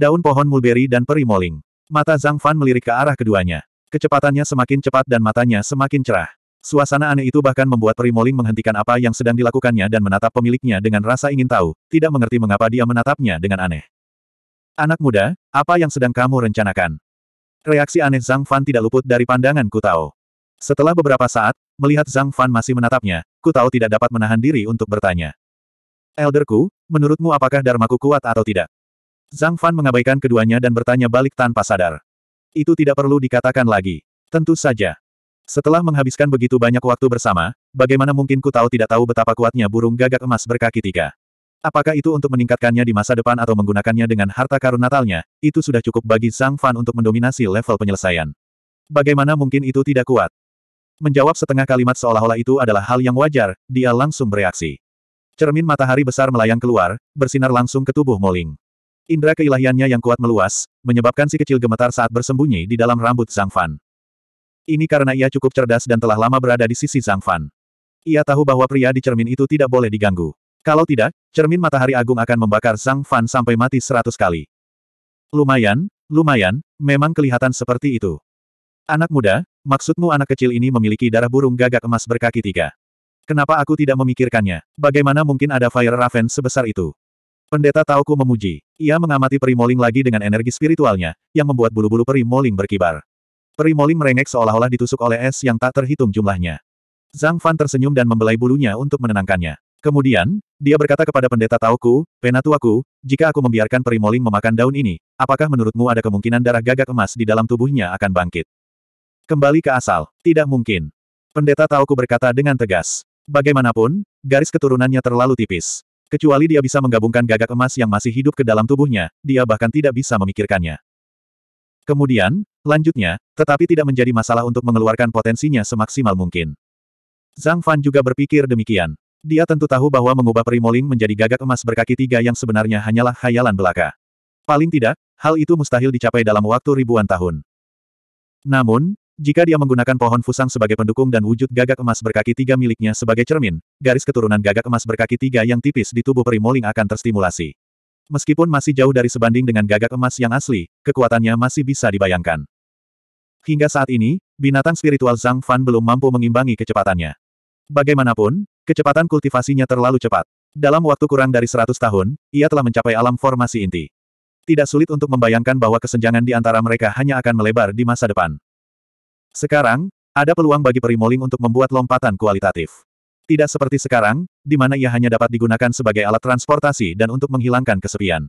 Daun pohon mulberry dan peri moling. Mata Zhang Fan melirik ke arah keduanya. Kecepatannya semakin cepat dan matanya semakin cerah. Suasana aneh itu bahkan membuat peri moling menghentikan apa yang sedang dilakukannya dan menatap pemiliknya dengan rasa ingin tahu, tidak mengerti mengapa dia menatapnya dengan aneh. Anak muda, apa yang sedang kamu rencanakan? Reaksi aneh Zhang Fan tidak luput dari pandangan Kutao. Setelah beberapa saat, melihat Zhang Fan masih menatapnya, ku Kutao tidak dapat menahan diri untuk bertanya. Elderku, menurutmu apakah Dharmaku kuat atau tidak? Zhang Fan mengabaikan keduanya dan bertanya balik tanpa sadar. Itu tidak perlu dikatakan lagi. Tentu saja. Setelah menghabiskan begitu banyak waktu bersama, bagaimana mungkin ku tahu tidak tahu betapa kuatnya burung gagak emas berkaki tiga. Apakah itu untuk meningkatkannya di masa depan atau menggunakannya dengan harta karun natalnya, itu sudah cukup bagi Zhang Fan untuk mendominasi level penyelesaian. Bagaimana mungkin itu tidak kuat? Menjawab setengah kalimat seolah-olah itu adalah hal yang wajar, dia langsung bereaksi. Cermin matahari besar melayang keluar, bersinar langsung ke tubuh Moling. Indra keilahiannya yang kuat meluas, menyebabkan si kecil gemetar saat bersembunyi di dalam rambut Zhang Fan. Ini karena ia cukup cerdas dan telah lama berada di sisi Zhang Fan. Ia tahu bahwa pria di cermin itu tidak boleh diganggu. Kalau tidak, cermin matahari agung akan membakar Zhang Fan sampai mati seratus kali. Lumayan, lumayan, memang kelihatan seperti itu. Anak muda, maksudmu anak kecil ini memiliki darah burung gagak emas berkaki tiga. Kenapa aku tidak memikirkannya? Bagaimana mungkin ada Fire Raven sebesar itu? Pendeta Tauku memuji. Ia mengamati Perimoling lagi dengan energi spiritualnya, yang membuat bulu-bulu Perimoling berkibar. Perimoling merengek seolah-olah ditusuk oleh es yang tak terhitung jumlahnya. Zhang Fan tersenyum dan membelai bulunya untuk menenangkannya. Kemudian, dia berkata kepada pendeta Tauku, Penatuaku, jika aku membiarkan Perimoling memakan daun ini, apakah menurutmu ada kemungkinan darah gagak emas di dalam tubuhnya akan bangkit? Kembali ke asal, tidak mungkin. Pendeta Tauku berkata dengan tegas. Bagaimanapun, garis keturunannya terlalu tipis. Kecuali dia bisa menggabungkan gagak emas yang masih hidup ke dalam tubuhnya, dia bahkan tidak bisa memikirkannya. Kemudian, lanjutnya, tetapi tidak menjadi masalah untuk mengeluarkan potensinya semaksimal mungkin. Zhang Fan juga berpikir demikian. Dia tentu tahu bahwa mengubah Primoling menjadi gagak emas berkaki tiga yang sebenarnya hanyalah khayalan belaka. Paling tidak, hal itu mustahil dicapai dalam waktu ribuan tahun. Namun, jika dia menggunakan pohon fusang sebagai pendukung dan wujud gagak emas berkaki tiga miliknya sebagai cermin, garis keturunan gagak emas berkaki tiga yang tipis di tubuh Primoling akan terstimulasi. Meskipun masih jauh dari sebanding dengan gagak emas yang asli, kekuatannya masih bisa dibayangkan. Hingga saat ini, binatang spiritual Zhang Fan belum mampu mengimbangi kecepatannya. Bagaimanapun, kecepatan kultivasinya terlalu cepat. Dalam waktu kurang dari 100 tahun, ia telah mencapai alam formasi inti. Tidak sulit untuk membayangkan bahwa kesenjangan di antara mereka hanya akan melebar di masa depan. Sekarang, ada peluang bagi Perimoling untuk membuat lompatan kualitatif. Tidak seperti sekarang, di mana ia hanya dapat digunakan sebagai alat transportasi dan untuk menghilangkan kesepian.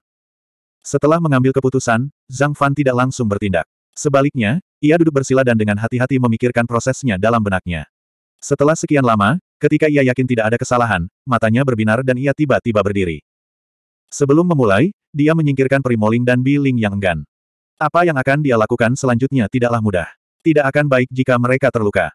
Setelah mengambil keputusan, Zhang Fan tidak langsung bertindak. Sebaliknya, ia duduk bersila dan dengan hati-hati memikirkan prosesnya dalam benaknya. Setelah sekian lama, ketika ia yakin tidak ada kesalahan, matanya berbinar dan ia tiba-tiba berdiri. Sebelum memulai, dia menyingkirkan Primoling dan Biling yang enggan. Apa yang akan dia lakukan selanjutnya tidaklah mudah. Tidak akan baik jika mereka terluka.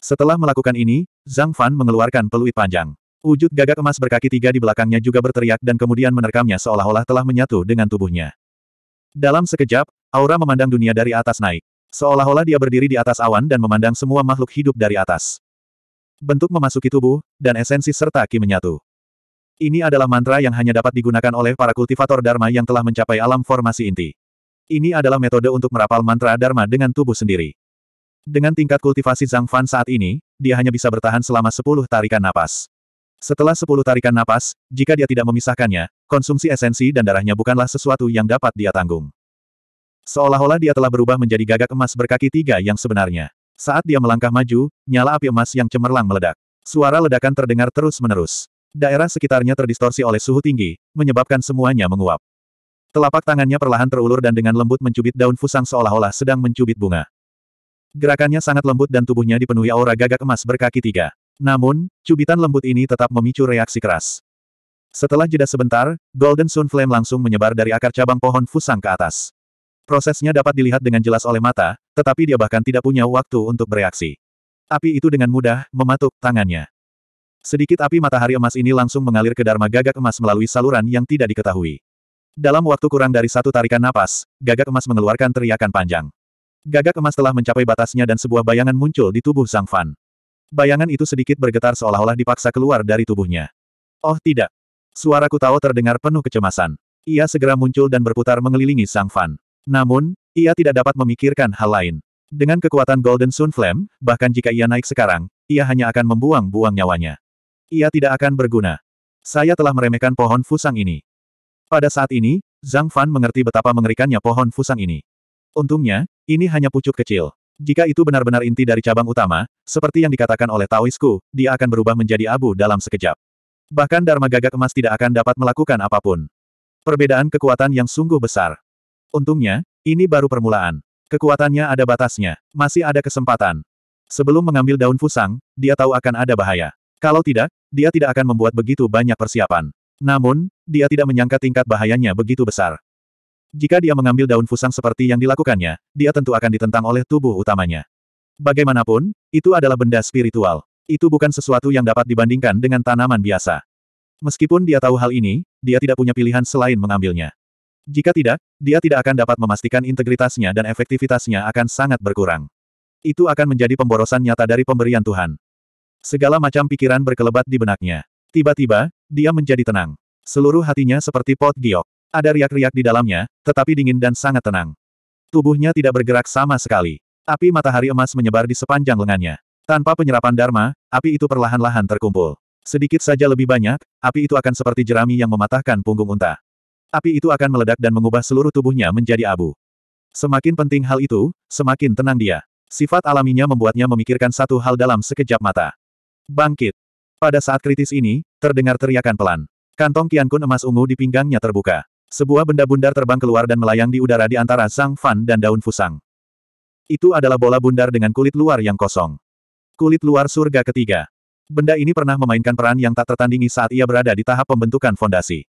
Setelah melakukan ini, Zhang Fan mengeluarkan peluit panjang. Wujud gagak emas berkaki tiga di belakangnya juga berteriak dan kemudian menerkamnya seolah-olah telah menyatu dengan tubuhnya. Dalam sekejap, aura memandang dunia dari atas naik. Seolah-olah dia berdiri di atas awan dan memandang semua makhluk hidup dari atas. Bentuk memasuki tubuh, dan esensi serta ki menyatu. Ini adalah mantra yang hanya dapat digunakan oleh para kultivator Dharma yang telah mencapai alam formasi inti. Ini adalah metode untuk merapal mantra Dharma dengan tubuh sendiri. Dengan tingkat kultivasi Zhang Fan saat ini, dia hanya bisa bertahan selama 10 tarikan napas. Setelah 10 tarikan napas, jika dia tidak memisahkannya, konsumsi esensi dan darahnya bukanlah sesuatu yang dapat dia tanggung. Seolah-olah dia telah berubah menjadi gagak emas berkaki tiga yang sebenarnya. Saat dia melangkah maju, nyala api emas yang cemerlang meledak. Suara ledakan terdengar terus-menerus. Daerah sekitarnya terdistorsi oleh suhu tinggi, menyebabkan semuanya menguap. Telapak tangannya perlahan terulur dan dengan lembut mencubit daun fusang seolah-olah sedang mencubit bunga. Gerakannya sangat lembut dan tubuhnya dipenuhi aura gagak emas berkaki tiga. Namun, cubitan lembut ini tetap memicu reaksi keras. Setelah jeda sebentar, Golden Sun Flame langsung menyebar dari akar cabang pohon fusang ke atas. Prosesnya dapat dilihat dengan jelas oleh mata, tetapi dia bahkan tidak punya waktu untuk bereaksi. Api itu dengan mudah mematuk tangannya. Sedikit api matahari emas ini langsung mengalir ke Dharma gagak emas melalui saluran yang tidak diketahui. Dalam waktu kurang dari satu tarikan napas, gagak emas mengeluarkan teriakan panjang. Gagak emas telah mencapai batasnya dan sebuah bayangan muncul di tubuh Zhang Fan. Bayangan itu sedikit bergetar seolah-olah dipaksa keluar dari tubuhnya. Oh tidak. Suara Kutao terdengar penuh kecemasan. Ia segera muncul dan berputar mengelilingi Sang Fan. Namun, ia tidak dapat memikirkan hal lain. Dengan kekuatan Golden Sun Flame, bahkan jika ia naik sekarang, ia hanya akan membuang-buang nyawanya. Ia tidak akan berguna. Saya telah meremehkan pohon fusang ini. Pada saat ini, Zhang Fan mengerti betapa mengerikannya pohon fusang ini. Untungnya, ini hanya pucuk kecil. Jika itu benar-benar inti dari cabang utama, seperti yang dikatakan oleh Taoisku, dia akan berubah menjadi abu dalam sekejap. Bahkan Dharma Gagak Emas tidak akan dapat melakukan apapun. Perbedaan kekuatan yang sungguh besar. Untungnya, ini baru permulaan. Kekuatannya ada batasnya, masih ada kesempatan. Sebelum mengambil daun fusang, dia tahu akan ada bahaya. Kalau tidak, dia tidak akan membuat begitu banyak persiapan. Namun, dia tidak menyangka tingkat bahayanya begitu besar. Jika dia mengambil daun fusang seperti yang dilakukannya, dia tentu akan ditentang oleh tubuh utamanya. Bagaimanapun, itu adalah benda spiritual. Itu bukan sesuatu yang dapat dibandingkan dengan tanaman biasa. Meskipun dia tahu hal ini, dia tidak punya pilihan selain mengambilnya. Jika tidak, dia tidak akan dapat memastikan integritasnya dan efektivitasnya akan sangat berkurang. Itu akan menjadi pemborosan nyata dari pemberian Tuhan. Segala macam pikiran berkelebat di benaknya. Tiba-tiba, dia menjadi tenang. Seluruh hatinya seperti pot giok. Ada riak-riak di dalamnya, tetapi dingin dan sangat tenang. Tubuhnya tidak bergerak sama sekali. Api matahari emas menyebar di sepanjang lengannya. Tanpa penyerapan dharma, api itu perlahan-lahan terkumpul. Sedikit saja lebih banyak, api itu akan seperti jerami yang mematahkan punggung unta. Api itu akan meledak dan mengubah seluruh tubuhnya menjadi abu. Semakin penting hal itu, semakin tenang dia. Sifat alaminya membuatnya memikirkan satu hal dalam sekejap mata. Bangkit. Pada saat kritis ini, terdengar teriakan pelan. Kantong kiankun emas ungu di pinggangnya terbuka. Sebuah benda bundar terbang keluar dan melayang di udara di antara Zhang Fan dan daun fusang. Itu adalah bola bundar dengan kulit luar yang kosong. Kulit luar surga ketiga. Benda ini pernah memainkan peran yang tak tertandingi saat ia berada di tahap pembentukan fondasi.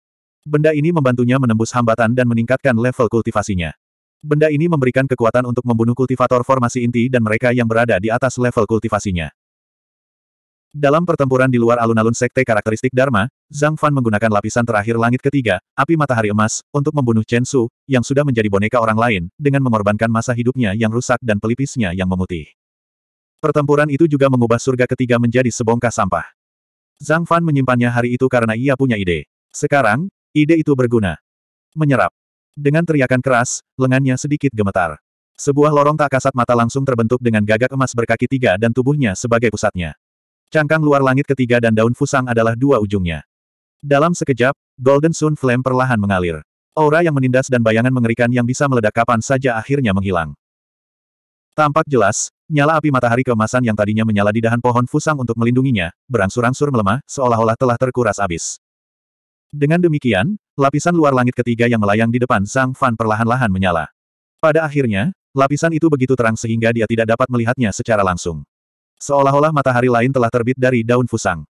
Benda ini membantunya menembus hambatan dan meningkatkan level kultivasinya. Benda ini memberikan kekuatan untuk membunuh kultivator formasi inti dan mereka yang berada di atas level kultivasinya. Dalam pertempuran di luar alun-alun sekte karakteristik Dharma, Zhang Fan menggunakan lapisan terakhir langit ketiga, api matahari emas, untuk membunuh Chen Su, yang sudah menjadi boneka orang lain, dengan mengorbankan masa hidupnya yang rusak dan pelipisnya yang memutih. Pertempuran itu juga mengubah surga ketiga menjadi sebongkah sampah. Zhang Fan menyimpannya hari itu karena ia punya ide. Sekarang, ide itu berguna. Menyerap. Dengan teriakan keras, lengannya sedikit gemetar. Sebuah lorong tak kasat mata langsung terbentuk dengan gagak emas berkaki tiga dan tubuhnya sebagai pusatnya. Cangkang luar langit ketiga dan daun fusang adalah dua ujungnya. Dalam sekejap, Golden Sun Flame perlahan mengalir. Aura yang menindas dan bayangan mengerikan yang bisa meledak kapan saja akhirnya menghilang. Tampak jelas, nyala api matahari keemasan yang tadinya menyala di dahan pohon fusang untuk melindunginya, berangsur-angsur melemah, seolah-olah telah terkuras abis. Dengan demikian, lapisan luar langit ketiga yang melayang di depan Sang Fan perlahan-lahan menyala. Pada akhirnya, lapisan itu begitu terang sehingga dia tidak dapat melihatnya secara langsung. Seolah-olah matahari lain telah terbit dari daun fusang.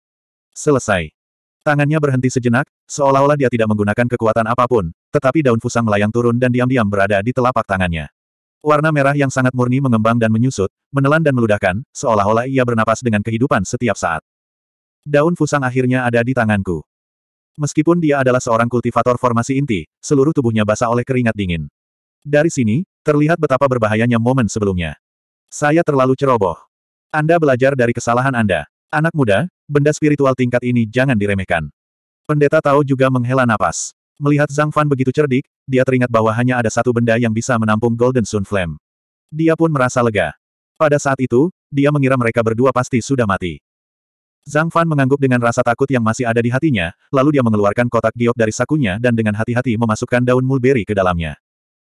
Selesai. Tangannya berhenti sejenak, seolah-olah dia tidak menggunakan kekuatan apapun, tetapi daun fusang melayang turun dan diam-diam berada di telapak tangannya. Warna merah yang sangat murni mengembang dan menyusut, menelan dan meludahkan, seolah-olah ia bernapas dengan kehidupan setiap saat. Daun fusang akhirnya ada di tanganku. Meskipun dia adalah seorang kultivator formasi inti, seluruh tubuhnya basah oleh keringat dingin. Dari sini, terlihat betapa berbahayanya momen sebelumnya. Saya terlalu ceroboh. Anda belajar dari kesalahan Anda. Anak muda, benda spiritual tingkat ini jangan diremehkan. Pendeta Tao juga menghela napas. Melihat Zhang Fan begitu cerdik, dia teringat bahwa hanya ada satu benda yang bisa menampung Golden Sun Flame. Dia pun merasa lega. Pada saat itu, dia mengira mereka berdua pasti sudah mati. Zhang Fan mengangguk dengan rasa takut yang masih ada di hatinya, lalu dia mengeluarkan kotak giok dari sakunya dan dengan hati-hati memasukkan daun mulberry ke dalamnya.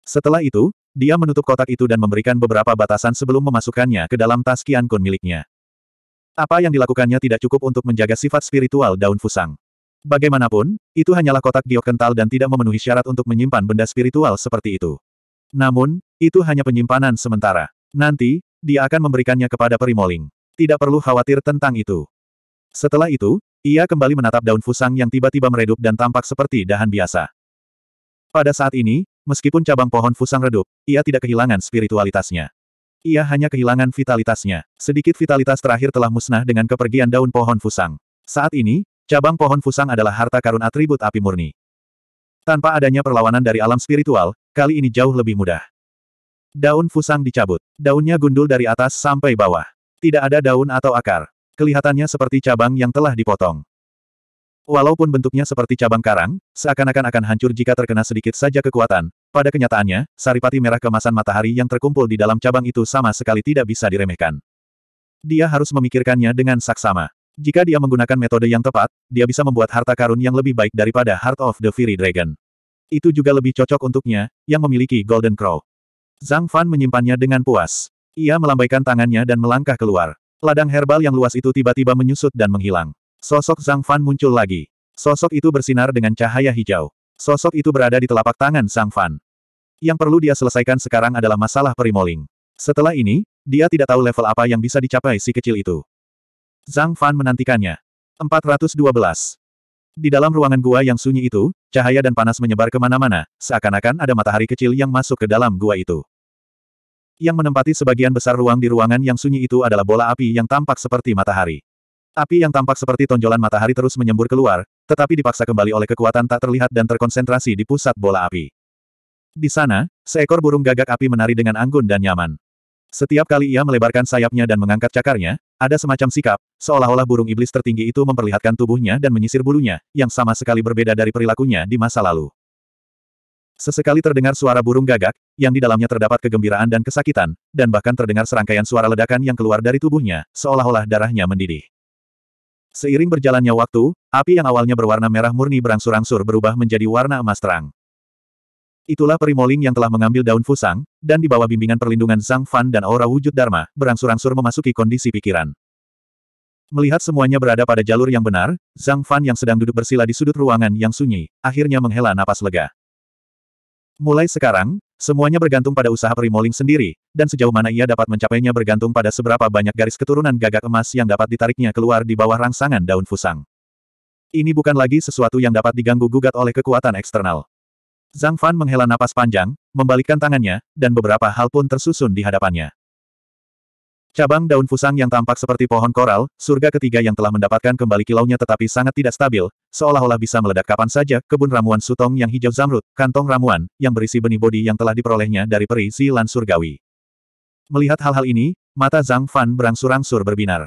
Setelah itu, dia menutup kotak itu dan memberikan beberapa batasan sebelum memasukkannya ke dalam tas kian Kun miliknya. Apa yang dilakukannya tidak cukup untuk menjaga sifat spiritual daun fusang. Bagaimanapun, itu hanyalah kotak giok kental dan tidak memenuhi syarat untuk menyimpan benda spiritual seperti itu. Namun, itu hanya penyimpanan sementara. Nanti, dia akan memberikannya kepada Perimoling. Tidak perlu khawatir tentang itu. Setelah itu, ia kembali menatap daun fusang yang tiba-tiba meredup dan tampak seperti dahan biasa. Pada saat ini, Meskipun cabang pohon Fusang redup, ia tidak kehilangan spiritualitasnya. Ia hanya kehilangan vitalitasnya. Sedikit vitalitas terakhir telah musnah dengan kepergian daun pohon Fusang. Saat ini, cabang pohon Fusang adalah harta karun atribut api murni. Tanpa adanya perlawanan dari alam spiritual, kali ini jauh lebih mudah. Daun Fusang dicabut. Daunnya gundul dari atas sampai bawah. Tidak ada daun atau akar. Kelihatannya seperti cabang yang telah dipotong. Walaupun bentuknya seperti cabang karang, seakan-akan akan hancur jika terkena sedikit saja kekuatan. Pada kenyataannya, saripati merah kemasan matahari yang terkumpul di dalam cabang itu sama sekali tidak bisa diremehkan. Dia harus memikirkannya dengan saksama. Jika dia menggunakan metode yang tepat, dia bisa membuat harta karun yang lebih baik daripada Heart of the Fury Dragon. Itu juga lebih cocok untuknya, yang memiliki Golden Crow. Zhang Fan menyimpannya dengan puas. Ia melambaikan tangannya dan melangkah keluar. Ladang herbal yang luas itu tiba-tiba menyusut dan menghilang. Sosok Zhang Fan muncul lagi. Sosok itu bersinar dengan cahaya hijau. Sosok itu berada di telapak tangan Zhang Fan. Yang perlu dia selesaikan sekarang adalah masalah perimoling. Setelah ini, dia tidak tahu level apa yang bisa dicapai si kecil itu. Zhang Fan menantikannya. 412. Di dalam ruangan gua yang sunyi itu, cahaya dan panas menyebar kemana-mana, seakan-akan ada matahari kecil yang masuk ke dalam gua itu. Yang menempati sebagian besar ruang di ruangan yang sunyi itu adalah bola api yang tampak seperti matahari. Api yang tampak seperti tonjolan matahari terus menyembur keluar, tetapi dipaksa kembali oleh kekuatan tak terlihat dan terkonsentrasi di pusat bola api. Di sana, seekor burung gagak api menari dengan anggun dan nyaman. Setiap kali ia melebarkan sayapnya dan mengangkat cakarnya, ada semacam sikap, seolah-olah burung iblis tertinggi itu memperlihatkan tubuhnya dan menyisir bulunya, yang sama sekali berbeda dari perilakunya di masa lalu. Sesekali terdengar suara burung gagak, yang di dalamnya terdapat kegembiraan dan kesakitan, dan bahkan terdengar serangkaian suara ledakan yang keluar dari tubuhnya, seolah-olah darahnya mendidih. Seiring berjalannya waktu, api yang awalnya berwarna merah murni berangsur-angsur berubah menjadi warna emas terang. Itulah perimoling yang telah mengambil daun fusang, dan di bawah bimbingan perlindungan Zhang Fan dan aura wujud Dharma, berangsur-angsur memasuki kondisi pikiran. Melihat semuanya berada pada jalur yang benar, Zhang Fan yang sedang duduk bersila di sudut ruangan yang sunyi, akhirnya menghela napas lega. Mulai sekarang, semuanya bergantung pada usaha Primoling sendiri, dan sejauh mana ia dapat mencapainya bergantung pada seberapa banyak garis keturunan gagak emas yang dapat ditariknya keluar di bawah rangsangan daun fusang. Ini bukan lagi sesuatu yang dapat diganggu-gugat oleh kekuatan eksternal. Zhang Fan menghela napas panjang, membalikkan tangannya, dan beberapa hal pun tersusun di hadapannya. Cabang daun fusang yang tampak seperti pohon koral, surga ketiga yang telah mendapatkan kembali kilaunya tetapi sangat tidak stabil, seolah-olah bisa meledak kapan saja, kebun ramuan sutong yang hijau zamrud, kantong ramuan, yang berisi benih bodi yang telah diperolehnya dari peri Zilan surgawi. Melihat hal-hal ini, mata Zhang Fan berangsur-angsur berbinar.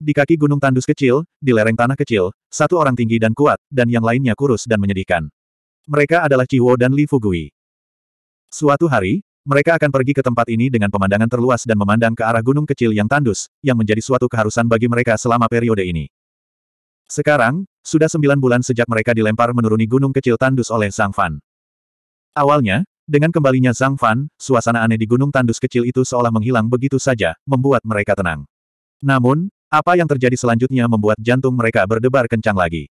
Di kaki gunung tandus kecil, di lereng tanah kecil, satu orang tinggi dan kuat, dan yang lainnya kurus dan menyedihkan. Mereka adalah Chiwo dan Li Fugui. Suatu hari, mereka akan pergi ke tempat ini dengan pemandangan terluas dan memandang ke arah gunung kecil yang tandus, yang menjadi suatu keharusan bagi mereka selama periode ini. Sekarang, sudah sembilan bulan sejak mereka dilempar menuruni gunung kecil tandus oleh Zhang Fan. Awalnya, dengan kembalinya Zhang Fan, suasana aneh di gunung tandus kecil itu seolah menghilang begitu saja, membuat mereka tenang. Namun, apa yang terjadi selanjutnya membuat jantung mereka berdebar kencang lagi.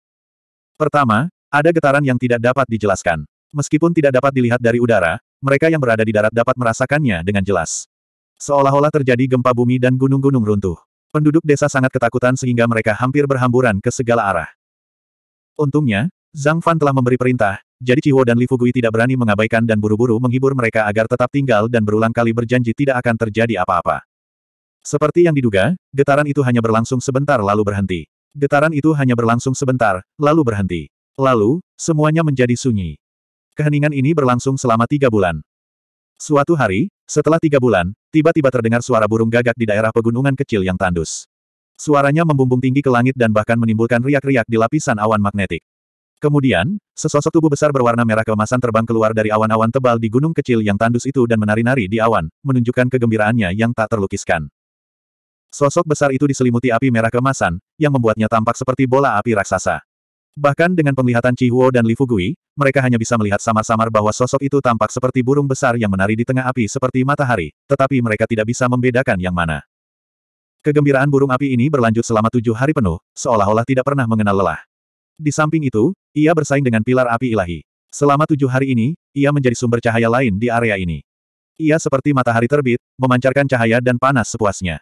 Pertama, ada getaran yang tidak dapat dijelaskan. Meskipun tidak dapat dilihat dari udara, mereka yang berada di darat dapat merasakannya dengan jelas. Seolah-olah terjadi gempa bumi dan gunung-gunung runtuh. Penduduk desa sangat ketakutan sehingga mereka hampir berhamburan ke segala arah. Untungnya, Zhang Fan telah memberi perintah, jadi Chiwo dan Li Fugui tidak berani mengabaikan dan buru-buru menghibur mereka agar tetap tinggal dan berulang kali berjanji tidak akan terjadi apa-apa. Seperti yang diduga, getaran itu hanya berlangsung sebentar lalu berhenti. Getaran itu hanya berlangsung sebentar, lalu berhenti. Lalu, semuanya menjadi sunyi. Keheningan ini berlangsung selama tiga bulan. Suatu hari, setelah tiga bulan, tiba-tiba terdengar suara burung gagak di daerah pegunungan kecil yang tandus. Suaranya membumbung tinggi ke langit dan bahkan menimbulkan riak-riak di lapisan awan magnetik. Kemudian, sesosok tubuh besar berwarna merah keemasan terbang keluar dari awan-awan tebal di gunung kecil yang tandus itu dan menari-nari di awan, menunjukkan kegembiraannya yang tak terlukiskan. Sosok besar itu diselimuti api merah keemasan, yang membuatnya tampak seperti bola api raksasa. Bahkan dengan penglihatan Cihuo dan Li Fugui, mereka hanya bisa melihat samar-samar bahwa sosok itu tampak seperti burung besar yang menari di tengah api seperti matahari, tetapi mereka tidak bisa membedakan yang mana. Kegembiraan burung api ini berlanjut selama tujuh hari penuh, seolah-olah tidak pernah mengenal lelah. Di samping itu, ia bersaing dengan pilar api ilahi. Selama tujuh hari ini, ia menjadi sumber cahaya lain di area ini. Ia seperti matahari terbit, memancarkan cahaya dan panas sepuasnya.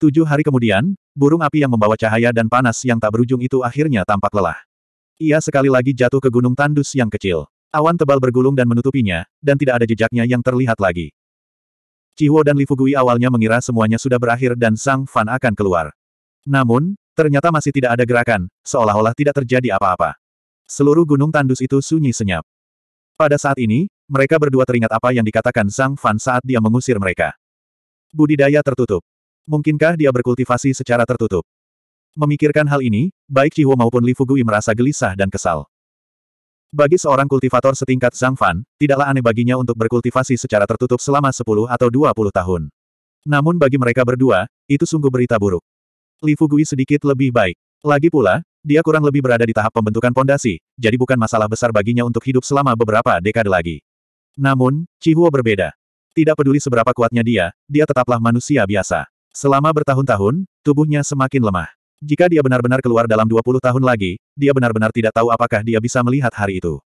Tujuh hari kemudian, burung api yang membawa cahaya dan panas yang tak berujung itu akhirnya tampak lelah. Ia sekali lagi jatuh ke gunung tandus yang kecil. Awan tebal bergulung dan menutupinya, dan tidak ada jejaknya yang terlihat lagi. Chiwo dan Lifugui awalnya mengira semuanya sudah berakhir dan Sang Fan akan keluar. Namun, ternyata masih tidak ada gerakan, seolah-olah tidak terjadi apa-apa. Seluruh gunung tandus itu sunyi senyap. Pada saat ini, mereka berdua teringat apa yang dikatakan Sang Fan saat dia mengusir mereka. Budidaya tertutup. Mungkinkah dia berkultivasi secara tertutup? Memikirkan hal ini, baik Chihuo maupun Li Fugui merasa gelisah dan kesal. Bagi seorang kultivator setingkat Zhang Fan, tidaklah aneh baginya untuk berkultivasi secara tertutup selama 10 atau 20 tahun. Namun bagi mereka berdua, itu sungguh berita buruk. Li Fugui sedikit lebih baik. Lagi pula, dia kurang lebih berada di tahap pembentukan pondasi, jadi bukan masalah besar baginya untuk hidup selama beberapa dekade lagi. Namun, Chihuo berbeda. Tidak peduli seberapa kuatnya dia, dia tetaplah manusia biasa. Selama bertahun-tahun, tubuhnya semakin lemah. Jika dia benar-benar keluar dalam 20 tahun lagi, dia benar-benar tidak tahu apakah dia bisa melihat hari itu.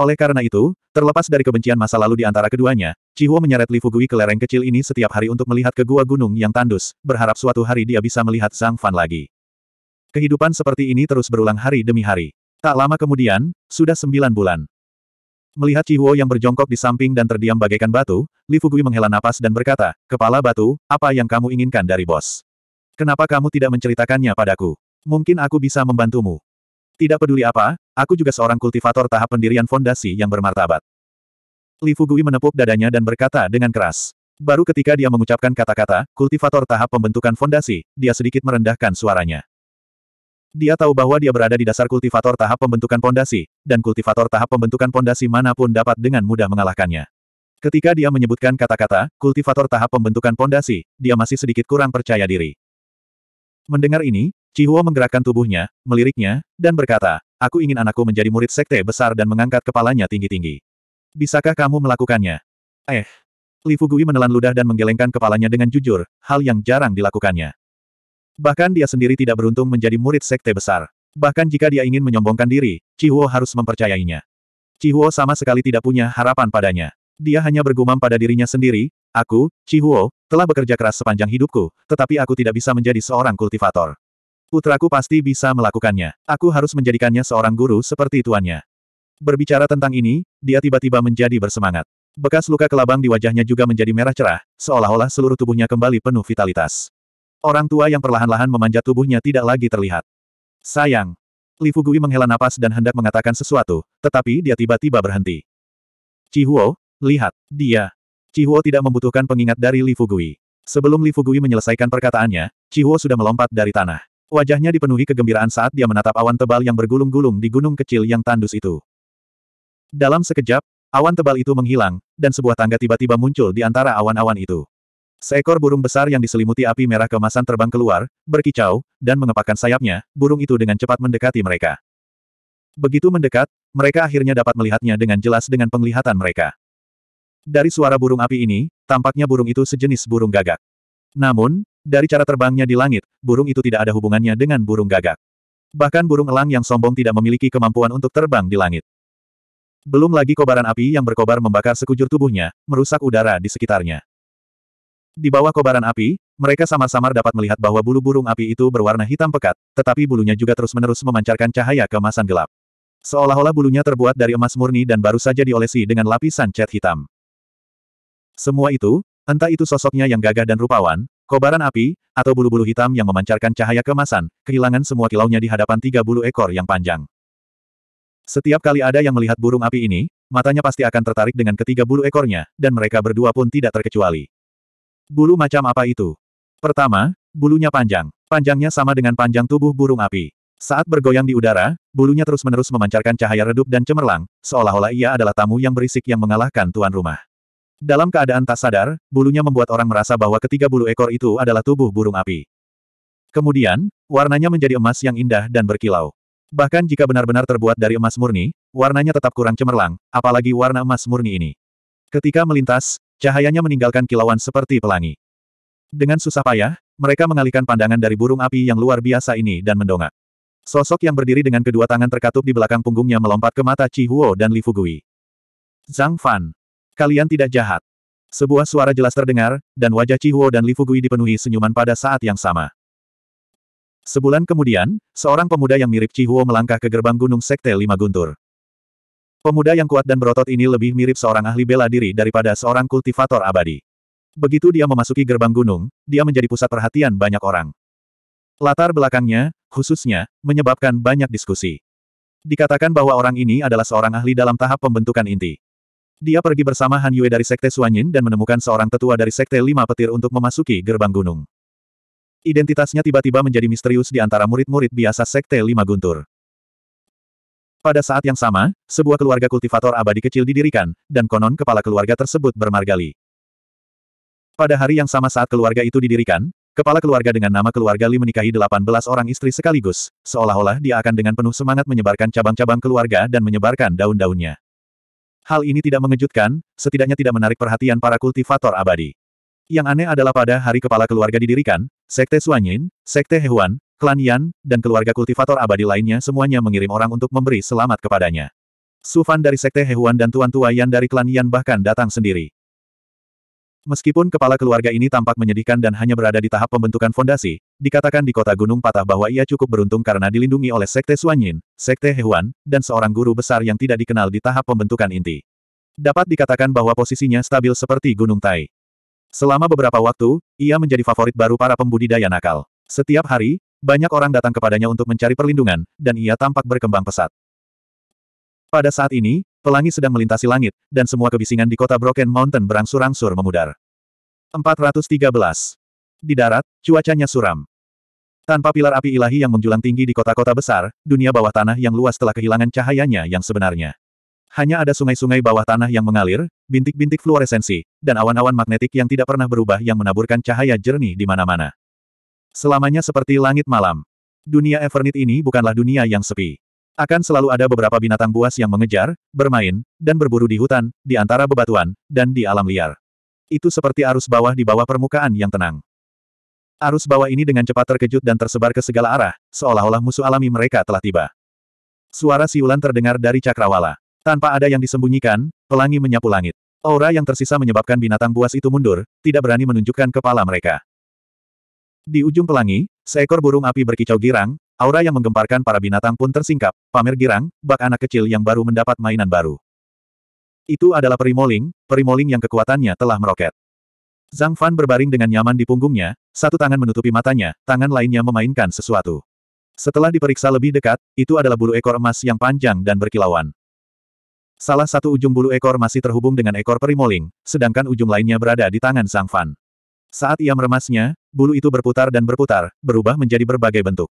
Oleh karena itu, terlepas dari kebencian masa lalu di antara keduanya, Chihuo menyeret Li Fugui ke lereng kecil ini setiap hari untuk melihat ke gua gunung yang tandus, berharap suatu hari dia bisa melihat Zhang Fan lagi. Kehidupan seperti ini terus berulang hari demi hari. Tak lama kemudian, sudah sembilan bulan. Melihat Cihuo yang berjongkok di samping dan terdiam bagaikan batu, Li Fugui menghela napas dan berkata, Kepala batu, apa yang kamu inginkan dari bos? Kenapa kamu tidak menceritakannya padaku? Mungkin aku bisa membantumu. Tidak peduli apa, aku juga seorang kultivator tahap pendirian fondasi yang bermartabat. Li Fugui menepuk dadanya dan berkata dengan keras. Baru ketika dia mengucapkan kata-kata, kultivator tahap pembentukan fondasi, dia sedikit merendahkan suaranya. Dia tahu bahwa dia berada di dasar kultivator tahap pembentukan pondasi, dan kultivator tahap pembentukan pondasi manapun dapat dengan mudah mengalahkannya. Ketika dia menyebutkan kata-kata, kultivator tahap pembentukan pondasi, dia masih sedikit kurang percaya diri. Mendengar ini, Chihuo menggerakkan tubuhnya, meliriknya, dan berkata, Aku ingin anakku menjadi murid sekte besar dan mengangkat kepalanya tinggi-tinggi. Bisakah kamu melakukannya? Eh. Li Fugui menelan ludah dan menggelengkan kepalanya dengan jujur, hal yang jarang dilakukannya. Bahkan dia sendiri tidak beruntung menjadi murid sekte besar. Bahkan jika dia ingin menyombongkan diri, Chihuo harus mempercayainya. Chihuo sama sekali tidak punya harapan padanya. Dia hanya bergumam pada dirinya sendiri, aku, Chihuo, telah bekerja keras sepanjang hidupku, tetapi aku tidak bisa menjadi seorang kultivator. Putraku pasti bisa melakukannya. Aku harus menjadikannya seorang guru seperti tuannya. Berbicara tentang ini, dia tiba-tiba menjadi bersemangat. Bekas luka kelabang di wajahnya juga menjadi merah cerah, seolah-olah seluruh tubuhnya kembali penuh vitalitas. Orang tua yang perlahan-lahan memanjat tubuhnya tidak lagi terlihat. Sayang. Li Fugui menghela napas dan hendak mengatakan sesuatu, tetapi dia tiba-tiba berhenti. Cihuo, lihat, dia. Cihuo tidak membutuhkan pengingat dari Li Fugui. Sebelum Li Fugui menyelesaikan perkataannya, Cihuo sudah melompat dari tanah. Wajahnya dipenuhi kegembiraan saat dia menatap awan tebal yang bergulung-gulung di gunung kecil yang tandus itu. Dalam sekejap, awan tebal itu menghilang, dan sebuah tangga tiba-tiba muncul di antara awan-awan itu. Seekor burung besar yang diselimuti api merah kemasan terbang keluar, berkicau, dan mengepakkan sayapnya, burung itu dengan cepat mendekati mereka. Begitu mendekat, mereka akhirnya dapat melihatnya dengan jelas dengan penglihatan mereka. Dari suara burung api ini, tampaknya burung itu sejenis burung gagak. Namun, dari cara terbangnya di langit, burung itu tidak ada hubungannya dengan burung gagak. Bahkan burung elang yang sombong tidak memiliki kemampuan untuk terbang di langit. Belum lagi kobaran api yang berkobar membakar sekujur tubuhnya, merusak udara di sekitarnya. Di bawah kobaran api, mereka samar-samar dapat melihat bahwa bulu burung api itu berwarna hitam pekat, tetapi bulunya juga terus-menerus memancarkan cahaya kemasan gelap. Seolah-olah bulunya terbuat dari emas murni dan baru saja diolesi dengan lapisan cat hitam. Semua itu, entah itu sosoknya yang gagah dan rupawan, kobaran api, atau bulu-bulu hitam yang memancarkan cahaya kemasan, kehilangan semua kilaunya di hadapan tiga bulu ekor yang panjang. Setiap kali ada yang melihat burung api ini, matanya pasti akan tertarik dengan ketiga bulu ekornya, dan mereka berdua pun tidak terkecuali. Bulu macam apa itu? Pertama, bulunya panjang. Panjangnya sama dengan panjang tubuh burung api. Saat bergoyang di udara, bulunya terus-menerus memancarkan cahaya redup dan cemerlang, seolah-olah ia adalah tamu yang berisik yang mengalahkan tuan rumah. Dalam keadaan tak sadar, bulunya membuat orang merasa bahwa ketiga bulu ekor itu adalah tubuh burung api. Kemudian, warnanya menjadi emas yang indah dan berkilau. Bahkan jika benar-benar terbuat dari emas murni, warnanya tetap kurang cemerlang, apalagi warna emas murni ini. Ketika melintas, Cahayanya meninggalkan kilauan seperti pelangi. Dengan susah payah, mereka mengalihkan pandangan dari burung api yang luar biasa ini dan mendongak. Sosok yang berdiri dengan kedua tangan terkatup di belakang punggungnya melompat ke mata Chi Huo dan Li Fugui. Zhang Fan. Kalian tidak jahat. Sebuah suara jelas terdengar, dan wajah Chi Huo dan Li Fugui dipenuhi senyuman pada saat yang sama. Sebulan kemudian, seorang pemuda yang mirip Chi Huo melangkah ke gerbang Gunung Sekte Lima Guntur. Pemuda yang kuat dan berotot ini lebih mirip seorang ahli bela diri daripada seorang kultivator abadi. Begitu dia memasuki gerbang gunung, dia menjadi pusat perhatian banyak orang. Latar belakangnya, khususnya, menyebabkan banyak diskusi. Dikatakan bahwa orang ini adalah seorang ahli dalam tahap pembentukan inti. Dia pergi bersama Han Yue dari Sekte Suanyin dan menemukan seorang tetua dari Sekte Lima Petir untuk memasuki gerbang gunung. Identitasnya tiba-tiba menjadi misterius di antara murid-murid biasa Sekte Lima Guntur. Pada saat yang sama, sebuah keluarga kultivator abadi kecil didirikan, dan konon kepala keluarga tersebut bermargali. Pada hari yang sama saat keluarga itu didirikan, kepala keluarga dengan nama keluarga Li menikahi 18 orang istri sekaligus, seolah-olah dia akan dengan penuh semangat menyebarkan cabang-cabang keluarga dan menyebarkan daun-daunnya. Hal ini tidak mengejutkan, setidaknya tidak menarik perhatian para kultivator abadi. Yang aneh adalah pada hari kepala keluarga didirikan, Sekte Suanyin, Sekte Hewan, Klan Yan, dan keluarga kultivator abadi lainnya semuanya mengirim orang untuk memberi selamat kepadanya. Sufan dari Sekte Hewan dan Tuan Tua Yan dari klan Yan bahkan datang sendiri. Meskipun kepala keluarga ini tampak menyedihkan dan hanya berada di tahap pembentukan fondasi, dikatakan di kota Gunung Patah bahwa ia cukup beruntung karena dilindungi oleh Sekte Suanyin, Sekte Hewan, dan seorang guru besar yang tidak dikenal di tahap pembentukan inti. Dapat dikatakan bahwa posisinya stabil seperti Gunung Tai. Selama beberapa waktu, ia menjadi favorit baru para pembudidaya nakal. Setiap hari, banyak orang datang kepadanya untuk mencari perlindungan, dan ia tampak berkembang pesat. Pada saat ini, pelangi sedang melintasi langit, dan semua kebisingan di kota Broken Mountain berangsur-angsur memudar. 413. Di darat, cuacanya suram. Tanpa pilar api ilahi yang menjulang tinggi di kota-kota besar, dunia bawah tanah yang luas telah kehilangan cahayanya yang sebenarnya. Hanya ada sungai-sungai bawah tanah yang mengalir, bintik-bintik fluoresensi, dan awan-awan magnetik yang tidak pernah berubah yang menaburkan cahaya jernih di mana-mana. Selamanya seperti langit malam. Dunia Evernit ini bukanlah dunia yang sepi. Akan selalu ada beberapa binatang buas yang mengejar, bermain, dan berburu di hutan, di antara bebatuan, dan di alam liar. Itu seperti arus bawah di bawah permukaan yang tenang. Arus bawah ini dengan cepat terkejut dan tersebar ke segala arah, seolah-olah musuh alami mereka telah tiba. Suara siulan terdengar dari cakrawala. Tanpa ada yang disembunyikan, pelangi menyapu langit. Aura yang tersisa menyebabkan binatang buas itu mundur, tidak berani menunjukkan kepala mereka. Di ujung pelangi, seekor burung api berkicau girang, aura yang menggemparkan para binatang pun tersingkap, pamer girang, bak anak kecil yang baru mendapat mainan baru. Itu adalah perimoling, perimoling yang kekuatannya telah meroket. Zhang Fan berbaring dengan nyaman di punggungnya, satu tangan menutupi matanya, tangan lainnya memainkan sesuatu. Setelah diperiksa lebih dekat, itu adalah bulu ekor emas yang panjang dan berkilauan. Salah satu ujung bulu ekor masih terhubung dengan ekor perimoling, sedangkan ujung lainnya berada di tangan Zhang Fan. Saat ia meremasnya, bulu itu berputar dan berputar, berubah menjadi berbagai bentuk.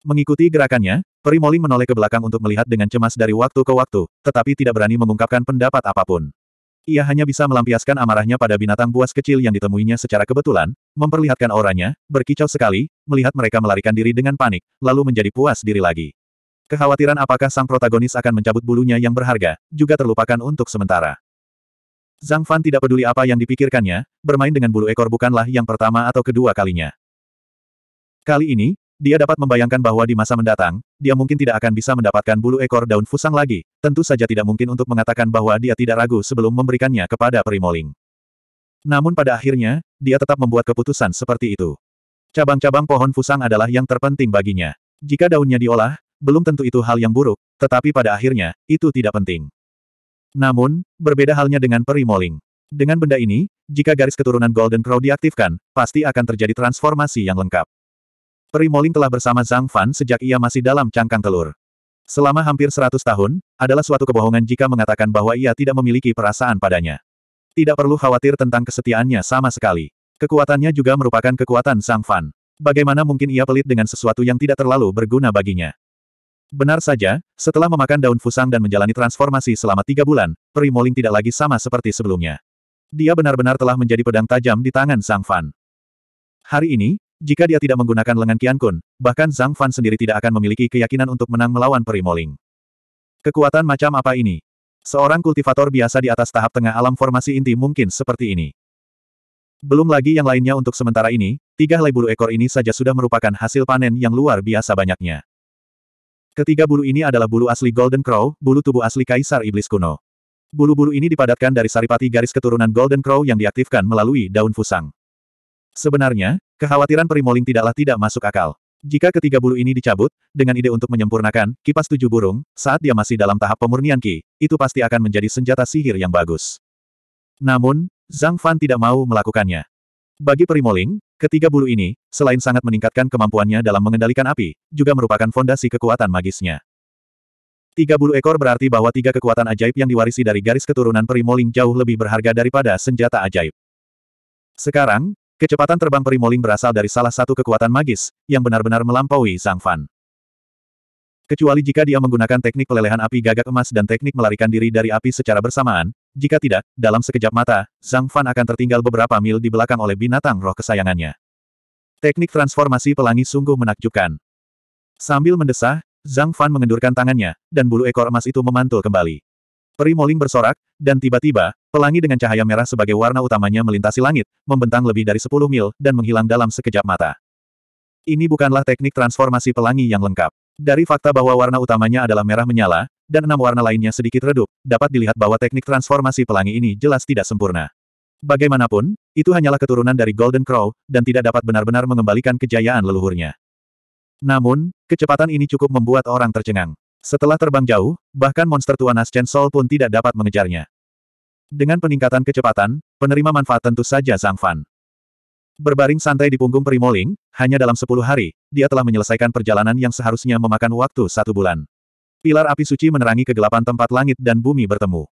Mengikuti gerakannya, Peri Perimoling menoleh ke belakang untuk melihat dengan cemas dari waktu ke waktu, tetapi tidak berani mengungkapkan pendapat apapun. Ia hanya bisa melampiaskan amarahnya pada binatang buas kecil yang ditemuinya secara kebetulan, memperlihatkan auranya, berkicau sekali, melihat mereka melarikan diri dengan panik, lalu menjadi puas diri lagi. Kekhawatiran apakah sang protagonis akan mencabut bulunya yang berharga, juga terlupakan untuk sementara. Zhang Fan tidak peduli apa yang dipikirkannya, bermain dengan bulu ekor bukanlah yang pertama atau kedua kalinya. Kali ini, dia dapat membayangkan bahwa di masa mendatang, dia mungkin tidak akan bisa mendapatkan bulu ekor daun fusang lagi, tentu saja tidak mungkin untuk mengatakan bahwa dia tidak ragu sebelum memberikannya kepada Primoling. Namun pada akhirnya, dia tetap membuat keputusan seperti itu. Cabang-cabang pohon fusang adalah yang terpenting baginya. Jika daunnya diolah, belum tentu itu hal yang buruk, tetapi pada akhirnya, itu tidak penting. Namun, berbeda halnya dengan Peri perimoling. Dengan benda ini, jika garis keturunan Golden Crow diaktifkan, pasti akan terjadi transformasi yang lengkap. Peri Perimoling telah bersama Zhang Fan sejak ia masih dalam cangkang telur. Selama hampir 100 tahun, adalah suatu kebohongan jika mengatakan bahwa ia tidak memiliki perasaan padanya. Tidak perlu khawatir tentang kesetiaannya sama sekali. Kekuatannya juga merupakan kekuatan Zhang Fan. Bagaimana mungkin ia pelit dengan sesuatu yang tidak terlalu berguna baginya? Benar saja, setelah memakan daun fusang dan menjalani transformasi selama tiga bulan, Primoling tidak lagi sama seperti sebelumnya. Dia benar-benar telah menjadi pedang tajam di tangan Zhang Fan. Hari ini, jika dia tidak menggunakan lengan Kun, bahkan Zhang Fan sendiri tidak akan memiliki keyakinan untuk menang melawan Primoling. Kekuatan macam apa ini? Seorang kultivator biasa di atas tahap tengah alam formasi inti mungkin seperti ini. Belum lagi yang lainnya untuk sementara ini, tiga helai bulu ekor ini saja sudah merupakan hasil panen yang luar biasa banyaknya. Ketiga bulu ini adalah bulu asli Golden Crow, bulu tubuh asli Kaisar Iblis kuno. Bulu-bulu ini dipadatkan dari saripati garis keturunan Golden Crow yang diaktifkan melalui daun fusang. Sebenarnya, kekhawatiran Primoling tidaklah tidak masuk akal. Jika ketiga bulu ini dicabut, dengan ide untuk menyempurnakan kipas tujuh burung, saat dia masih dalam tahap pemurnian Ki, itu pasti akan menjadi senjata sihir yang bagus. Namun, Zhang Fan tidak mau melakukannya. Bagi Primoling, Ketiga bulu ini, selain sangat meningkatkan kemampuannya dalam mengendalikan api, juga merupakan fondasi kekuatan magisnya. Tiga bulu ekor berarti bahwa tiga kekuatan ajaib yang diwarisi dari garis keturunan Perimoling jauh lebih berharga daripada senjata ajaib. Sekarang, kecepatan terbang Perimoling berasal dari salah satu kekuatan magis, yang benar-benar melampaui Zhang Fan. Kecuali jika dia menggunakan teknik pelelehan api gagak emas dan teknik melarikan diri dari api secara bersamaan, jika tidak, dalam sekejap mata, Zhang Fan akan tertinggal beberapa mil di belakang oleh binatang roh kesayangannya. Teknik transformasi pelangi sungguh menakjubkan. Sambil mendesah, Zhang Fan mengendurkan tangannya, dan bulu ekor emas itu memantul kembali. Perimoling bersorak, dan tiba-tiba, pelangi dengan cahaya merah sebagai warna utamanya melintasi langit, membentang lebih dari 10 mil, dan menghilang dalam sekejap mata. Ini bukanlah teknik transformasi pelangi yang lengkap. Dari fakta bahwa warna utamanya adalah merah menyala, dan enam warna lainnya sedikit redup, dapat dilihat bahwa teknik transformasi pelangi ini jelas tidak sempurna. Bagaimanapun, itu hanyalah keturunan dari Golden Crow, dan tidak dapat benar-benar mengembalikan kejayaan leluhurnya. Namun, kecepatan ini cukup membuat orang tercengang. Setelah terbang jauh, bahkan monster tua Chen Sol pun tidak dapat mengejarnya. Dengan peningkatan kecepatan, penerima manfaat tentu saja Sang Fan. Berbaring santai di punggung Primoling, hanya dalam sepuluh hari, dia telah menyelesaikan perjalanan yang seharusnya memakan waktu satu bulan. Pilar api suci menerangi kegelapan tempat langit dan bumi bertemu.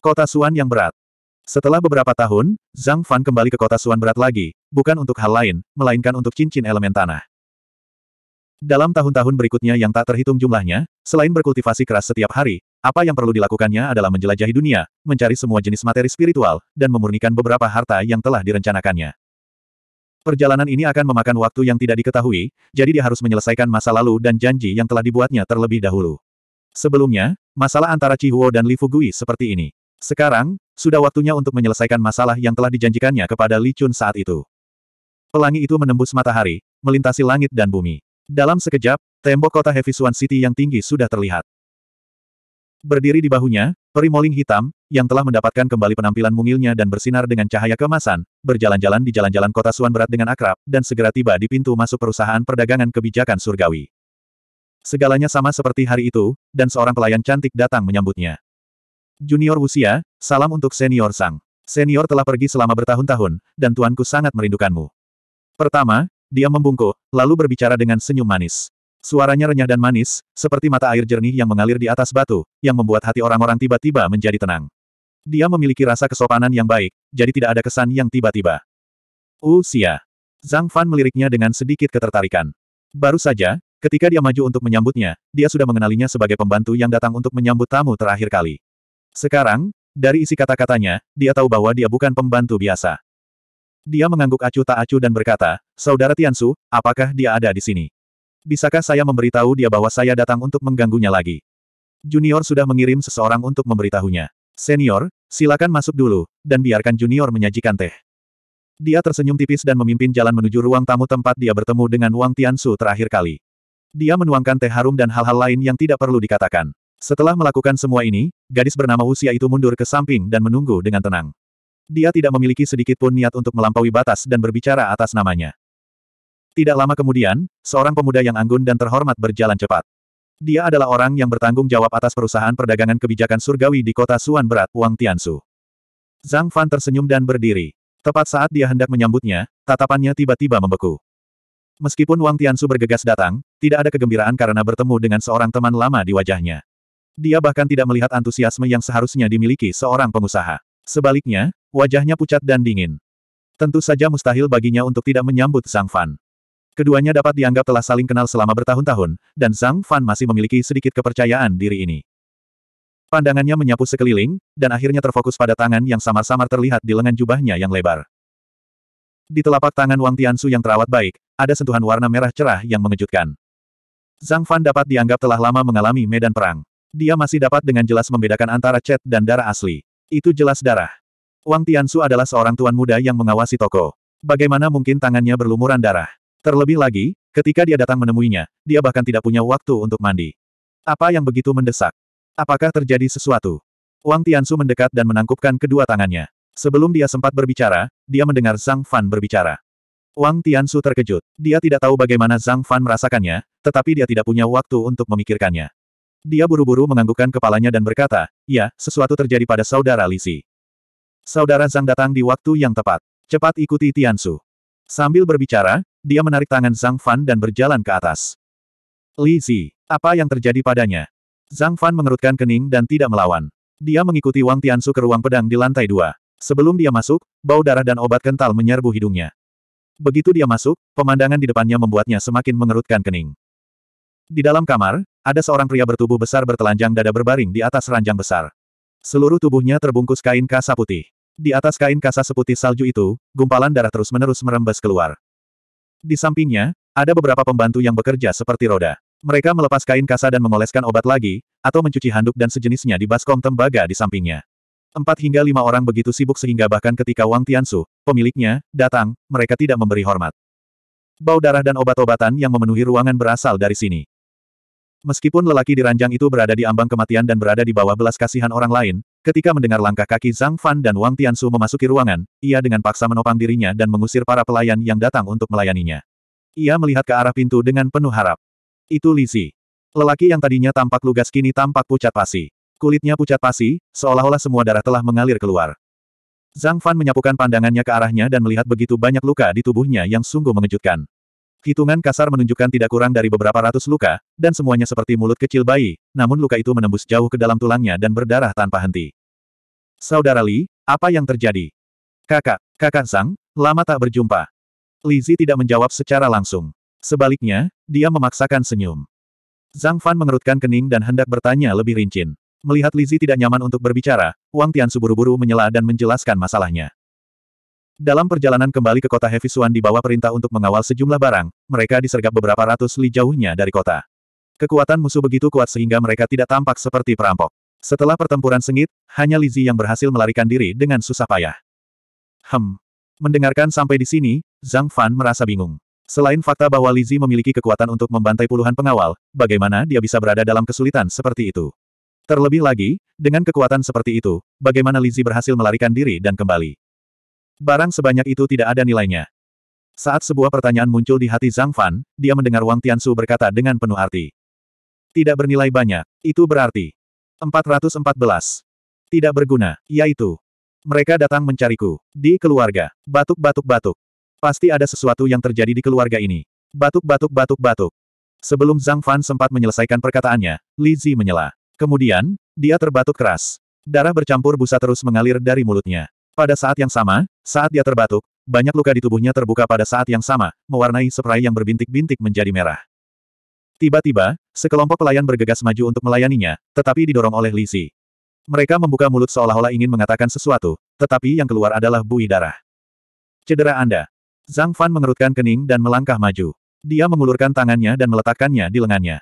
Kota Suan yang berat. Setelah beberapa tahun, Zhang Fan kembali ke kota Suan berat lagi, bukan untuk hal lain, melainkan untuk cincin elemen tanah. Dalam tahun-tahun berikutnya yang tak terhitung jumlahnya, selain berkultivasi keras setiap hari, apa yang perlu dilakukannya adalah menjelajahi dunia, mencari semua jenis materi spiritual, dan memurnikan beberapa harta yang telah direncanakannya. Perjalanan ini akan memakan waktu yang tidak diketahui, jadi dia harus menyelesaikan masa lalu dan janji yang telah dibuatnya terlebih dahulu. Sebelumnya, masalah antara Cihuo dan Li Fugui seperti ini. Sekarang, sudah waktunya untuk menyelesaikan masalah yang telah dijanjikannya kepada Li Chun saat itu. Pelangi itu menembus matahari, melintasi langit dan bumi. Dalam sekejap, tembok kota Heavy Swan City yang tinggi sudah terlihat. Berdiri di bahunya, Peri moling hitam, yang telah mendapatkan kembali penampilan mungilnya dan bersinar dengan cahaya kemasan, berjalan-jalan di jalan-jalan kota Suan berat dengan akrab, dan segera tiba di pintu masuk perusahaan perdagangan kebijakan surgawi. Segalanya sama seperti hari itu, dan seorang pelayan cantik datang menyambutnya. Junior Wuxia, salam untuk senior Sang. Senior telah pergi selama bertahun-tahun, dan tuanku sangat merindukanmu. Pertama, dia membungkuk, lalu berbicara dengan senyum manis. Suaranya renyah dan manis, seperti mata air jernih yang mengalir di atas batu, yang membuat hati orang-orang tiba-tiba menjadi tenang. Dia memiliki rasa kesopanan yang baik, jadi tidak ada kesan yang tiba-tiba. Usia. Zhang Fan meliriknya dengan sedikit ketertarikan. Baru saja, Ketika dia maju untuk menyambutnya, dia sudah mengenalinya sebagai pembantu yang datang untuk menyambut tamu terakhir kali. Sekarang, dari isi kata-katanya, dia tahu bahwa dia bukan pembantu biasa. Dia mengangguk acuh tak acuh dan berkata, Saudara Tiansu, apakah dia ada di sini? Bisakah saya memberitahu dia bahwa saya datang untuk mengganggunya lagi? Junior sudah mengirim seseorang untuk memberitahunya. Senior, silakan masuk dulu, dan biarkan Junior menyajikan teh. Dia tersenyum tipis dan memimpin jalan menuju ruang tamu tempat dia bertemu dengan Wang Tiansu terakhir kali. Dia menuangkan teh harum dan hal-hal lain yang tidak perlu dikatakan. Setelah melakukan semua ini, gadis bernama Usia itu mundur ke samping dan menunggu dengan tenang. Dia tidak memiliki sedikit pun niat untuk melampaui batas dan berbicara atas namanya. Tidak lama kemudian, seorang pemuda yang anggun dan terhormat berjalan cepat. Dia adalah orang yang bertanggung jawab atas perusahaan perdagangan kebijakan surgawi di kota Suan Berat, Wang Tiansu. Zhang Fan tersenyum dan berdiri. Tepat saat dia hendak menyambutnya, tatapannya tiba-tiba membeku. Meskipun Wang Tiansu bergegas datang, tidak ada kegembiraan karena bertemu dengan seorang teman lama di wajahnya. Dia bahkan tidak melihat antusiasme yang seharusnya dimiliki seorang pengusaha. Sebaliknya, wajahnya pucat dan dingin. Tentu saja mustahil baginya untuk tidak menyambut Zhang Fan. Keduanya dapat dianggap telah saling kenal selama bertahun-tahun, dan Zhang Fan masih memiliki sedikit kepercayaan diri ini. Pandangannya menyapu sekeliling, dan akhirnya terfokus pada tangan yang samar-samar terlihat di lengan jubahnya yang lebar. Di telapak tangan Wang Tiansu yang terawat baik, ada sentuhan warna merah cerah yang mengejutkan. Zhang Fan dapat dianggap telah lama mengalami medan perang. Dia masih dapat dengan jelas membedakan antara cat dan darah asli. Itu jelas darah. Wang Tiansu adalah seorang tuan muda yang mengawasi toko. Bagaimana mungkin tangannya berlumuran darah? Terlebih lagi, ketika dia datang menemuinya, dia bahkan tidak punya waktu untuk mandi. Apa yang begitu mendesak? Apakah terjadi sesuatu? Wang Tiansu mendekat dan menangkupkan kedua tangannya. Sebelum dia sempat berbicara, dia mendengar Zhang Fan berbicara. Wang Tiansu terkejut. Dia tidak tahu bagaimana Zhang Fan merasakannya, tetapi dia tidak punya waktu untuk memikirkannya. Dia buru-buru menganggukkan kepalanya dan berkata, ya, sesuatu terjadi pada saudara Li Xi. Saudara Zhang datang di waktu yang tepat. Cepat ikuti Tiansu. Sambil berbicara, dia menarik tangan Zhang Fan dan berjalan ke atas. Li Xi, apa yang terjadi padanya? Zhang Fan mengerutkan kening dan tidak melawan. Dia mengikuti Wang Tiansu ke ruang pedang di lantai dua. Sebelum dia masuk, bau darah dan obat kental menyerbu hidungnya. Begitu dia masuk, pemandangan di depannya membuatnya semakin mengerutkan kening. Di dalam kamar, ada seorang pria bertubuh besar bertelanjang dada berbaring di atas ranjang besar. Seluruh tubuhnya terbungkus kain kasa putih. Di atas kain kasa seputih salju itu, gumpalan darah terus-menerus merembes keluar. Di sampingnya, ada beberapa pembantu yang bekerja seperti roda. Mereka melepas kain kasa dan mengoleskan obat lagi, atau mencuci handuk dan sejenisnya di baskom tembaga di sampingnya. Empat hingga lima orang begitu sibuk sehingga bahkan ketika Wang Tiansu, pemiliknya, datang, mereka tidak memberi hormat. Bau darah dan obat-obatan yang memenuhi ruangan berasal dari sini. Meskipun lelaki di ranjang itu berada di ambang kematian dan berada di bawah belas kasihan orang lain, ketika mendengar langkah kaki Zhang Fan dan Wang Tiansu memasuki ruangan, ia dengan paksa menopang dirinya dan mengusir para pelayan yang datang untuk melayaninya. Ia melihat ke arah pintu dengan penuh harap. Itu Lizzie. Lelaki yang tadinya tampak lugas kini tampak pucat pasi. Kulitnya pucat pasi, seolah-olah semua darah telah mengalir keluar. Zhang Fan menyapukan pandangannya ke arahnya dan melihat begitu banyak luka di tubuhnya yang sungguh mengejutkan. Hitungan kasar menunjukkan tidak kurang dari beberapa ratus luka, dan semuanya seperti mulut kecil bayi, namun luka itu menembus jauh ke dalam tulangnya dan berdarah tanpa henti. Saudara Li, apa yang terjadi? Kakak, kakak Zhang, lama tak berjumpa. Li Zi tidak menjawab secara langsung. Sebaliknya, dia memaksakan senyum. Zhang Fan mengerutkan kening dan hendak bertanya lebih rinci. Melihat Lizzie tidak nyaman untuk berbicara, Wang Tian buru-buru menyela dan menjelaskan masalahnya. Dalam perjalanan kembali ke kota Hefisuan di bawah perintah untuk mengawal sejumlah barang, mereka disergap beberapa ratus li jauhnya dari kota. Kekuatan musuh begitu kuat sehingga mereka tidak tampak seperti perampok. Setelah pertempuran sengit, hanya Lizzie yang berhasil melarikan diri dengan susah payah. Hem. Mendengarkan sampai di sini, Zhang Fan merasa bingung. Selain fakta bahwa Lizzie memiliki kekuatan untuk membantai puluhan pengawal, bagaimana dia bisa berada dalam kesulitan seperti itu? Terlebih lagi, dengan kekuatan seperti itu, bagaimana Lizzie berhasil melarikan diri dan kembali. Barang sebanyak itu tidak ada nilainya. Saat sebuah pertanyaan muncul di hati Zhang Fan, dia mendengar Wang Tiansu berkata dengan penuh arti. Tidak bernilai banyak, itu berarti. 414. Tidak berguna, yaitu. Mereka datang mencariku, di keluarga, batuk-batuk-batuk. Pasti ada sesuatu yang terjadi di keluarga ini. Batuk-batuk-batuk-batuk. Sebelum Zhang Fan sempat menyelesaikan perkataannya, Li Zi menyela. Kemudian, dia terbatuk keras. Darah bercampur busa terus mengalir dari mulutnya. Pada saat yang sama, saat dia terbatuk, banyak luka di tubuhnya terbuka pada saat yang sama, mewarnai seprai yang berbintik-bintik menjadi merah. Tiba-tiba, sekelompok pelayan bergegas maju untuk melayaninya, tetapi didorong oleh Lisi. Mereka membuka mulut seolah-olah ingin mengatakan sesuatu, tetapi yang keluar adalah buih darah. Cedera Anda. Zhang Fan mengerutkan kening dan melangkah maju. Dia mengulurkan tangannya dan meletakkannya di lengannya.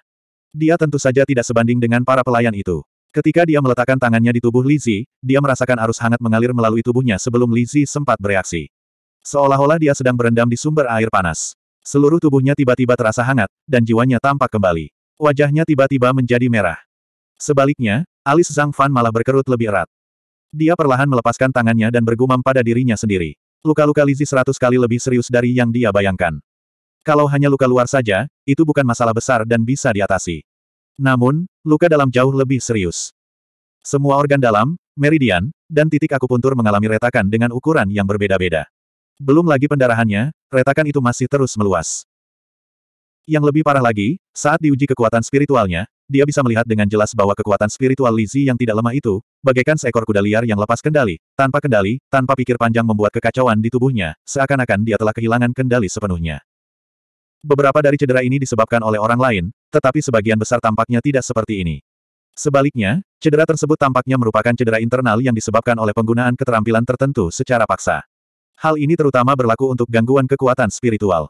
Dia tentu saja tidak sebanding dengan para pelayan itu. Ketika dia meletakkan tangannya di tubuh Lizzie, dia merasakan arus hangat mengalir melalui tubuhnya sebelum Lizzie sempat bereaksi. Seolah-olah dia sedang berendam di sumber air panas. Seluruh tubuhnya tiba-tiba terasa hangat, dan jiwanya tampak kembali. Wajahnya tiba-tiba menjadi merah. Sebaliknya, alis Zhang Fan malah berkerut lebih erat. Dia perlahan melepaskan tangannya dan bergumam pada dirinya sendiri. Luka-luka Lizzie seratus kali lebih serius dari yang dia bayangkan. Kalau hanya luka luar saja, itu bukan masalah besar dan bisa diatasi. Namun, luka dalam jauh lebih serius. Semua organ dalam, meridian, dan titik akupuntur mengalami retakan dengan ukuran yang berbeda-beda. Belum lagi pendarahannya, retakan itu masih terus meluas. Yang lebih parah lagi, saat diuji kekuatan spiritualnya, dia bisa melihat dengan jelas bahwa kekuatan spiritual Lizzie yang tidak lemah itu, bagaikan seekor kuda liar yang lepas kendali, tanpa kendali, tanpa pikir panjang membuat kekacauan di tubuhnya, seakan-akan dia telah kehilangan kendali sepenuhnya. Beberapa dari cedera ini disebabkan oleh orang lain, tetapi sebagian besar tampaknya tidak seperti ini. Sebaliknya, cedera tersebut tampaknya merupakan cedera internal yang disebabkan oleh penggunaan keterampilan tertentu secara paksa. Hal ini terutama berlaku untuk gangguan kekuatan spiritual.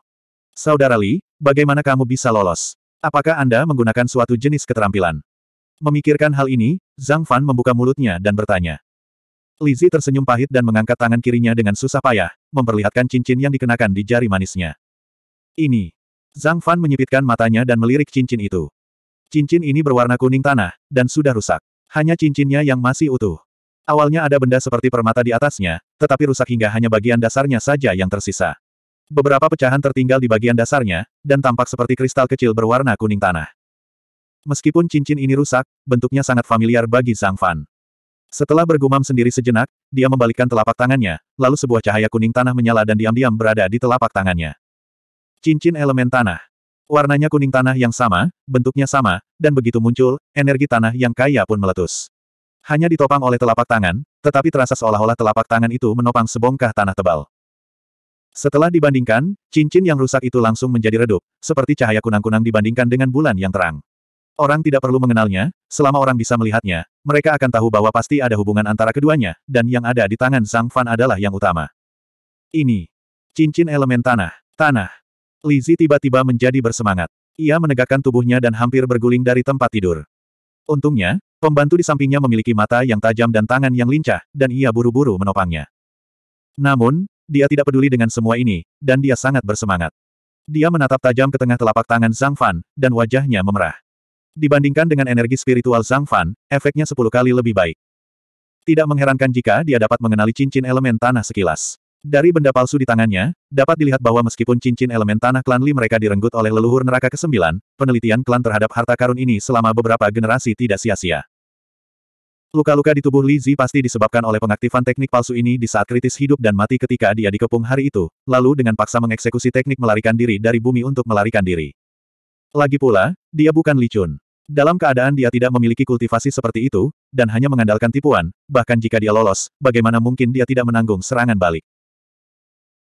Saudara Li, bagaimana kamu bisa lolos? Apakah Anda menggunakan suatu jenis keterampilan? Memikirkan hal ini, Zhang Fan membuka mulutnya dan bertanya. Li Zi tersenyum pahit dan mengangkat tangan kirinya dengan susah payah, memperlihatkan cincin yang dikenakan di jari manisnya. Ini, Zhang Fan menyipitkan matanya dan melirik cincin itu. Cincin ini berwarna kuning tanah, dan sudah rusak. Hanya cincinnya yang masih utuh. Awalnya ada benda seperti permata di atasnya, tetapi rusak hingga hanya bagian dasarnya saja yang tersisa. Beberapa pecahan tertinggal di bagian dasarnya, dan tampak seperti kristal kecil berwarna kuning tanah. Meskipun cincin ini rusak, bentuknya sangat familiar bagi Zhang Fan. Setelah bergumam sendiri sejenak, dia membalikkan telapak tangannya, lalu sebuah cahaya kuning tanah menyala dan diam-diam berada di telapak tangannya. Cincin elemen tanah. Warnanya kuning tanah yang sama, bentuknya sama, dan begitu muncul, energi tanah yang kaya pun meletus. Hanya ditopang oleh telapak tangan, tetapi terasa seolah-olah telapak tangan itu menopang sebongkah tanah tebal. Setelah dibandingkan, cincin yang rusak itu langsung menjadi redup, seperti cahaya kunang-kunang dibandingkan dengan bulan yang terang. Orang tidak perlu mengenalnya, selama orang bisa melihatnya, mereka akan tahu bahwa pasti ada hubungan antara keduanya, dan yang ada di tangan Sang Fan adalah yang utama. Ini. Cincin elemen tanah. Tanah. Lizzy tiba-tiba menjadi bersemangat. Ia menegakkan tubuhnya dan hampir berguling dari tempat tidur. Untungnya, pembantu di sampingnya memiliki mata yang tajam dan tangan yang lincah, dan ia buru-buru menopangnya. Namun, dia tidak peduli dengan semua ini, dan dia sangat bersemangat. Dia menatap tajam ke tengah telapak tangan Zhang Fan, dan wajahnya memerah. Dibandingkan dengan energi spiritual Zhang Fan, efeknya sepuluh kali lebih baik. Tidak mengherankan jika dia dapat mengenali cincin elemen tanah sekilas. Dari benda palsu di tangannya, dapat dilihat bahwa meskipun cincin elemen tanah klan Li mereka direnggut oleh leluhur neraka ke-9, penelitian klan terhadap harta karun ini selama beberapa generasi tidak sia-sia. Luka-luka di tubuh Li Zi pasti disebabkan oleh pengaktifan teknik palsu ini di saat kritis hidup dan mati ketika dia dikepung hari itu, lalu dengan paksa mengeksekusi teknik melarikan diri dari bumi untuk melarikan diri. Lagi pula, dia bukan Li Chun. Dalam keadaan dia tidak memiliki kultivasi seperti itu, dan hanya mengandalkan tipuan, bahkan jika dia lolos, bagaimana mungkin dia tidak menanggung serangan balik.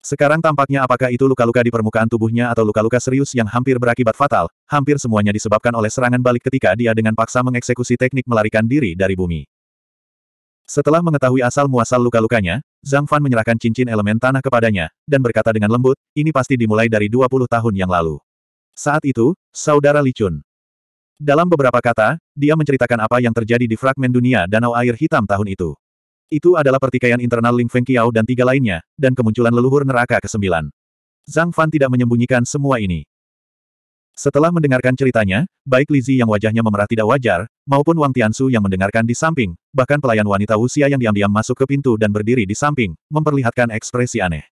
Sekarang tampaknya apakah itu luka-luka di permukaan tubuhnya atau luka-luka serius yang hampir berakibat fatal, hampir semuanya disebabkan oleh serangan balik ketika dia dengan paksa mengeksekusi teknik melarikan diri dari bumi. Setelah mengetahui asal-muasal luka-lukanya, Zhang Fan menyerahkan cincin elemen tanah kepadanya, dan berkata dengan lembut, ini pasti dimulai dari 20 tahun yang lalu. Saat itu, Saudara Li Chun. Dalam beberapa kata, dia menceritakan apa yang terjadi di fragmen dunia Danau Air Hitam tahun itu. Itu adalah pertikaian internal Ling Feng Qiao dan tiga lainnya, dan kemunculan leluhur neraka ke-9. Zhang Fan tidak menyembunyikan semua ini. Setelah mendengarkan ceritanya, baik Lizi yang wajahnya memerah tidak wajar, maupun Wang Tiansu yang mendengarkan di samping, bahkan pelayan wanita usia yang diam-diam masuk ke pintu dan berdiri di samping, memperlihatkan ekspresi aneh.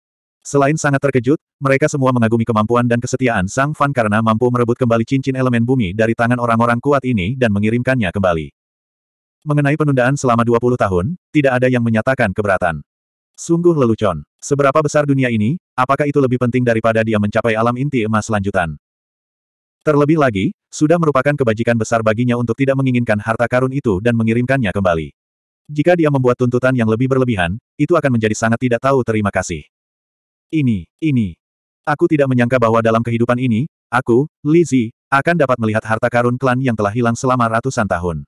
Selain sangat terkejut, mereka semua mengagumi kemampuan dan kesetiaan Zhang Fan karena mampu merebut kembali cincin elemen bumi dari tangan orang-orang kuat ini dan mengirimkannya kembali. Mengenai penundaan selama 20 tahun, tidak ada yang menyatakan keberatan. Sungguh lelucon. Seberapa besar dunia ini, apakah itu lebih penting daripada dia mencapai alam inti emas lanjutan? Terlebih lagi, sudah merupakan kebajikan besar baginya untuk tidak menginginkan harta karun itu dan mengirimkannya kembali. Jika dia membuat tuntutan yang lebih berlebihan, itu akan menjadi sangat tidak tahu terima kasih. Ini, ini. Aku tidak menyangka bahwa dalam kehidupan ini, aku, Lizzie, akan dapat melihat harta karun klan yang telah hilang selama ratusan tahun.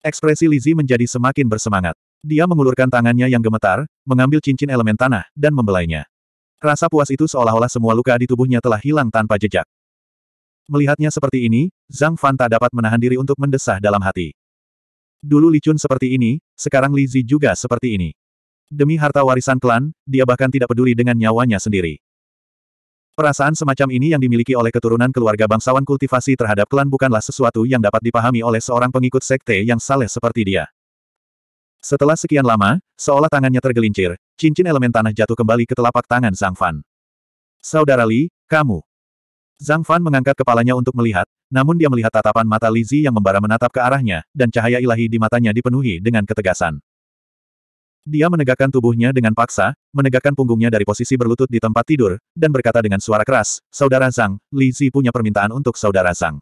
Ekspresi Lizzie menjadi semakin bersemangat. Dia mengulurkan tangannya yang gemetar, mengambil cincin elemen tanah, dan membelainya. Rasa puas itu seolah-olah semua luka di tubuhnya telah hilang tanpa jejak. Melihatnya seperti ini, Zhang Fan tak dapat menahan diri untuk mendesah dalam hati. Dulu licun seperti ini, sekarang Lizzie juga seperti ini. Demi harta warisan klan, dia bahkan tidak peduli dengan nyawanya sendiri. Perasaan semacam ini yang dimiliki oleh keturunan keluarga bangsawan kultivasi terhadap klan bukanlah sesuatu yang dapat dipahami oleh seorang pengikut sekte yang saleh seperti dia. Setelah sekian lama, seolah tangannya tergelincir, cincin elemen tanah jatuh kembali ke telapak tangan Zhang Fan. Saudara Li, kamu. Zhang Fan mengangkat kepalanya untuk melihat, namun dia melihat tatapan mata Zi yang membara menatap ke arahnya, dan cahaya ilahi di matanya dipenuhi dengan ketegasan. Dia menegakkan tubuhnya dengan paksa, menegakkan punggungnya dari posisi berlutut di tempat tidur, dan berkata dengan suara keras, Saudara Zhang, Li Zi punya permintaan untuk Saudara Zhang.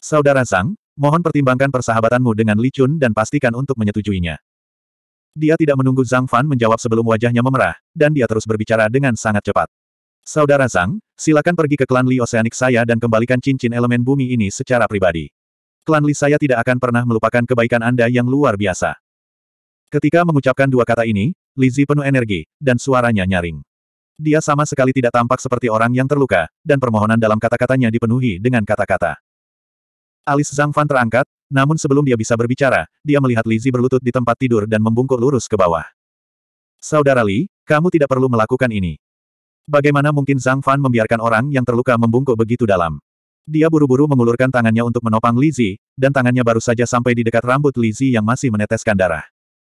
Saudara Zhang, mohon pertimbangkan persahabatanmu dengan Li Chun dan pastikan untuk menyetujuinya. Dia tidak menunggu Zhang Fan menjawab sebelum wajahnya memerah, dan dia terus berbicara dengan sangat cepat. Saudara Zhang, silakan pergi ke klan Li Oceanic saya dan kembalikan cincin elemen bumi ini secara pribadi. Klan Li saya tidak akan pernah melupakan kebaikan Anda yang luar biasa. Ketika mengucapkan dua kata ini, Lizzie penuh energi, dan suaranya nyaring. Dia sama sekali tidak tampak seperti orang yang terluka, dan permohonan dalam kata-katanya dipenuhi dengan kata-kata. Alis Zhang Fan terangkat, namun sebelum dia bisa berbicara, dia melihat Lizzie berlutut di tempat tidur dan membungkuk lurus ke bawah. Saudara Li, kamu tidak perlu melakukan ini. Bagaimana mungkin Zhang Fan membiarkan orang yang terluka membungkuk begitu dalam? Dia buru-buru mengulurkan tangannya untuk menopang Lizzie, dan tangannya baru saja sampai di dekat rambut Lizzie yang masih meneteskan darah.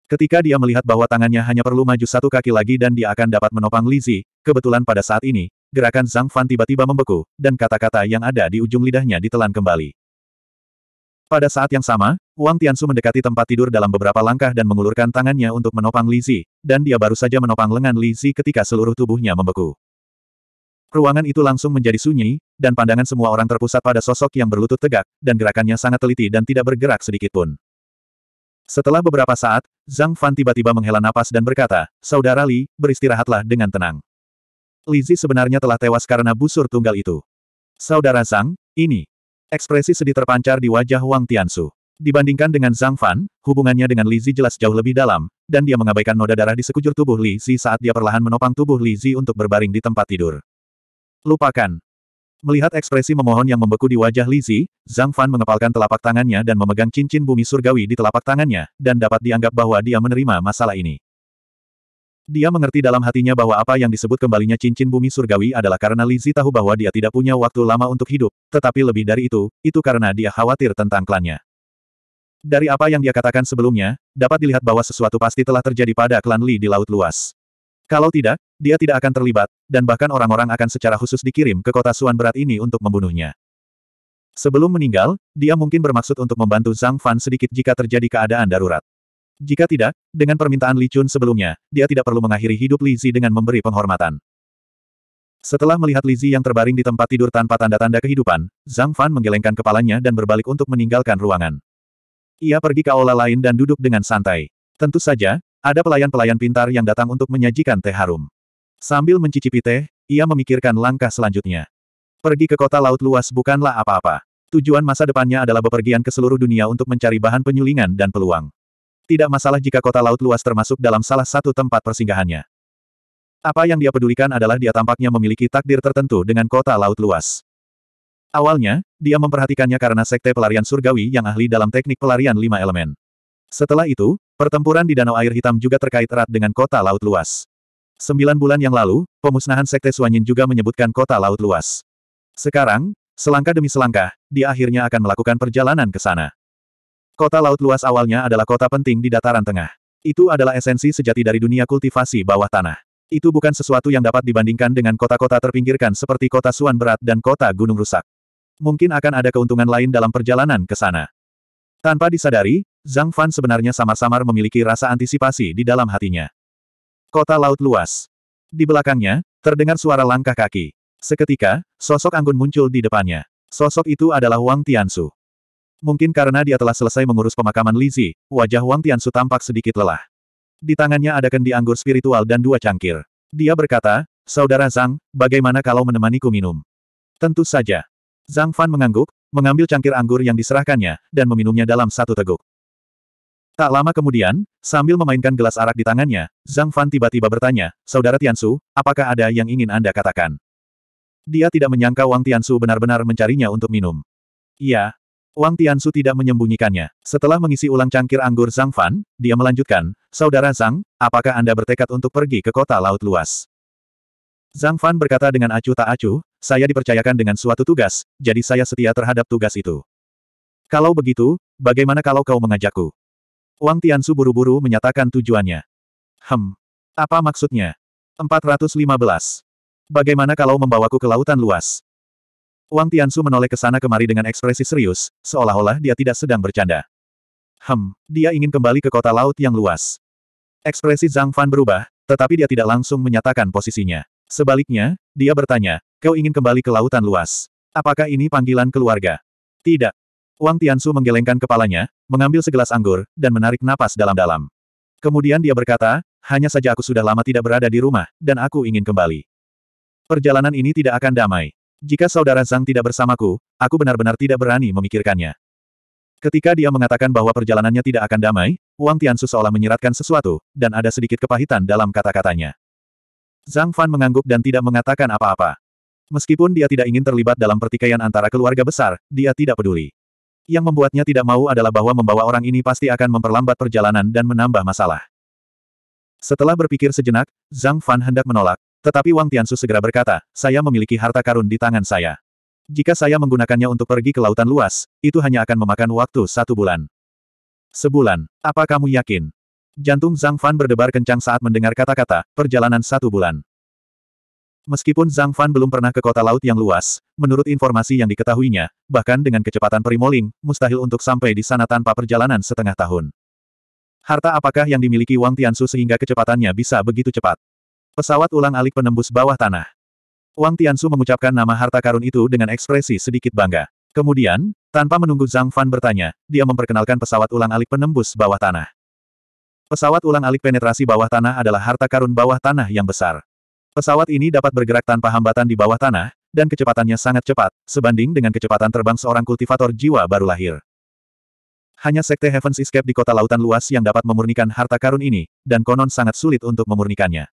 Ketika dia melihat bahwa tangannya hanya perlu maju satu kaki lagi dan dia akan dapat menopang Lizzy, kebetulan pada saat ini, gerakan Zhang Fan tiba-tiba membeku, dan kata-kata yang ada di ujung lidahnya ditelan kembali. Pada saat yang sama, Wang Tiansu mendekati tempat tidur dalam beberapa langkah dan mengulurkan tangannya untuk menopang Lizzy, dan dia baru saja menopang lengan Lizzy ketika seluruh tubuhnya membeku. Ruangan itu langsung menjadi sunyi, dan pandangan semua orang terpusat pada sosok yang berlutut tegak, dan gerakannya sangat teliti dan tidak bergerak sedikit pun. Setelah beberapa saat, Zhang Fan tiba-tiba menghela napas dan berkata, Saudara Li, beristirahatlah dengan tenang. Zi sebenarnya telah tewas karena busur tunggal itu. Saudara Zhang, ini. Ekspresi sedih terpancar di wajah Wang Tiansu. Dibandingkan dengan Zhang Fan, hubungannya dengan Zi jelas jauh lebih dalam, dan dia mengabaikan noda darah di sekujur tubuh Li Zi saat dia perlahan menopang tubuh Li Zi untuk berbaring di tempat tidur. Lupakan, Melihat ekspresi memohon yang membeku di wajah Li Zhang Fan mengepalkan telapak tangannya dan memegang cincin bumi surgawi di telapak tangannya, dan dapat dianggap bahwa dia menerima masalah ini. Dia mengerti dalam hatinya bahwa apa yang disebut kembalinya cincin bumi surgawi adalah karena Li tahu bahwa dia tidak punya waktu lama untuk hidup, tetapi lebih dari itu, itu karena dia khawatir tentang klannya. Dari apa yang dia katakan sebelumnya, dapat dilihat bahwa sesuatu pasti telah terjadi pada klan Li di Laut Luas. Kalau tidak, dia tidak akan terlibat, dan bahkan orang-orang akan secara khusus dikirim ke kota Suan berat ini untuk membunuhnya. Sebelum meninggal, dia mungkin bermaksud untuk membantu Zhang Fan sedikit jika terjadi keadaan darurat. Jika tidak, dengan permintaan Li Chun sebelumnya, dia tidak perlu mengakhiri hidup Li Zi dengan memberi penghormatan. Setelah melihat Li Zi yang terbaring di tempat tidur tanpa tanda-tanda kehidupan, Zhang Fan menggelengkan kepalanya dan berbalik untuk meninggalkan ruangan. Ia pergi ke aula lain dan duduk dengan santai. Tentu saja, ada pelayan-pelayan pintar yang datang untuk menyajikan teh harum. Sambil mencicipi teh, ia memikirkan langkah selanjutnya. Pergi ke kota laut luas bukanlah apa-apa. Tujuan masa depannya adalah bepergian ke seluruh dunia untuk mencari bahan penyulingan dan peluang. Tidak masalah jika kota laut luas termasuk dalam salah satu tempat persinggahannya. Apa yang dia pedulikan adalah dia tampaknya memiliki takdir tertentu dengan kota laut luas. Awalnya, dia memperhatikannya karena sekte pelarian surgawi yang ahli dalam teknik pelarian lima elemen. Setelah itu, Pertempuran di Danau Air Hitam juga terkait erat dengan kota laut luas. Sembilan bulan yang lalu, pemusnahan Sekte Suanyin juga menyebutkan kota laut luas. Sekarang, selangkah demi selangkah, dia akhirnya akan melakukan perjalanan ke sana. Kota laut luas awalnya adalah kota penting di dataran tengah. Itu adalah esensi sejati dari dunia kultivasi bawah tanah. Itu bukan sesuatu yang dapat dibandingkan dengan kota-kota terpinggirkan seperti kota Suan Berat dan kota Gunung Rusak. Mungkin akan ada keuntungan lain dalam perjalanan ke sana. Tanpa disadari, Zhang Fan sebenarnya samar-samar memiliki rasa antisipasi di dalam hatinya. Kota laut luas. Di belakangnya, terdengar suara langkah kaki. Seketika, sosok anggun muncul di depannya. Sosok itu adalah Wang Tiansu. Mungkin karena dia telah selesai mengurus pemakaman Lizi, wajah Wang Tiansu tampak sedikit lelah. Di tangannya ada kendi anggur spiritual dan dua cangkir. Dia berkata, Saudara Zhang, bagaimana kalau menemaniku minum? Tentu saja. Zhang Fan mengangguk, mengambil cangkir anggur yang diserahkannya, dan meminumnya dalam satu teguk. Tak lama kemudian, sambil memainkan gelas arak di tangannya, Zhang Fan tiba-tiba bertanya, Saudara Tiansu, apakah ada yang ingin Anda katakan? Dia tidak menyangka Wang Tiansu benar-benar mencarinya untuk minum. Iya. Wang Tiansu tidak menyembunyikannya. Setelah mengisi ulang cangkir anggur Zhang Fan, dia melanjutkan, Saudara Zhang, apakah Anda bertekad untuk pergi ke kota laut luas? Zhang Fan berkata dengan acuh tak acuh, saya dipercayakan dengan suatu tugas, jadi saya setia terhadap tugas itu. Kalau begitu, bagaimana kalau kau mengajakku? Wang Tiansu buru-buru menyatakan tujuannya. Hem. Apa maksudnya? 415. Bagaimana kalau membawaku ke lautan luas? Wang Tiansu menoleh ke sana kemari dengan ekspresi serius, seolah-olah dia tidak sedang bercanda. Hem, dia ingin kembali ke kota laut yang luas. Ekspresi Zhang Fan berubah, tetapi dia tidak langsung menyatakan posisinya. Sebaliknya, dia bertanya, kau ingin kembali ke lautan luas. Apakah ini panggilan keluarga? Tidak. Wang Tiansu menggelengkan kepalanya, mengambil segelas anggur, dan menarik napas dalam-dalam. Kemudian dia berkata, hanya saja aku sudah lama tidak berada di rumah, dan aku ingin kembali. Perjalanan ini tidak akan damai. Jika saudara Zhang tidak bersamaku, aku benar-benar tidak berani memikirkannya. Ketika dia mengatakan bahwa perjalanannya tidak akan damai, Wang Tiansu seolah menyeratkan sesuatu, dan ada sedikit kepahitan dalam kata-katanya. Zhang Fan mengangguk dan tidak mengatakan apa-apa. Meskipun dia tidak ingin terlibat dalam pertikaian antara keluarga besar, dia tidak peduli. Yang membuatnya tidak mau adalah bahwa membawa orang ini pasti akan memperlambat perjalanan dan menambah masalah. Setelah berpikir sejenak, Zhang Fan hendak menolak, tetapi Wang Tiansu segera berkata, saya memiliki harta karun di tangan saya. Jika saya menggunakannya untuk pergi ke lautan luas, itu hanya akan memakan waktu satu bulan. Sebulan, apa kamu yakin? Jantung Zhang Fan berdebar kencang saat mendengar kata-kata, perjalanan satu bulan. Meskipun Zhang Fan belum pernah ke kota laut yang luas, menurut informasi yang diketahuinya, bahkan dengan kecepatan perimoling, mustahil untuk sampai di sana tanpa perjalanan setengah tahun. Harta apakah yang dimiliki Wang Tiansu sehingga kecepatannya bisa begitu cepat? Pesawat ulang-alik penembus bawah tanah. Wang Tiansu mengucapkan nama harta karun itu dengan ekspresi sedikit bangga. Kemudian, tanpa menunggu Zhang Fan bertanya, dia memperkenalkan pesawat ulang-alik penembus bawah tanah. Pesawat ulang-alik penetrasi bawah tanah adalah harta karun bawah tanah yang besar. Pesawat ini dapat bergerak tanpa hambatan di bawah tanah, dan kecepatannya sangat cepat, sebanding dengan kecepatan terbang seorang kultivator jiwa baru lahir. Hanya sekte Heaven's Escape di kota lautan luas yang dapat memurnikan harta karun ini, dan konon sangat sulit untuk memurnikannya.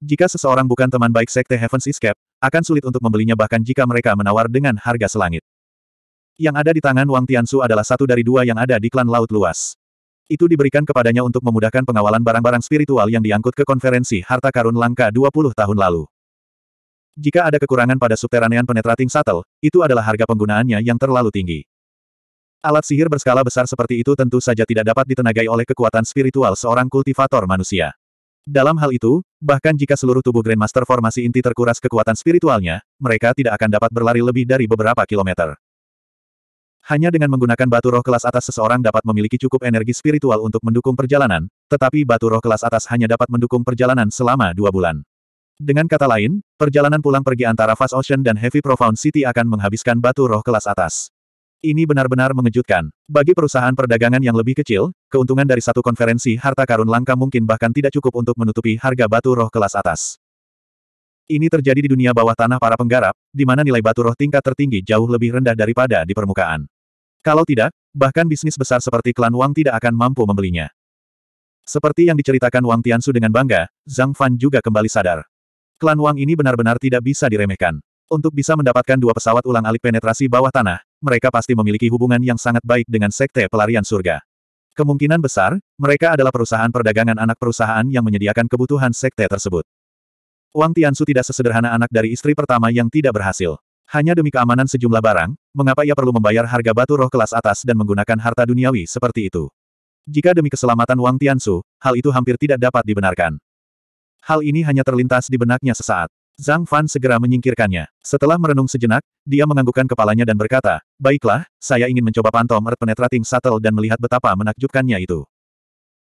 Jika seseorang bukan teman baik sekte Heaven's Escape, akan sulit untuk membelinya bahkan jika mereka menawar dengan harga selangit. Yang ada di tangan Wang Tiansu adalah satu dari dua yang ada di klan Laut Luas. Itu diberikan kepadanya untuk memudahkan pengawalan barang-barang spiritual yang diangkut ke konferensi Harta Karun Langka 20 tahun lalu. Jika ada kekurangan pada subteranean penetrating shuttle, itu adalah harga penggunaannya yang terlalu tinggi. Alat sihir berskala besar seperti itu tentu saja tidak dapat ditenagai oleh kekuatan spiritual seorang kultivator manusia. Dalam hal itu, bahkan jika seluruh tubuh Grandmaster formasi inti terkuras kekuatan spiritualnya, mereka tidak akan dapat berlari lebih dari beberapa kilometer. Hanya dengan menggunakan batu roh kelas atas seseorang dapat memiliki cukup energi spiritual untuk mendukung perjalanan, tetapi batu roh kelas atas hanya dapat mendukung perjalanan selama dua bulan. Dengan kata lain, perjalanan pulang pergi antara Fast Ocean dan Heavy Profound City akan menghabiskan batu roh kelas atas. Ini benar-benar mengejutkan. Bagi perusahaan perdagangan yang lebih kecil, keuntungan dari satu konferensi harta karun langka mungkin bahkan tidak cukup untuk menutupi harga batu roh kelas atas. Ini terjadi di dunia bawah tanah para penggarap, di mana nilai batu roh tingkat tertinggi jauh lebih rendah daripada di permukaan. Kalau tidak, bahkan bisnis besar seperti klan Wang tidak akan mampu membelinya. Seperti yang diceritakan Wang Tiansu dengan bangga, Zhang Fan juga kembali sadar. Klan Wang ini benar-benar tidak bisa diremehkan. Untuk bisa mendapatkan dua pesawat ulang alik penetrasi bawah tanah, mereka pasti memiliki hubungan yang sangat baik dengan Sekte Pelarian Surga. Kemungkinan besar, mereka adalah perusahaan perdagangan anak perusahaan yang menyediakan kebutuhan Sekte tersebut. Wang Tiansu tidak sesederhana anak dari istri pertama yang tidak berhasil. Hanya demi keamanan sejumlah barang, mengapa ia perlu membayar harga batu roh kelas atas dan menggunakan harta duniawi seperti itu? Jika demi keselamatan Wang Tiansu, hal itu hampir tidak dapat dibenarkan. Hal ini hanya terlintas di benaknya sesaat. Zhang Fan segera menyingkirkannya. Setelah merenung sejenak, dia menganggukkan kepalanya dan berkata, Baiklah, saya ingin mencoba pantom Earth Penetrating Shuttle dan melihat betapa menakjubkannya itu.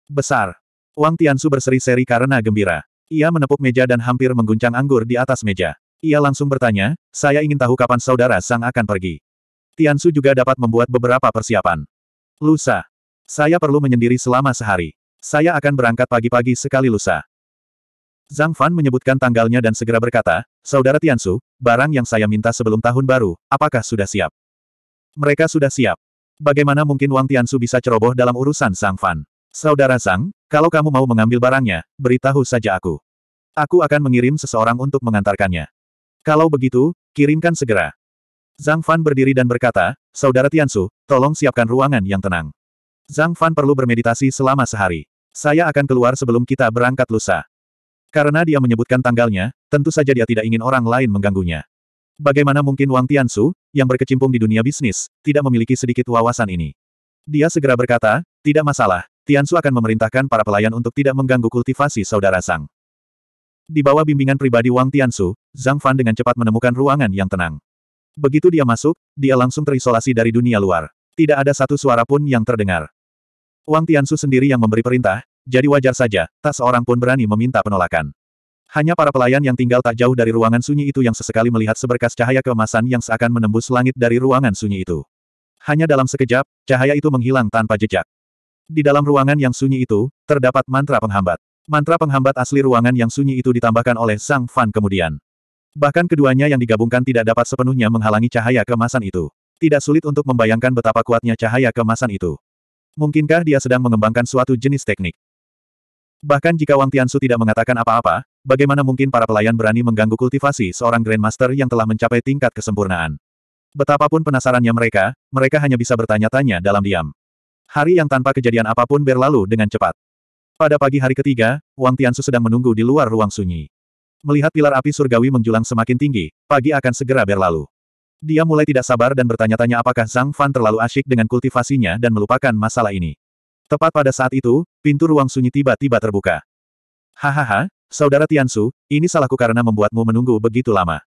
Besar. Wang Tiansu berseri-seri karena gembira. Ia menepuk meja dan hampir mengguncang anggur di atas meja. Ia langsung bertanya, saya ingin tahu kapan saudara Sang akan pergi. Tiansu juga dapat membuat beberapa persiapan. Lusa. Saya perlu menyendiri selama sehari. Saya akan berangkat pagi-pagi sekali lusa. Zhang Fan menyebutkan tanggalnya dan segera berkata, Saudara Tiansu, barang yang saya minta sebelum tahun baru, apakah sudah siap? Mereka sudah siap. Bagaimana mungkin Wang Tiansu bisa ceroboh dalam urusan Zhang Fan? Saudara Zhang, kalau kamu mau mengambil barangnya, beritahu saja aku. Aku akan mengirim seseorang untuk mengantarkannya. Kalau begitu, kirimkan segera. Zhang Fan berdiri dan berkata, Saudara Tiansu, tolong siapkan ruangan yang tenang. Zhang Fan perlu bermeditasi selama sehari. Saya akan keluar sebelum kita berangkat lusa. Karena dia menyebutkan tanggalnya, tentu saja dia tidak ingin orang lain mengganggunya. Bagaimana mungkin Wang Tiansu, yang berkecimpung di dunia bisnis, tidak memiliki sedikit wawasan ini? Dia segera berkata, tidak masalah, Tiansu akan memerintahkan para pelayan untuk tidak mengganggu kultivasi saudara Sang. Di bawah bimbingan pribadi Wang Tiansu, Zhang Fan dengan cepat menemukan ruangan yang tenang. Begitu dia masuk, dia langsung terisolasi dari dunia luar. Tidak ada satu suara pun yang terdengar. Wang Tiansu sendiri yang memberi perintah, jadi wajar saja, tak seorang pun berani meminta penolakan. Hanya para pelayan yang tinggal tak jauh dari ruangan sunyi itu yang sesekali melihat seberkas cahaya keemasan yang seakan menembus langit dari ruangan sunyi itu. Hanya dalam sekejap, cahaya itu menghilang tanpa jejak. Di dalam ruangan yang sunyi itu, terdapat mantra penghambat. Mantra penghambat asli ruangan yang sunyi itu ditambahkan oleh Sang Fan kemudian. Bahkan keduanya yang digabungkan tidak dapat sepenuhnya menghalangi cahaya kemasan itu. Tidak sulit untuk membayangkan betapa kuatnya cahaya kemasan itu. Mungkinkah dia sedang mengembangkan suatu jenis teknik? Bahkan jika Wang Tiansu tidak mengatakan apa-apa, bagaimana mungkin para pelayan berani mengganggu kultivasi seorang Grandmaster yang telah mencapai tingkat kesempurnaan? Betapapun penasarannya mereka, mereka hanya bisa bertanya-tanya dalam diam. Hari yang tanpa kejadian apapun berlalu dengan cepat. Pada pagi hari ketiga, Wang Tiansu sedang menunggu di luar ruang sunyi. Melihat pilar api surgawi menjulang semakin tinggi, pagi akan segera berlalu. Dia mulai tidak sabar dan bertanya-tanya apakah Zhang Fan terlalu asyik dengan kultivasinya dan melupakan masalah ini. Tepat pada saat itu, pintu ruang sunyi tiba-tiba terbuka. Hahaha, saudara Tiansu, ini salahku karena membuatmu menunggu begitu lama.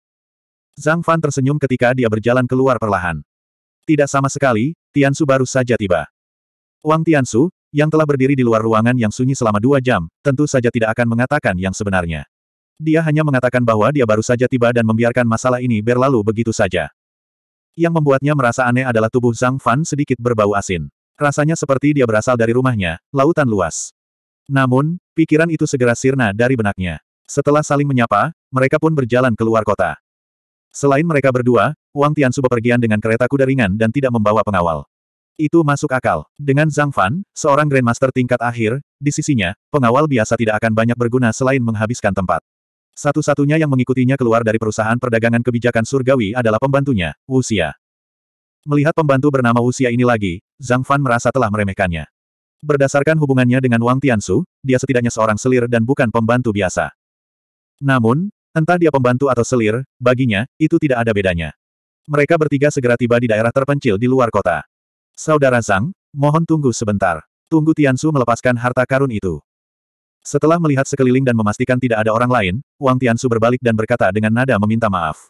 Zhang Fan tersenyum ketika dia berjalan keluar perlahan. Tidak sama sekali, Tiansu baru saja tiba. Wang Tiansu, yang telah berdiri di luar ruangan yang sunyi selama dua jam, tentu saja tidak akan mengatakan yang sebenarnya. Dia hanya mengatakan bahwa dia baru saja tiba dan membiarkan masalah ini berlalu begitu saja. Yang membuatnya merasa aneh adalah tubuh Zhang Fan sedikit berbau asin. Rasanya seperti dia berasal dari rumahnya, lautan luas. Namun, pikiran itu segera sirna dari benaknya. Setelah saling menyapa, mereka pun berjalan keluar kota. Selain mereka berdua, Wang Tiansu bepergian dengan kereta kuda ringan dan tidak membawa pengawal. Itu masuk akal. Dengan Zhang Fan, seorang Grandmaster tingkat akhir, di sisinya, pengawal biasa tidak akan banyak berguna selain menghabiskan tempat. Satu-satunya yang mengikutinya keluar dari perusahaan perdagangan kebijakan surgawi adalah pembantunya, Wuxia. Melihat pembantu bernama Wuxia ini lagi, Zhang Fan merasa telah meremehkannya. Berdasarkan hubungannya dengan Wang Tiansu, dia setidaknya seorang selir dan bukan pembantu biasa. Namun, entah dia pembantu atau selir, baginya, itu tidak ada bedanya. Mereka bertiga segera tiba di daerah terpencil di luar kota. Saudara Zhang, mohon tunggu sebentar. Tunggu Tiansu melepaskan harta karun itu. Setelah melihat sekeliling dan memastikan tidak ada orang lain, Wang Tiansu berbalik dan berkata dengan nada meminta maaf.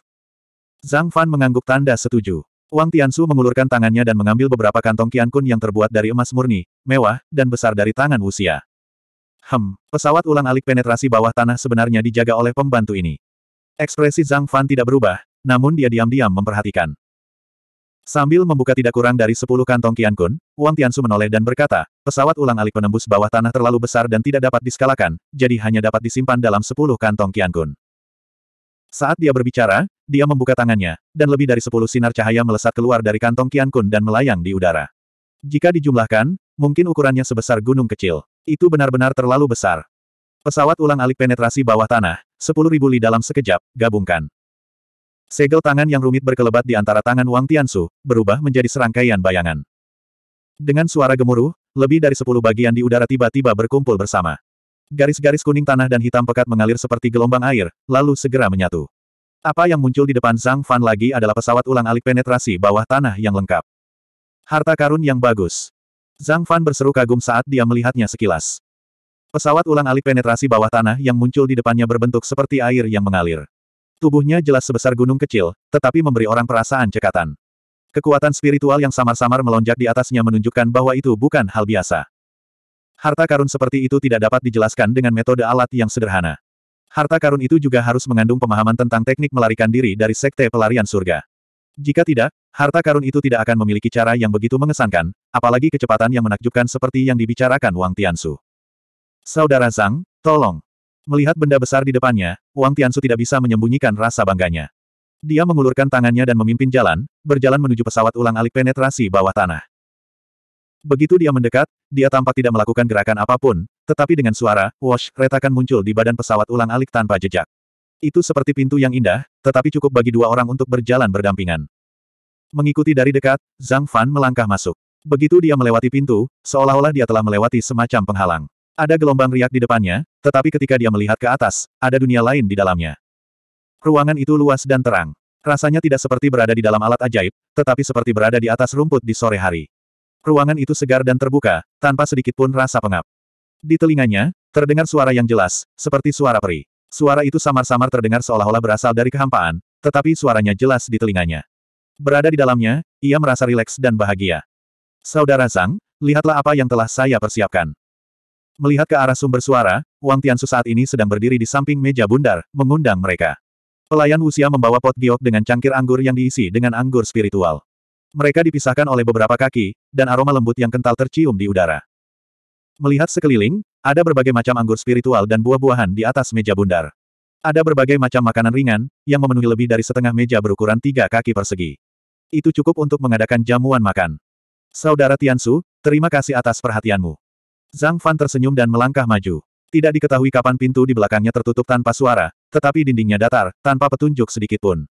Zhang Fan mengangguk tanda setuju. Wang Tiansu mengulurkan tangannya dan mengambil beberapa kantong Kun yang terbuat dari emas murni, mewah, dan besar dari tangan usia. Hem, pesawat ulang-alik penetrasi bawah tanah sebenarnya dijaga oleh pembantu ini. Ekspresi Zhang Fan tidak berubah, namun dia diam-diam memperhatikan. Sambil membuka tidak kurang dari sepuluh kantong kian Kun, Wang Tiansu menoleh dan berkata, pesawat ulang alik penembus bawah tanah terlalu besar dan tidak dapat diskalakan, jadi hanya dapat disimpan dalam sepuluh kantong kian Kun. Saat dia berbicara, dia membuka tangannya, dan lebih dari sepuluh sinar cahaya melesat keluar dari kantong kian Kun dan melayang di udara. Jika dijumlahkan, mungkin ukurannya sebesar gunung kecil. Itu benar-benar terlalu besar. Pesawat ulang alik penetrasi bawah tanah, sepuluh ribu li dalam sekejap, gabungkan. Segel tangan yang rumit berkelebat di antara tangan Wang Tiansu, berubah menjadi serangkaian bayangan. Dengan suara gemuruh, lebih dari sepuluh bagian di udara tiba-tiba berkumpul bersama. Garis-garis kuning tanah dan hitam pekat mengalir seperti gelombang air, lalu segera menyatu. Apa yang muncul di depan Zhang Fan lagi adalah pesawat ulang alik penetrasi bawah tanah yang lengkap. Harta karun yang bagus. Zhang Fan berseru kagum saat dia melihatnya sekilas. Pesawat ulang alik penetrasi bawah tanah yang muncul di depannya berbentuk seperti air yang mengalir. Tubuhnya jelas sebesar gunung kecil, tetapi memberi orang perasaan cekatan. Kekuatan spiritual yang samar-samar melonjak di atasnya menunjukkan bahwa itu bukan hal biasa. Harta karun seperti itu tidak dapat dijelaskan dengan metode alat yang sederhana. Harta karun itu juga harus mengandung pemahaman tentang teknik melarikan diri dari sekte pelarian surga. Jika tidak, harta karun itu tidak akan memiliki cara yang begitu mengesankan, apalagi kecepatan yang menakjubkan seperti yang dibicarakan Wang Tianshu. Saudara Zhang, tolong. Melihat benda besar di depannya, Wang Tiansu tidak bisa menyembunyikan rasa bangganya. Dia mengulurkan tangannya dan memimpin jalan, berjalan menuju pesawat ulang-alik penetrasi bawah tanah. Begitu dia mendekat, dia tampak tidak melakukan gerakan apapun, tetapi dengan suara, wash, retakan muncul di badan pesawat ulang-alik tanpa jejak. Itu seperti pintu yang indah, tetapi cukup bagi dua orang untuk berjalan berdampingan. Mengikuti dari dekat, Zhang Fan melangkah masuk. Begitu dia melewati pintu, seolah-olah dia telah melewati semacam penghalang. Ada gelombang riak di depannya, tetapi ketika dia melihat ke atas, ada dunia lain di dalamnya. Ruangan itu luas dan terang. Rasanya tidak seperti berada di dalam alat ajaib, tetapi seperti berada di atas rumput di sore hari. Ruangan itu segar dan terbuka, tanpa sedikit pun rasa pengap. Di telinganya, terdengar suara yang jelas, seperti suara peri. Suara itu samar-samar terdengar seolah-olah berasal dari kehampaan, tetapi suaranya jelas di telinganya. Berada di dalamnya, ia merasa rileks dan bahagia. Saudara Zhang, lihatlah apa yang telah saya persiapkan. Melihat ke arah sumber suara, Wang Tiansu saat ini sedang berdiri di samping meja bundar, mengundang mereka. Pelayan usia membawa pot giok dengan cangkir anggur yang diisi dengan anggur spiritual. Mereka dipisahkan oleh beberapa kaki, dan aroma lembut yang kental tercium di udara. Melihat sekeliling, ada berbagai macam anggur spiritual dan buah-buahan di atas meja bundar. Ada berbagai macam makanan ringan, yang memenuhi lebih dari setengah meja berukuran tiga kaki persegi. Itu cukup untuk mengadakan jamuan makan. Saudara Tiansu, terima kasih atas perhatianmu. Zhang Fan tersenyum dan melangkah maju. Tidak diketahui kapan pintu di belakangnya tertutup tanpa suara, tetapi dindingnya datar, tanpa petunjuk sedikit pun.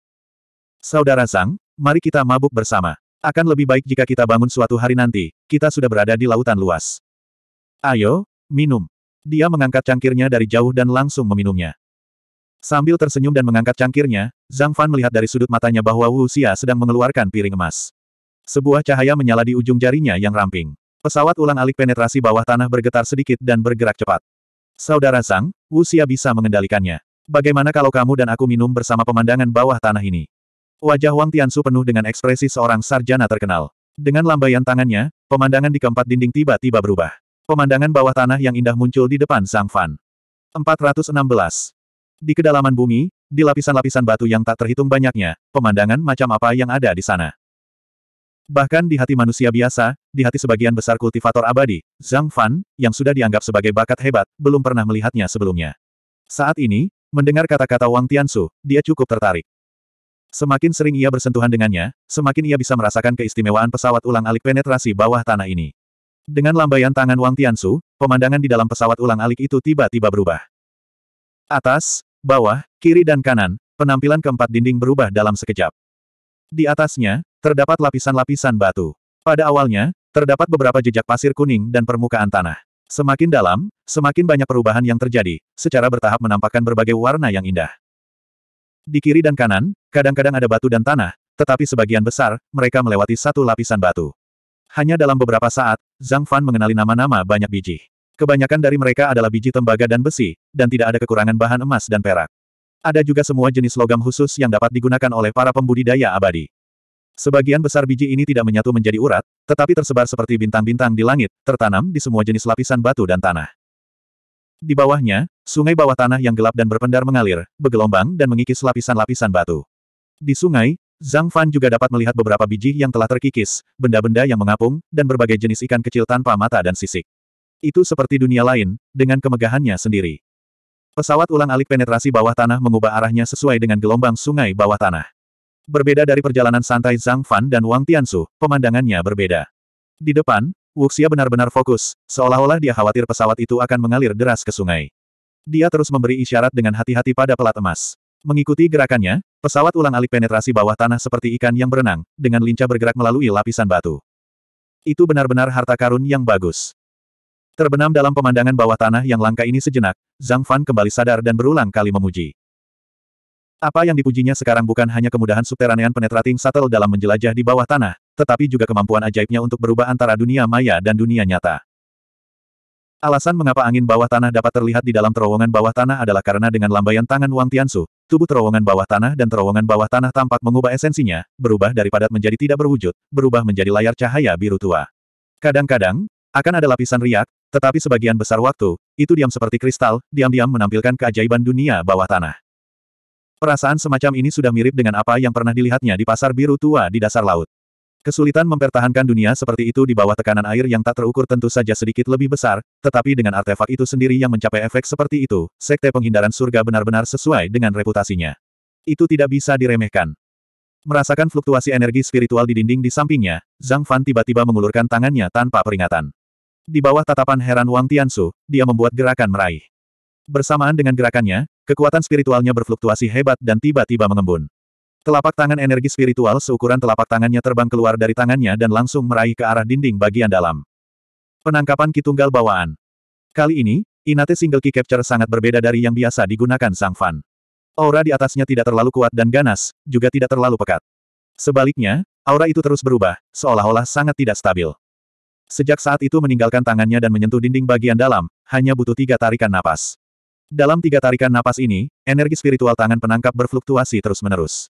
Saudara Zhang, mari kita mabuk bersama. Akan lebih baik jika kita bangun suatu hari nanti, kita sudah berada di lautan luas. Ayo, minum. Dia mengangkat cangkirnya dari jauh dan langsung meminumnya. Sambil tersenyum dan mengangkat cangkirnya, Zhang Fan melihat dari sudut matanya bahwa Wu Xia sedang mengeluarkan piring emas. Sebuah cahaya menyala di ujung jarinya yang ramping. Pesawat ulang-alik penetrasi bawah tanah bergetar sedikit dan bergerak cepat. Saudara Sang, usia bisa mengendalikannya. Bagaimana kalau kamu dan aku minum bersama pemandangan bawah tanah ini? Wajah Wang Tiansu penuh dengan ekspresi seorang sarjana terkenal. Dengan lambaian tangannya, pemandangan di keempat dinding tiba-tiba berubah. Pemandangan bawah tanah yang indah muncul di depan Sang Fan. 416. Di kedalaman bumi, di lapisan-lapisan batu yang tak terhitung banyaknya, pemandangan macam apa yang ada di sana. Bahkan di hati manusia biasa, di hati sebagian besar kultivator abadi, Zhang Fan, yang sudah dianggap sebagai bakat hebat, belum pernah melihatnya sebelumnya. Saat ini, mendengar kata-kata Wang Tianshu, dia cukup tertarik. Semakin sering ia bersentuhan dengannya, semakin ia bisa merasakan keistimewaan pesawat ulang-alik penetrasi bawah tanah ini. Dengan lambaian tangan Wang Tianshu, pemandangan di dalam pesawat ulang-alik itu tiba-tiba berubah. Atas, bawah, kiri dan kanan, penampilan keempat dinding berubah dalam sekejap. Di atasnya, terdapat lapisan-lapisan batu. Pada awalnya, terdapat beberapa jejak pasir kuning dan permukaan tanah. Semakin dalam, semakin banyak perubahan yang terjadi, secara bertahap menampakkan berbagai warna yang indah. Di kiri dan kanan, kadang-kadang ada batu dan tanah, tetapi sebagian besar, mereka melewati satu lapisan batu. Hanya dalam beberapa saat, Zhang Fan mengenali nama-nama banyak biji. Kebanyakan dari mereka adalah biji tembaga dan besi, dan tidak ada kekurangan bahan emas dan perak. Ada juga semua jenis logam khusus yang dapat digunakan oleh para pembudidaya abadi. Sebagian besar biji ini tidak menyatu menjadi urat, tetapi tersebar seperti bintang-bintang di langit, tertanam di semua jenis lapisan batu dan tanah. Di bawahnya, sungai bawah tanah yang gelap dan berpendar mengalir, bergelombang dan mengikis lapisan-lapisan batu. Di sungai, Zhang Fan juga dapat melihat beberapa biji yang telah terkikis, benda-benda yang mengapung, dan berbagai jenis ikan kecil tanpa mata dan sisik. Itu seperti dunia lain, dengan kemegahannya sendiri. Pesawat ulang-alik penetrasi bawah tanah mengubah arahnya sesuai dengan gelombang sungai bawah tanah. Berbeda dari perjalanan santai Zhang Fan dan Wang Tianshu, pemandangannya berbeda. Di depan, Wuxia benar-benar fokus, seolah-olah dia khawatir pesawat itu akan mengalir deras ke sungai. Dia terus memberi isyarat dengan hati-hati pada pelat emas. Mengikuti gerakannya, pesawat ulang alik penetrasi bawah tanah seperti ikan yang berenang, dengan lincah bergerak melalui lapisan batu. Itu benar-benar harta karun yang bagus. Terbenam dalam pemandangan bawah tanah yang langka ini sejenak, Zhang Fan kembali sadar dan berulang kali memuji. Apa yang dipujinya sekarang bukan hanya kemudahan subteranean penetrating satel dalam menjelajah di bawah tanah, tetapi juga kemampuan ajaibnya untuk berubah antara dunia maya dan dunia nyata. Alasan mengapa angin bawah tanah dapat terlihat di dalam terowongan bawah tanah adalah karena dengan lambaian tangan Wang Tiansu, tubuh terowongan bawah tanah dan terowongan bawah tanah tampak mengubah esensinya, berubah dari padat menjadi tidak berwujud, berubah menjadi layar cahaya biru tua. Kadang-kadang, akan ada lapisan riak, tetapi sebagian besar waktu, itu diam seperti kristal, diam-diam menampilkan keajaiban dunia bawah tanah. Perasaan semacam ini sudah mirip dengan apa yang pernah dilihatnya di pasar biru tua di dasar laut. Kesulitan mempertahankan dunia seperti itu di bawah tekanan air yang tak terukur tentu saja sedikit lebih besar, tetapi dengan artefak itu sendiri yang mencapai efek seperti itu, sekte penghindaran surga benar-benar sesuai dengan reputasinya. Itu tidak bisa diremehkan. Merasakan fluktuasi energi spiritual di dinding di sampingnya, Zhang Fan tiba-tiba mengulurkan tangannya tanpa peringatan. Di bawah tatapan heran Wang Tiansu, dia membuat gerakan meraih. Bersamaan dengan gerakannya, kekuatan spiritualnya berfluktuasi hebat dan tiba-tiba mengembun. Telapak tangan energi spiritual seukuran telapak tangannya terbang keluar dari tangannya dan langsung meraih ke arah dinding bagian dalam. Penangkapan Kitunggal Bawaan Kali ini, Inate Single Key Capture sangat berbeda dari yang biasa digunakan Sang Fan. Aura di atasnya tidak terlalu kuat dan ganas, juga tidak terlalu pekat. Sebaliknya, aura itu terus berubah, seolah-olah sangat tidak stabil. Sejak saat itu meninggalkan tangannya dan menyentuh dinding bagian dalam, hanya butuh tiga tarikan napas. Dalam tiga tarikan napas ini, energi spiritual tangan penangkap berfluktuasi terus-menerus.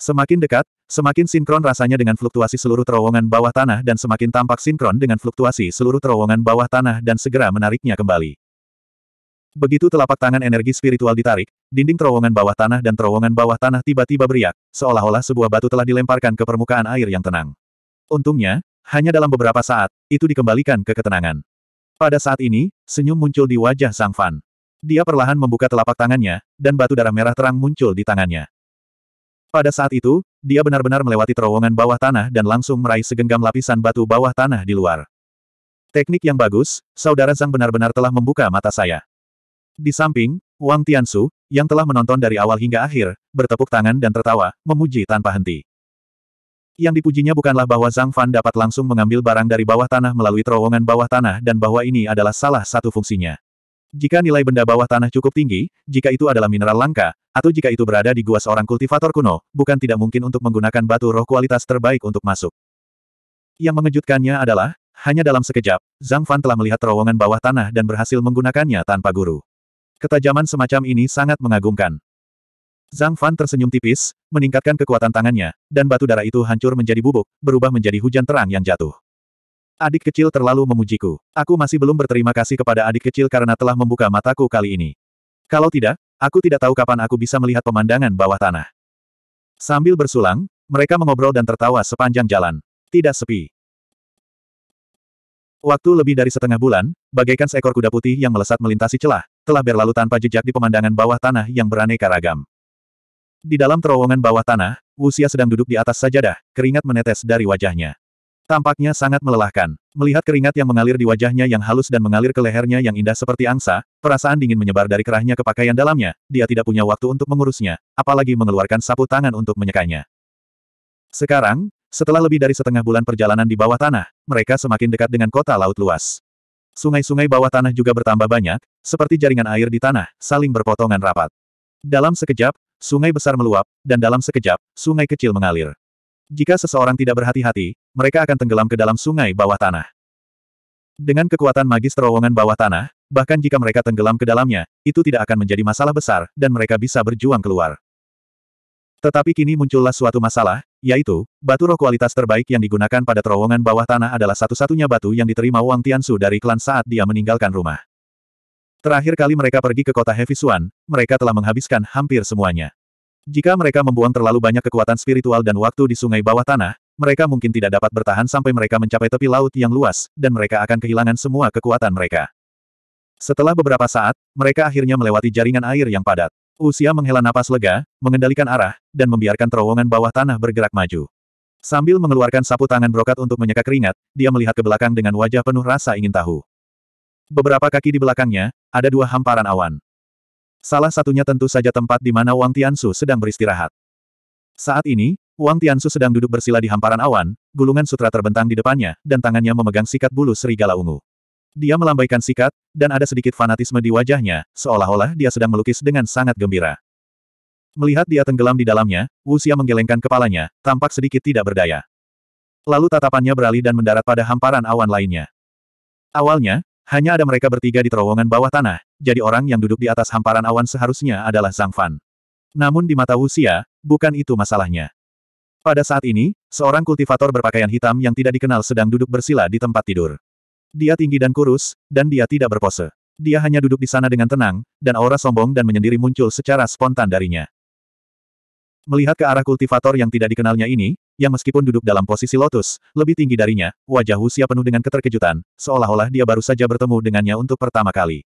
Semakin dekat, semakin sinkron rasanya dengan fluktuasi seluruh terowongan bawah tanah dan semakin tampak sinkron dengan fluktuasi seluruh terowongan bawah tanah dan segera menariknya kembali. Begitu telapak tangan energi spiritual ditarik, dinding terowongan bawah tanah dan terowongan bawah tanah tiba-tiba beriak, seolah-olah sebuah batu telah dilemparkan ke permukaan air yang tenang. Untungnya, hanya dalam beberapa saat, itu dikembalikan ke ketenangan. Pada saat ini, senyum muncul di wajah Sang Fan. Dia perlahan membuka telapak tangannya, dan batu darah merah terang muncul di tangannya. Pada saat itu, dia benar-benar melewati terowongan bawah tanah dan langsung meraih segenggam lapisan batu bawah tanah di luar. Teknik yang bagus, saudara Zhang benar-benar telah membuka mata saya. Di samping, Wang Tiansu, yang telah menonton dari awal hingga akhir, bertepuk tangan dan tertawa, memuji tanpa henti. Yang dipujinya bukanlah bahwa Zhang Fan dapat langsung mengambil barang dari bawah tanah melalui terowongan bawah tanah dan bahwa ini adalah salah satu fungsinya. Jika nilai benda bawah tanah cukup tinggi, jika itu adalah mineral langka, atau jika itu berada di gua seorang kultivator kuno, bukan tidak mungkin untuk menggunakan batu roh kualitas terbaik untuk masuk. Yang mengejutkannya adalah, hanya dalam sekejap, Zhang Fan telah melihat terowongan bawah tanah dan berhasil menggunakannya tanpa guru. Ketajaman semacam ini sangat mengagumkan. Zhang Fan tersenyum tipis, meningkatkan kekuatan tangannya, dan batu darah itu hancur menjadi bubuk, berubah menjadi hujan terang yang jatuh. Adik kecil terlalu memujiku. Aku masih belum berterima kasih kepada adik kecil karena telah membuka mataku kali ini. Kalau tidak, aku tidak tahu kapan aku bisa melihat pemandangan bawah tanah. Sambil bersulang, mereka mengobrol dan tertawa sepanjang jalan. Tidak sepi. Waktu lebih dari setengah bulan, bagaikan seekor kuda putih yang melesat melintasi celah, telah berlalu tanpa jejak di pemandangan bawah tanah yang beraneka ragam. Di dalam terowongan bawah tanah, Wuxia sedang duduk di atas sajadah, keringat menetes dari wajahnya. Tampaknya sangat melelahkan. Melihat keringat yang mengalir di wajahnya yang halus dan mengalir ke lehernya yang indah seperti angsa, perasaan dingin menyebar dari kerahnya ke pakaian dalamnya, dia tidak punya waktu untuk mengurusnya, apalagi mengeluarkan sapu tangan untuk menyekanya. Sekarang, setelah lebih dari setengah bulan perjalanan di bawah tanah, mereka semakin dekat dengan kota laut luas. Sungai-sungai bawah tanah juga bertambah banyak, seperti jaringan air di tanah, saling berpotongan rapat. Dalam sekejap, sungai besar meluap, dan dalam sekejap, sungai kecil mengalir. Jika seseorang tidak berhati-hati, mereka akan tenggelam ke dalam sungai bawah tanah. Dengan kekuatan magis terowongan bawah tanah, bahkan jika mereka tenggelam ke dalamnya, itu tidak akan menjadi masalah besar, dan mereka bisa berjuang keluar. Tetapi kini muncullah suatu masalah, yaitu, batu roh kualitas terbaik yang digunakan pada terowongan bawah tanah adalah satu-satunya batu yang diterima Wang Tiansu dari klan saat dia meninggalkan rumah. Terakhir kali mereka pergi ke kota Heavy mereka telah menghabiskan hampir semuanya. Jika mereka membuang terlalu banyak kekuatan spiritual dan waktu di sungai bawah tanah, mereka mungkin tidak dapat bertahan sampai mereka mencapai tepi laut yang luas, dan mereka akan kehilangan semua kekuatan mereka. Setelah beberapa saat, mereka akhirnya melewati jaringan air yang padat. Usia menghela napas lega, mengendalikan arah, dan membiarkan terowongan bawah tanah bergerak maju. Sambil mengeluarkan sapu tangan brokat untuk menyeka keringat, dia melihat ke belakang dengan wajah penuh rasa ingin tahu. Beberapa kaki di belakangnya, ada dua hamparan awan. Salah satunya tentu saja tempat di mana Wang Tiansu sedang beristirahat. Saat ini, Wang Tiansu sedang duduk bersila di hamparan awan, gulungan sutra terbentang di depannya, dan tangannya memegang sikat bulu serigala ungu. Dia melambaikan sikat, dan ada sedikit fanatisme di wajahnya, seolah-olah dia sedang melukis dengan sangat gembira. Melihat dia tenggelam di dalamnya, Wu Xia menggelengkan kepalanya, tampak sedikit tidak berdaya. Lalu tatapannya beralih dan mendarat pada hamparan awan lainnya. Awalnya, hanya ada mereka bertiga di terowongan bawah tanah, jadi orang yang duduk di atas hamparan awan seharusnya adalah Zhang Fan. Namun di mata Wuxia, bukan itu masalahnya. Pada saat ini, seorang kultivator berpakaian hitam yang tidak dikenal sedang duduk bersila di tempat tidur. Dia tinggi dan kurus, dan dia tidak berpose. Dia hanya duduk di sana dengan tenang, dan aura sombong dan menyendiri muncul secara spontan darinya. Melihat ke arah kultivator yang tidak dikenalnya ini, yang meskipun duduk dalam posisi lotus, lebih tinggi darinya, wajah Husia penuh dengan keterkejutan, seolah-olah dia baru saja bertemu dengannya untuk pertama kali.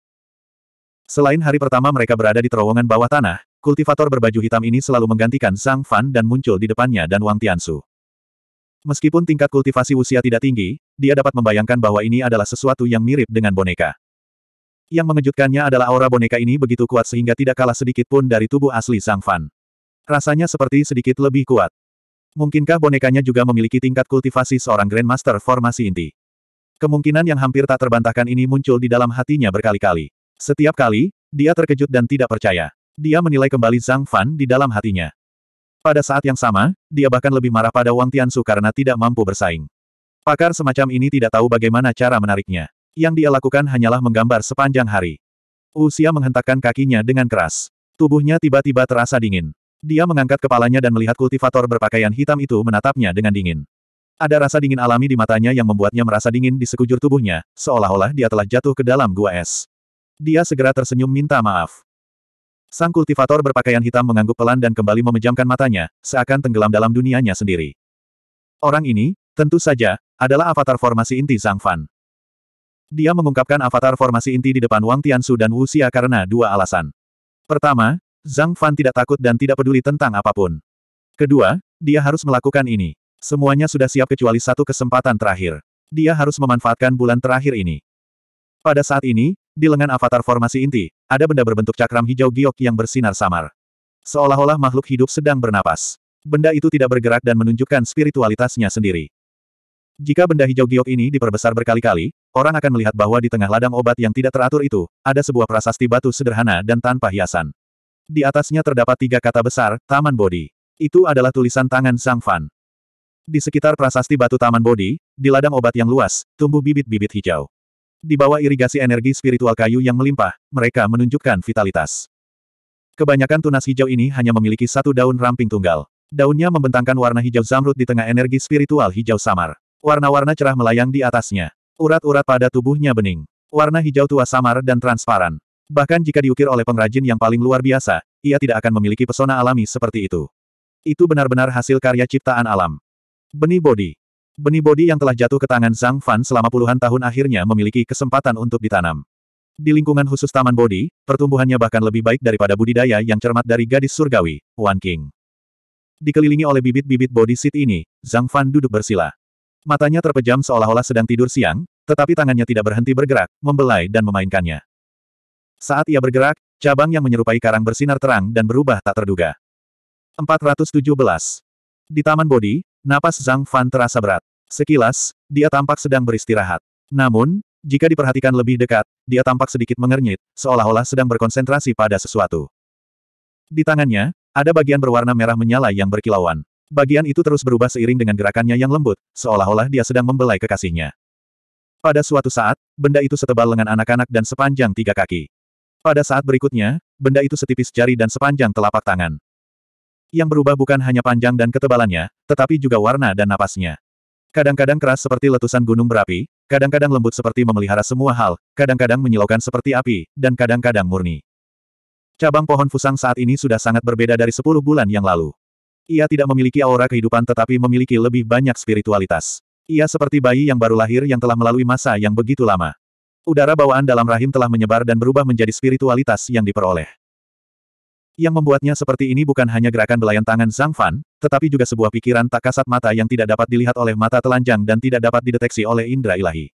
Selain hari pertama mereka berada di terowongan bawah tanah, kultivator berbaju hitam ini selalu menggantikan Zhang Fan dan muncul di depannya dan Wang Tiansu. Meskipun tingkat kultivasi usia tidak tinggi, dia dapat membayangkan bahwa ini adalah sesuatu yang mirip dengan boneka. Yang mengejutkannya adalah aura boneka ini begitu kuat sehingga tidak kalah sedikit pun dari tubuh asli Sang Fan. Rasanya seperti sedikit lebih kuat. Mungkinkah bonekanya juga memiliki tingkat kultivasi seorang Grandmaster formasi inti? Kemungkinan yang hampir tak terbantahkan ini muncul di dalam hatinya berkali-kali. Setiap kali, dia terkejut dan tidak percaya. Dia menilai kembali Zhang Fan di dalam hatinya. Pada saat yang sama, dia bahkan lebih marah pada Wang Tiansu karena tidak mampu bersaing. Pakar semacam ini tidak tahu bagaimana cara menariknya. Yang dia lakukan hanyalah menggambar sepanjang hari. Usia menghentakkan kakinya dengan keras. Tubuhnya tiba-tiba terasa dingin. Dia mengangkat kepalanya dan melihat kultivator berpakaian hitam itu menatapnya dengan dingin. Ada rasa dingin alami di matanya yang membuatnya merasa dingin di sekujur tubuhnya, seolah-olah dia telah jatuh ke dalam gua es. Dia segera tersenyum minta maaf. Sang kultivator berpakaian hitam mengangguk pelan dan kembali memejamkan matanya, seakan tenggelam dalam dunianya sendiri. Orang ini, tentu saja, adalah avatar formasi inti Zhang Fan. Dia mengungkapkan avatar formasi inti di depan Wang Tiansu dan Wu Xia karena dua alasan. Pertama, Zhang Fan tidak takut dan tidak peduli tentang apapun. Kedua, dia harus melakukan ini. Semuanya sudah siap kecuali satu kesempatan terakhir. Dia harus memanfaatkan bulan terakhir ini. Pada saat ini, di lengan avatar formasi inti, ada benda berbentuk cakram hijau giok yang bersinar samar. Seolah-olah makhluk hidup sedang bernapas. Benda itu tidak bergerak dan menunjukkan spiritualitasnya sendiri. Jika benda hijau giok ini diperbesar berkali-kali, orang akan melihat bahwa di tengah ladang obat yang tidak teratur itu, ada sebuah prasasti batu sederhana dan tanpa hiasan. Di atasnya terdapat tiga kata besar, Taman Bodi. Itu adalah tulisan tangan Sang Fan. Di sekitar prasasti batu Taman Bodi, di ladang obat yang luas, tumbuh bibit-bibit hijau. Di bawah irigasi energi spiritual kayu yang melimpah, mereka menunjukkan vitalitas. Kebanyakan tunas hijau ini hanya memiliki satu daun ramping tunggal. Daunnya membentangkan warna hijau zamrud di tengah energi spiritual hijau samar. Warna-warna cerah melayang di atasnya. Urat-urat pada tubuhnya bening. Warna hijau tua samar dan transparan. Bahkan jika diukir oleh pengrajin yang paling luar biasa, ia tidak akan memiliki pesona alami seperti itu. Itu benar-benar hasil karya ciptaan alam. Benih bodi. Benih bodi yang telah jatuh ke tangan Zhang Fan selama puluhan tahun akhirnya memiliki kesempatan untuk ditanam. Di lingkungan khusus Taman Bodi, pertumbuhannya bahkan lebih baik daripada budidaya yang cermat dari gadis surgawi, Wan King. Dikelilingi oleh bibit-bibit bodi seed ini, Zhang Fan duduk bersila. Matanya terpejam seolah-olah sedang tidur siang, tetapi tangannya tidak berhenti bergerak, membelai dan memainkannya. Saat ia bergerak, cabang yang menyerupai karang bersinar terang dan berubah tak terduga. 417. Di Taman Bodi, napas Zhang Fan terasa berat. Sekilas, dia tampak sedang beristirahat. Namun, jika diperhatikan lebih dekat, dia tampak sedikit mengernyit, seolah-olah sedang berkonsentrasi pada sesuatu. Di tangannya, ada bagian berwarna merah menyala yang berkilauan. Bagian itu terus berubah seiring dengan gerakannya yang lembut, seolah-olah dia sedang membelai kekasihnya. Pada suatu saat, benda itu setebal lengan anak-anak dan sepanjang tiga kaki. Pada saat berikutnya, benda itu setipis jari dan sepanjang telapak tangan. Yang berubah bukan hanya panjang dan ketebalannya, tetapi juga warna dan napasnya. Kadang-kadang keras seperti letusan gunung berapi, kadang-kadang lembut seperti memelihara semua hal, kadang-kadang menyilaukan seperti api, dan kadang-kadang murni. Cabang pohon fusang saat ini sudah sangat berbeda dari 10 bulan yang lalu. Ia tidak memiliki aura kehidupan tetapi memiliki lebih banyak spiritualitas. Ia seperti bayi yang baru lahir yang telah melalui masa yang begitu lama. Udara bawaan dalam rahim telah menyebar dan berubah menjadi spiritualitas yang diperoleh. Yang membuatnya seperti ini bukan hanya gerakan belayan tangan Zhang Fan, tetapi juga sebuah pikiran tak kasat mata yang tidak dapat dilihat oleh mata telanjang dan tidak dapat dideteksi oleh indera ilahi.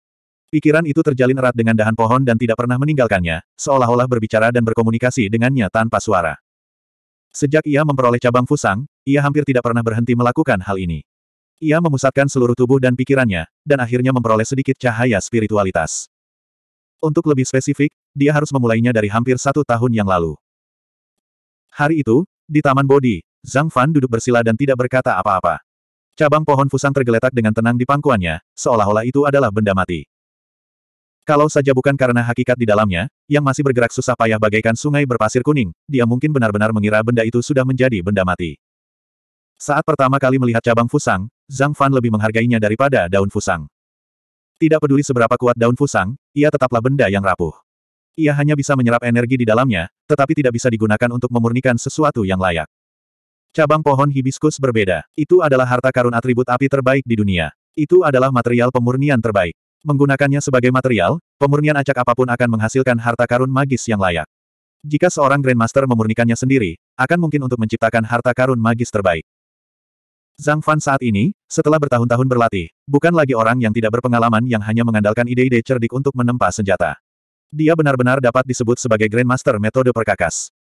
Pikiran itu terjalin erat dengan dahan pohon dan tidak pernah meninggalkannya, seolah-olah berbicara dan berkomunikasi dengannya tanpa suara. Sejak ia memperoleh cabang Fusang, ia hampir tidak pernah berhenti melakukan hal ini. Ia memusatkan seluruh tubuh dan pikirannya, dan akhirnya memperoleh sedikit cahaya spiritualitas. Untuk lebih spesifik, dia harus memulainya dari hampir satu tahun yang lalu. Hari itu, di Taman Bodi, Zhang Fan duduk bersila dan tidak berkata apa-apa. Cabang pohon fusang tergeletak dengan tenang di pangkuannya, seolah-olah itu adalah benda mati. Kalau saja bukan karena hakikat di dalamnya, yang masih bergerak susah payah bagaikan sungai berpasir kuning, dia mungkin benar-benar mengira benda itu sudah menjadi benda mati. Saat pertama kali melihat cabang fusang, Zhang Fan lebih menghargainya daripada daun fusang. Tidak peduli seberapa kuat daun fusang, ia tetaplah benda yang rapuh. Ia hanya bisa menyerap energi di dalamnya, tetapi tidak bisa digunakan untuk memurnikan sesuatu yang layak. Cabang pohon hibiskus berbeda. Itu adalah harta karun atribut api terbaik di dunia. Itu adalah material pemurnian terbaik. Menggunakannya sebagai material, pemurnian acak apapun akan menghasilkan harta karun magis yang layak. Jika seorang Grandmaster memurnikannya sendiri, akan mungkin untuk menciptakan harta karun magis terbaik. Zhang Fan saat ini, setelah bertahun-tahun berlatih, bukan lagi orang yang tidak berpengalaman yang hanya mengandalkan ide-ide cerdik untuk menempa senjata. Dia benar-benar dapat disebut sebagai Grandmaster metode perkakas.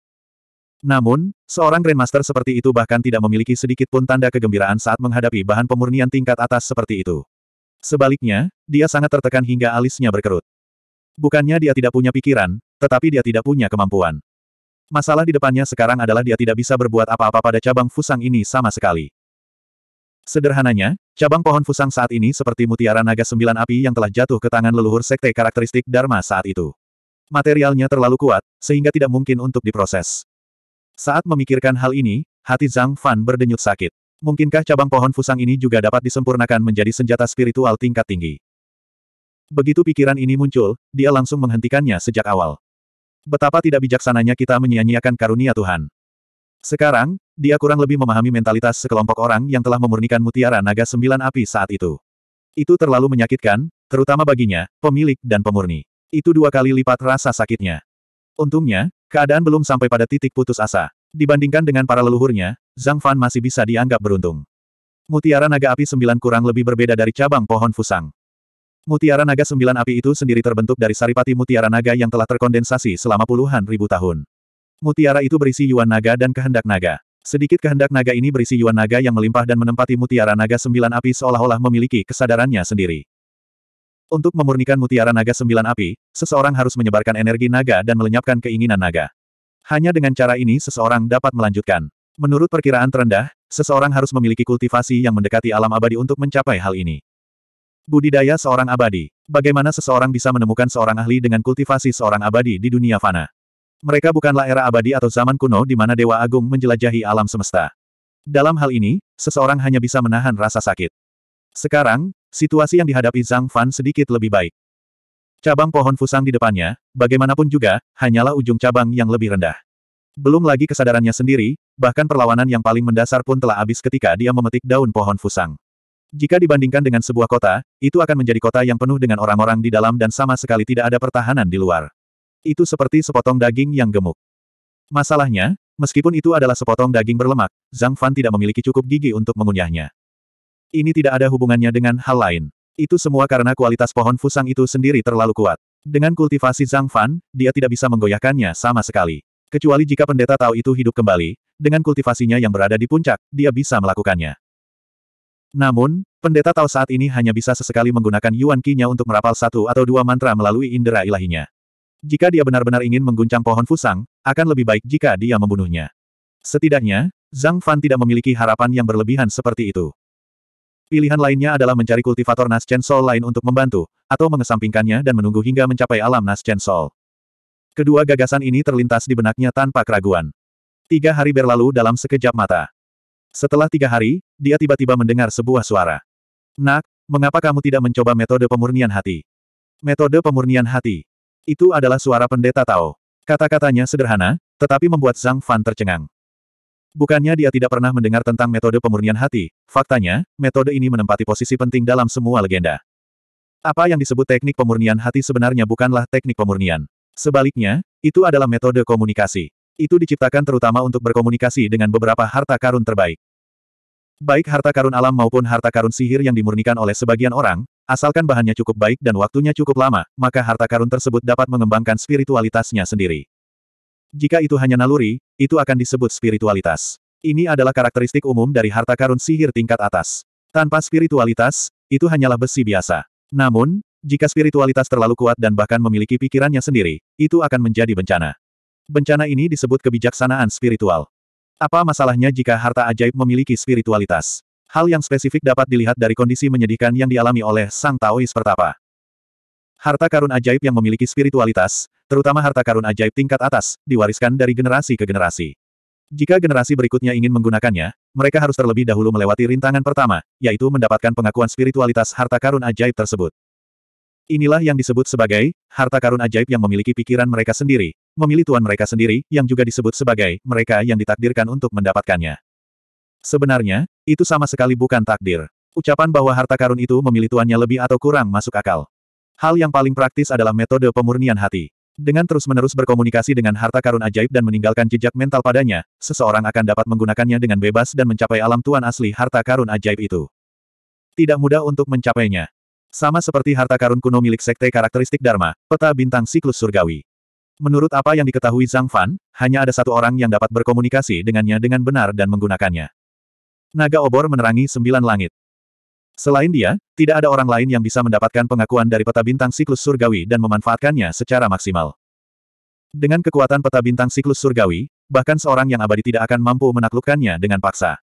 Namun, seorang Grandmaster seperti itu bahkan tidak memiliki sedikit pun tanda kegembiraan saat menghadapi bahan pemurnian tingkat atas seperti itu. Sebaliknya, dia sangat tertekan hingga alisnya berkerut. Bukannya dia tidak punya pikiran, tetapi dia tidak punya kemampuan. Masalah di depannya sekarang adalah dia tidak bisa berbuat apa-apa pada cabang Fusang ini sama sekali. Sederhananya, cabang pohon fusang saat ini seperti mutiara naga sembilan api yang telah jatuh ke tangan leluhur sekte karakteristik Dharma saat itu. Materialnya terlalu kuat, sehingga tidak mungkin untuk diproses. Saat memikirkan hal ini, hati Zhang Fan berdenyut sakit. Mungkinkah cabang pohon fusang ini juga dapat disempurnakan menjadi senjata spiritual tingkat tinggi? Begitu pikiran ini muncul, dia langsung menghentikannya sejak awal. Betapa tidak bijaksananya kita menyia-nyiakan karunia Tuhan. Sekarang, dia kurang lebih memahami mentalitas sekelompok orang yang telah memurnikan mutiara naga sembilan api saat itu. Itu terlalu menyakitkan, terutama baginya, pemilik dan pemurni. Itu dua kali lipat rasa sakitnya. Untungnya, keadaan belum sampai pada titik putus asa. Dibandingkan dengan para leluhurnya, Zhang Fan masih bisa dianggap beruntung. Mutiara naga api sembilan kurang lebih berbeda dari cabang pohon fusang. Mutiara naga sembilan api itu sendiri terbentuk dari saripati mutiara naga yang telah terkondensasi selama puluhan ribu tahun. Mutiara itu berisi Yuan Naga dan kehendak naga. Sedikit kehendak naga ini berisi Yuan Naga yang melimpah dan menempati mutiara naga sembilan api seolah-olah memiliki kesadarannya sendiri. Untuk memurnikan mutiara naga sembilan api, seseorang harus menyebarkan energi naga dan melenyapkan keinginan naga. Hanya dengan cara ini seseorang dapat melanjutkan. Menurut perkiraan terendah, seseorang harus memiliki kultivasi yang mendekati alam abadi untuk mencapai hal ini. Budidaya seorang abadi. Bagaimana seseorang bisa menemukan seorang ahli dengan kultivasi seorang abadi di dunia fana? Mereka bukanlah era abadi atau zaman kuno di mana Dewa Agung menjelajahi alam semesta. Dalam hal ini, seseorang hanya bisa menahan rasa sakit. Sekarang, situasi yang dihadapi Zhang Fan sedikit lebih baik. Cabang pohon fusang di depannya, bagaimanapun juga, hanyalah ujung cabang yang lebih rendah. Belum lagi kesadarannya sendiri, bahkan perlawanan yang paling mendasar pun telah habis ketika dia memetik daun pohon fusang. Jika dibandingkan dengan sebuah kota, itu akan menjadi kota yang penuh dengan orang-orang di dalam dan sama sekali tidak ada pertahanan di luar. Itu seperti sepotong daging yang gemuk. Masalahnya, meskipun itu adalah sepotong daging berlemak, Zhang Fan tidak memiliki cukup gigi untuk mengunyahnya. Ini tidak ada hubungannya dengan hal lain. Itu semua karena kualitas pohon fusang itu sendiri terlalu kuat. Dengan kultivasi Zhang Fan, dia tidak bisa menggoyahkannya sama sekali. Kecuali jika pendeta tahu itu hidup kembali, dengan kultivasinya yang berada di puncak, dia bisa melakukannya. Namun, pendeta tahu saat ini hanya bisa sesekali menggunakan Yuan qi nya untuk merapal satu atau dua mantra melalui indera ilahinya. Jika dia benar-benar ingin mengguncang pohon Fusang, akan lebih baik jika dia membunuhnya. Setidaknya, Zhang Fan tidak memiliki harapan yang berlebihan seperti itu. Pilihan lainnya adalah mencari kultivator Chen sol lain untuk membantu, atau mengesampingkannya dan menunggu hingga mencapai alam Chen sol. Kedua gagasan ini terlintas di benaknya tanpa keraguan. Tiga hari berlalu dalam sekejap mata. Setelah tiga hari, dia tiba-tiba mendengar sebuah suara. Nak, mengapa kamu tidak mencoba metode pemurnian hati? Metode pemurnian hati. Itu adalah suara pendeta Tao. Kata-katanya sederhana, tetapi membuat Zhang Fan tercengang. Bukannya dia tidak pernah mendengar tentang metode pemurnian hati, faktanya, metode ini menempati posisi penting dalam semua legenda. Apa yang disebut teknik pemurnian hati sebenarnya bukanlah teknik pemurnian. Sebaliknya, itu adalah metode komunikasi. Itu diciptakan terutama untuk berkomunikasi dengan beberapa harta karun terbaik. Baik harta karun alam maupun harta karun sihir yang dimurnikan oleh sebagian orang, Asalkan bahannya cukup baik dan waktunya cukup lama, maka harta karun tersebut dapat mengembangkan spiritualitasnya sendiri. Jika itu hanya naluri, itu akan disebut spiritualitas. Ini adalah karakteristik umum dari harta karun sihir tingkat atas. Tanpa spiritualitas, itu hanyalah besi biasa. Namun, jika spiritualitas terlalu kuat dan bahkan memiliki pikirannya sendiri, itu akan menjadi bencana. Bencana ini disebut kebijaksanaan spiritual. Apa masalahnya jika harta ajaib memiliki spiritualitas? Hal yang spesifik dapat dilihat dari kondisi menyedihkan yang dialami oleh Sang Taois Pertapa. Harta karun ajaib yang memiliki spiritualitas, terutama harta karun ajaib tingkat atas, diwariskan dari generasi ke generasi. Jika generasi berikutnya ingin menggunakannya, mereka harus terlebih dahulu melewati rintangan pertama, yaitu mendapatkan pengakuan spiritualitas harta karun ajaib tersebut. Inilah yang disebut sebagai harta karun ajaib yang memiliki pikiran mereka sendiri, memilih tuan mereka sendiri, yang juga disebut sebagai mereka yang ditakdirkan untuk mendapatkannya. Sebenarnya, itu sama sekali bukan takdir. Ucapan bahwa harta karun itu memilih tuannya lebih atau kurang masuk akal. Hal yang paling praktis adalah metode pemurnian hati. Dengan terus-menerus berkomunikasi dengan harta karun ajaib dan meninggalkan jejak mental padanya, seseorang akan dapat menggunakannya dengan bebas dan mencapai alam tuan asli harta karun ajaib itu. Tidak mudah untuk mencapainya. Sama seperti harta karun kuno milik sekte karakteristik Dharma, peta bintang siklus surgawi. Menurut apa yang diketahui Zhang Fan, hanya ada satu orang yang dapat berkomunikasi dengannya dengan benar dan menggunakannya. Naga obor menerangi sembilan langit. Selain dia, tidak ada orang lain yang bisa mendapatkan pengakuan dari peta bintang siklus surgawi dan memanfaatkannya secara maksimal. Dengan kekuatan peta bintang siklus surgawi, bahkan seorang yang abadi tidak akan mampu menaklukkannya dengan paksa.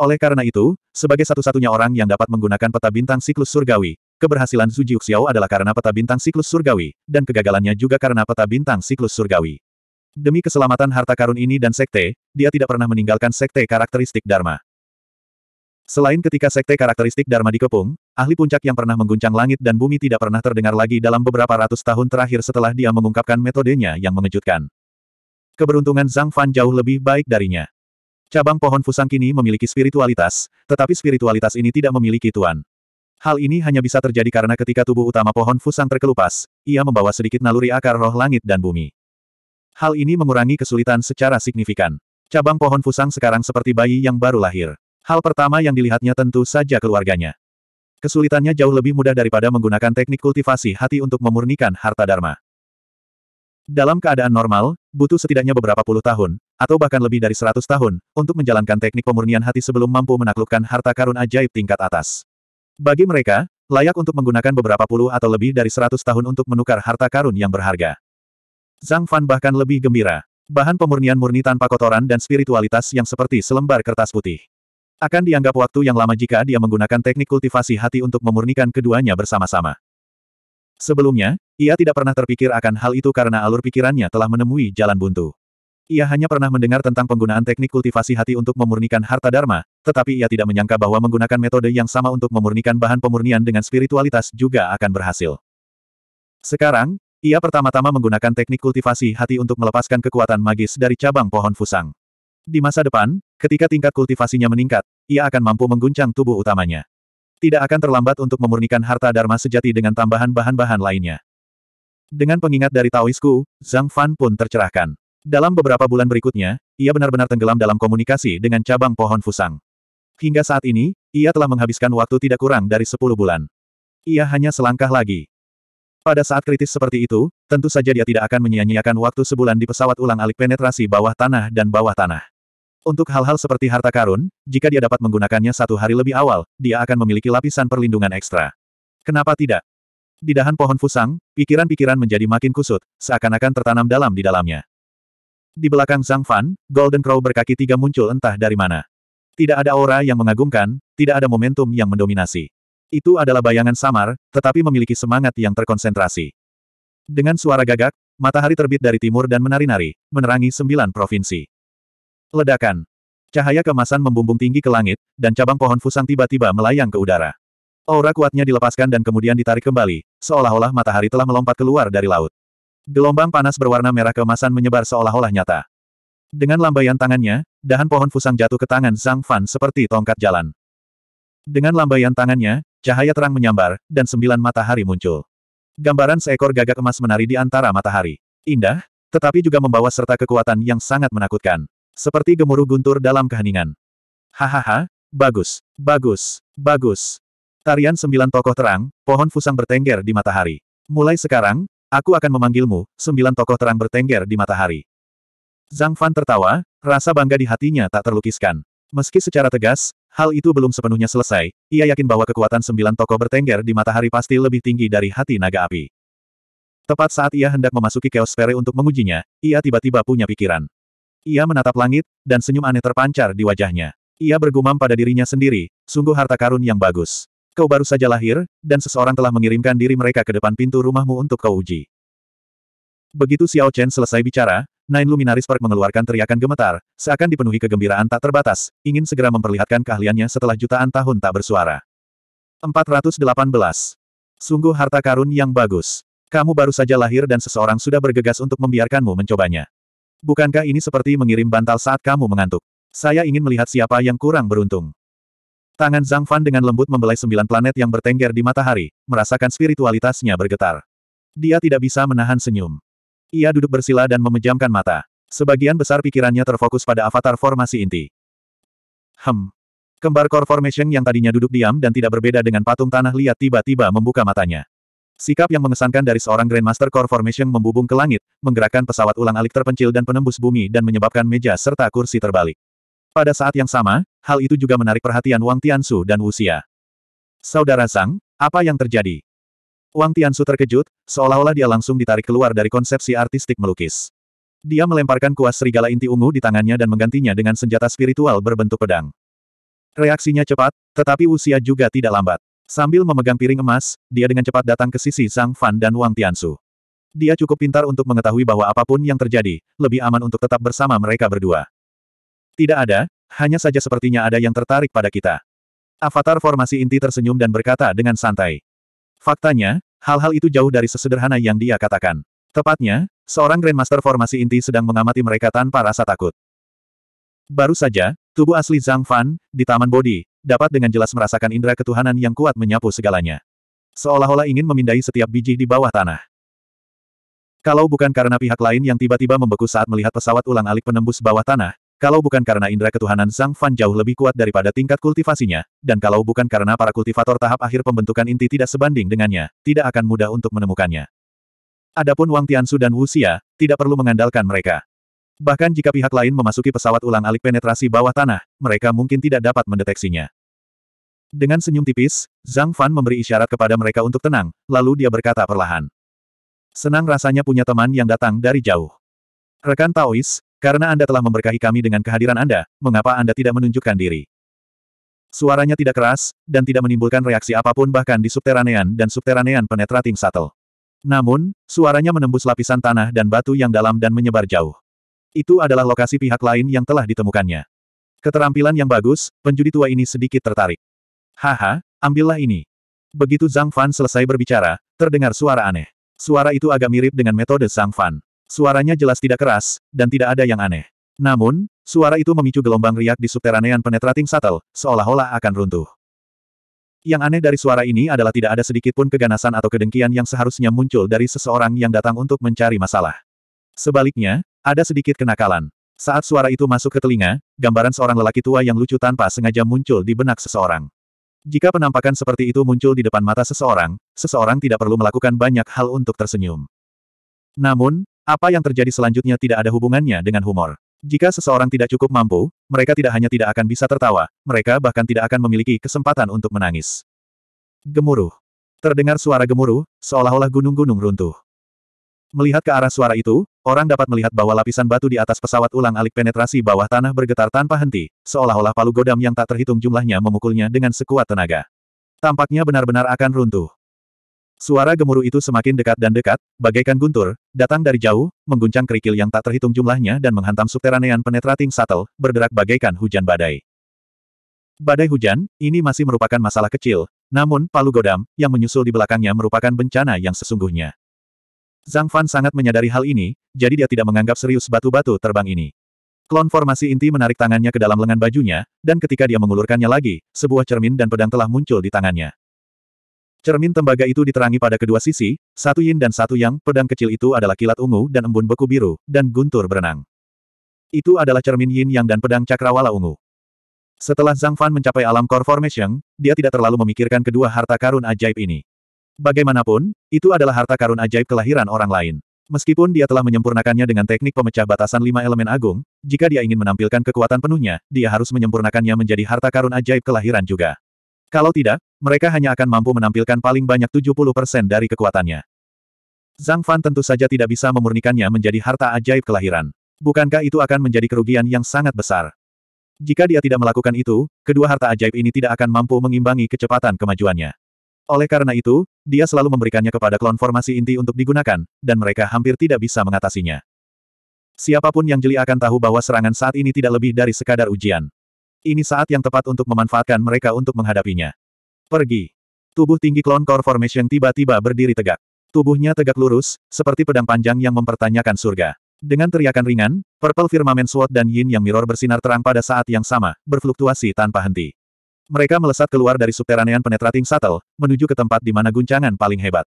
Oleh karena itu, sebagai satu-satunya orang yang dapat menggunakan peta bintang siklus surgawi, keberhasilan Zhu Xiao adalah karena peta bintang siklus surgawi, dan kegagalannya juga karena peta bintang siklus surgawi. Demi keselamatan harta karun ini dan sekte, dia tidak pernah meninggalkan sekte karakteristik Dharma. Selain ketika sekte karakteristik Dharma dikepung, ahli puncak yang pernah mengguncang langit dan bumi tidak pernah terdengar lagi dalam beberapa ratus tahun terakhir setelah dia mengungkapkan metodenya yang mengejutkan. Keberuntungan Zhang Fan jauh lebih baik darinya. Cabang pohon Fusang kini memiliki spiritualitas, tetapi spiritualitas ini tidak memiliki tuan. Hal ini hanya bisa terjadi karena ketika tubuh utama pohon Fusang terkelupas, ia membawa sedikit naluri akar roh langit dan bumi. Hal ini mengurangi kesulitan secara signifikan. Cabang pohon Fusang sekarang seperti bayi yang baru lahir. Hal pertama yang dilihatnya tentu saja keluarganya. Kesulitannya jauh lebih mudah daripada menggunakan teknik kultivasi hati untuk memurnikan harta dharma. Dalam keadaan normal, butuh setidaknya beberapa puluh tahun, atau bahkan lebih dari seratus tahun, untuk menjalankan teknik pemurnian hati sebelum mampu menaklukkan harta karun ajaib tingkat atas. Bagi mereka, layak untuk menggunakan beberapa puluh atau lebih dari seratus tahun untuk menukar harta karun yang berharga. Zhang Fan bahkan lebih gembira. Bahan pemurnian murni tanpa kotoran dan spiritualitas yang seperti selembar kertas putih. Akan dianggap waktu yang lama jika dia menggunakan teknik kultivasi hati untuk memurnikan keduanya bersama-sama. Sebelumnya, ia tidak pernah terpikir akan hal itu karena alur pikirannya telah menemui jalan buntu. Ia hanya pernah mendengar tentang penggunaan teknik kultivasi hati untuk memurnikan harta dharma, tetapi ia tidak menyangka bahwa menggunakan metode yang sama untuk memurnikan bahan pemurnian dengan spiritualitas juga akan berhasil. Sekarang, ia pertama-tama menggunakan teknik kultivasi hati untuk melepaskan kekuatan magis dari cabang pohon fusang. Di masa depan, ketika tingkat kultivasinya meningkat, ia akan mampu mengguncang tubuh utamanya. Tidak akan terlambat untuk memurnikan harta Dharma sejati dengan tambahan bahan-bahan lainnya. Dengan pengingat dari Taoisku, Zhang Fan pun tercerahkan. Dalam beberapa bulan berikutnya, ia benar-benar tenggelam dalam komunikasi dengan cabang pohon Fusang. Hingga saat ini, ia telah menghabiskan waktu tidak kurang dari 10 bulan. Ia hanya selangkah lagi. Pada saat kritis seperti itu, tentu saja dia tidak akan menyia-nyiakan waktu sebulan di pesawat ulang alik penetrasi bawah tanah dan bawah tanah. Untuk hal-hal seperti harta karun, jika dia dapat menggunakannya satu hari lebih awal, dia akan memiliki lapisan perlindungan ekstra. Kenapa tidak? Di dahan pohon fusang, pikiran-pikiran menjadi makin kusut, seakan-akan tertanam dalam di dalamnya. Di belakang Zhang Fan, Golden Crow berkaki tiga muncul entah dari mana. Tidak ada aura yang mengagumkan, tidak ada momentum yang mendominasi. Itu adalah bayangan samar, tetapi memiliki semangat yang terkonsentrasi. Dengan suara gagak, matahari terbit dari timur dan menari-nari, menerangi sembilan provinsi. Ledakan. Cahaya kemasan membumbung tinggi ke langit, dan cabang pohon fusang tiba-tiba melayang ke udara. Aura kuatnya dilepaskan dan kemudian ditarik kembali, seolah-olah matahari telah melompat keluar dari laut. Gelombang panas berwarna merah kemasan menyebar seolah-olah nyata. Dengan lambaian tangannya, dahan pohon fusang jatuh ke tangan Zhang Fan seperti tongkat jalan. Dengan lambaian tangannya, cahaya terang menyambar, dan sembilan matahari muncul. Gambaran seekor gagak emas menari di antara matahari. Indah, tetapi juga membawa serta kekuatan yang sangat menakutkan. Seperti gemuruh guntur dalam keheningan. Hahaha, bagus, bagus, bagus. Tarian sembilan tokoh terang, pohon fusang bertengger di matahari. Mulai sekarang, aku akan memanggilmu, sembilan tokoh terang bertengger di matahari. Zhang Fan tertawa, rasa bangga di hatinya tak terlukiskan. Meski secara tegas, hal itu belum sepenuhnya selesai, ia yakin bahwa kekuatan sembilan tokoh bertengger di matahari pasti lebih tinggi dari hati naga api. Tepat saat ia hendak memasuki chaos sphere untuk mengujinya, ia tiba-tiba punya pikiran. Ia menatap langit, dan senyum aneh terpancar di wajahnya. Ia bergumam pada dirinya sendiri, sungguh harta karun yang bagus. Kau baru saja lahir, dan seseorang telah mengirimkan diri mereka ke depan pintu rumahmu untuk kau uji. Begitu Xiao Chen selesai bicara, Nine Luminaris Park mengeluarkan teriakan gemetar, seakan dipenuhi kegembiraan tak terbatas, ingin segera memperlihatkan keahliannya setelah jutaan tahun tak bersuara. 418. Sungguh harta karun yang bagus. Kamu baru saja lahir dan seseorang sudah bergegas untuk membiarkanmu mencobanya. Bukankah ini seperti mengirim bantal saat kamu mengantuk? Saya ingin melihat siapa yang kurang beruntung. Tangan Zhang Fan dengan lembut membelai sembilan planet yang bertengger di matahari, merasakan spiritualitasnya bergetar. Dia tidak bisa menahan senyum. Ia duduk bersila dan memejamkan mata. Sebagian besar pikirannya terfokus pada avatar formasi inti. Hem. Kembar Core Formation yang tadinya duduk diam dan tidak berbeda dengan patung tanah liat tiba-tiba membuka matanya. Sikap yang mengesankan dari seorang Grandmaster Core Formation membubung ke langit, menggerakkan pesawat ulang alik terpencil dan penembus bumi dan menyebabkan meja serta kursi terbalik. Pada saat yang sama, hal itu juga menarik perhatian Wang Tiansu dan Wuxia. Saudara Sang, apa yang terjadi? Wang Tiansu terkejut, seolah-olah dia langsung ditarik keluar dari konsepsi artistik melukis. Dia melemparkan kuas serigala inti ungu di tangannya dan menggantinya dengan senjata spiritual berbentuk pedang. Reaksinya cepat, tetapi Wuxia juga tidak lambat. Sambil memegang piring emas, dia dengan cepat datang ke sisi Zhang Fan dan Wang Tiansu. Dia cukup pintar untuk mengetahui bahwa apapun yang terjadi, lebih aman untuk tetap bersama mereka berdua. Tidak ada, hanya saja sepertinya ada yang tertarik pada kita. Avatar formasi inti tersenyum dan berkata dengan santai. Faktanya, hal-hal itu jauh dari sesederhana yang dia katakan. Tepatnya, seorang Grandmaster formasi inti sedang mengamati mereka tanpa rasa takut. Baru saja, Tubuh asli Zhang Fan, di Taman Bodhi, dapat dengan jelas merasakan indera ketuhanan yang kuat menyapu segalanya. Seolah-olah ingin memindai setiap biji di bawah tanah. Kalau bukan karena pihak lain yang tiba-tiba membeku saat melihat pesawat ulang-alik penembus bawah tanah, kalau bukan karena indera ketuhanan Zhang Fan jauh lebih kuat daripada tingkat kultivasinya, dan kalau bukan karena para kultivator tahap akhir pembentukan inti tidak sebanding dengannya, tidak akan mudah untuk menemukannya. Adapun Wang Tiansu dan Wu Xia, tidak perlu mengandalkan mereka. Bahkan jika pihak lain memasuki pesawat ulang-alik penetrasi bawah tanah, mereka mungkin tidak dapat mendeteksinya. Dengan senyum tipis, Zhang Fan memberi isyarat kepada mereka untuk tenang, lalu dia berkata perlahan. Senang rasanya punya teman yang datang dari jauh. Rekan Taois, karena Anda telah memberkahi kami dengan kehadiran Anda, mengapa Anda tidak menunjukkan diri? Suaranya tidak keras, dan tidak menimbulkan reaksi apapun bahkan di subteranean dan subteranean penetrating shuttle. Namun, suaranya menembus lapisan tanah dan batu yang dalam dan menyebar jauh. Itu adalah lokasi pihak lain yang telah ditemukannya. Keterampilan yang bagus, penjudi tua ini sedikit tertarik. Haha, ambillah ini. Begitu Zhang Fan selesai berbicara, terdengar suara aneh. Suara itu agak mirip dengan metode Zhang Fan. Suaranya jelas tidak keras, dan tidak ada yang aneh. Namun, suara itu memicu gelombang riak di subteranean penetrating satel, seolah-olah akan runtuh. Yang aneh dari suara ini adalah tidak ada sedikit pun keganasan atau kedengkian yang seharusnya muncul dari seseorang yang datang untuk mencari masalah. Sebaliknya, ada sedikit kenakalan. Saat suara itu masuk ke telinga, gambaran seorang lelaki tua yang lucu tanpa sengaja muncul di benak seseorang. Jika penampakan seperti itu muncul di depan mata seseorang, seseorang tidak perlu melakukan banyak hal untuk tersenyum. Namun, apa yang terjadi selanjutnya tidak ada hubungannya dengan humor. Jika seseorang tidak cukup mampu, mereka tidak hanya tidak akan bisa tertawa, mereka bahkan tidak akan memiliki kesempatan untuk menangis. Gemuruh. Terdengar suara gemuruh, seolah-olah gunung-gunung runtuh. Melihat ke arah suara itu, orang dapat melihat bahwa lapisan batu di atas pesawat ulang alik penetrasi bawah tanah bergetar tanpa henti, seolah-olah palu godam yang tak terhitung jumlahnya memukulnya dengan sekuat tenaga. Tampaknya benar-benar akan runtuh. Suara gemuruh itu semakin dekat dan dekat, bagaikan guntur, datang dari jauh, mengguncang kerikil yang tak terhitung jumlahnya dan menghantam subteranean penetrating shuttle, berderak bagaikan hujan badai. Badai hujan, ini masih merupakan masalah kecil, namun palu godam, yang menyusul di belakangnya merupakan bencana yang sesungguhnya. Zhang Fan sangat menyadari hal ini, jadi dia tidak menganggap serius batu-batu terbang ini. Klon formasi inti menarik tangannya ke dalam lengan bajunya, dan ketika dia mengulurkannya lagi, sebuah cermin dan pedang telah muncul di tangannya. Cermin tembaga itu diterangi pada kedua sisi, satu yin dan satu yang, pedang kecil itu adalah kilat ungu dan embun beku biru, dan guntur berenang. Itu adalah cermin yin yang dan pedang cakrawala ungu. Setelah Zhang Fan mencapai alam core formation, dia tidak terlalu memikirkan kedua harta karun ajaib ini. Bagaimanapun, itu adalah harta karun ajaib kelahiran orang lain. Meskipun dia telah menyempurnakannya dengan teknik pemecah batasan lima elemen agung, jika dia ingin menampilkan kekuatan penuhnya, dia harus menyempurnakannya menjadi harta karun ajaib kelahiran juga. Kalau tidak, mereka hanya akan mampu menampilkan paling banyak 70% dari kekuatannya. Zhang Fan tentu saja tidak bisa memurnikannya menjadi harta ajaib kelahiran. Bukankah itu akan menjadi kerugian yang sangat besar? Jika dia tidak melakukan itu, kedua harta ajaib ini tidak akan mampu mengimbangi kecepatan kemajuannya. Oleh karena itu, dia selalu memberikannya kepada klon formasi inti untuk digunakan, dan mereka hampir tidak bisa mengatasinya. Siapapun yang jeli akan tahu bahwa serangan saat ini tidak lebih dari sekadar ujian. Ini saat yang tepat untuk memanfaatkan mereka untuk menghadapinya. Pergi. Tubuh tinggi klon Core Formation tiba-tiba berdiri tegak. Tubuhnya tegak lurus, seperti pedang panjang yang mempertanyakan surga. Dengan teriakan ringan, purple firmament sword dan yin yang mirror bersinar terang pada saat yang sama, berfluktuasi tanpa henti. Mereka melesat keluar dari subteranean penetrating shuttle, menuju ke tempat di mana guncangan paling hebat.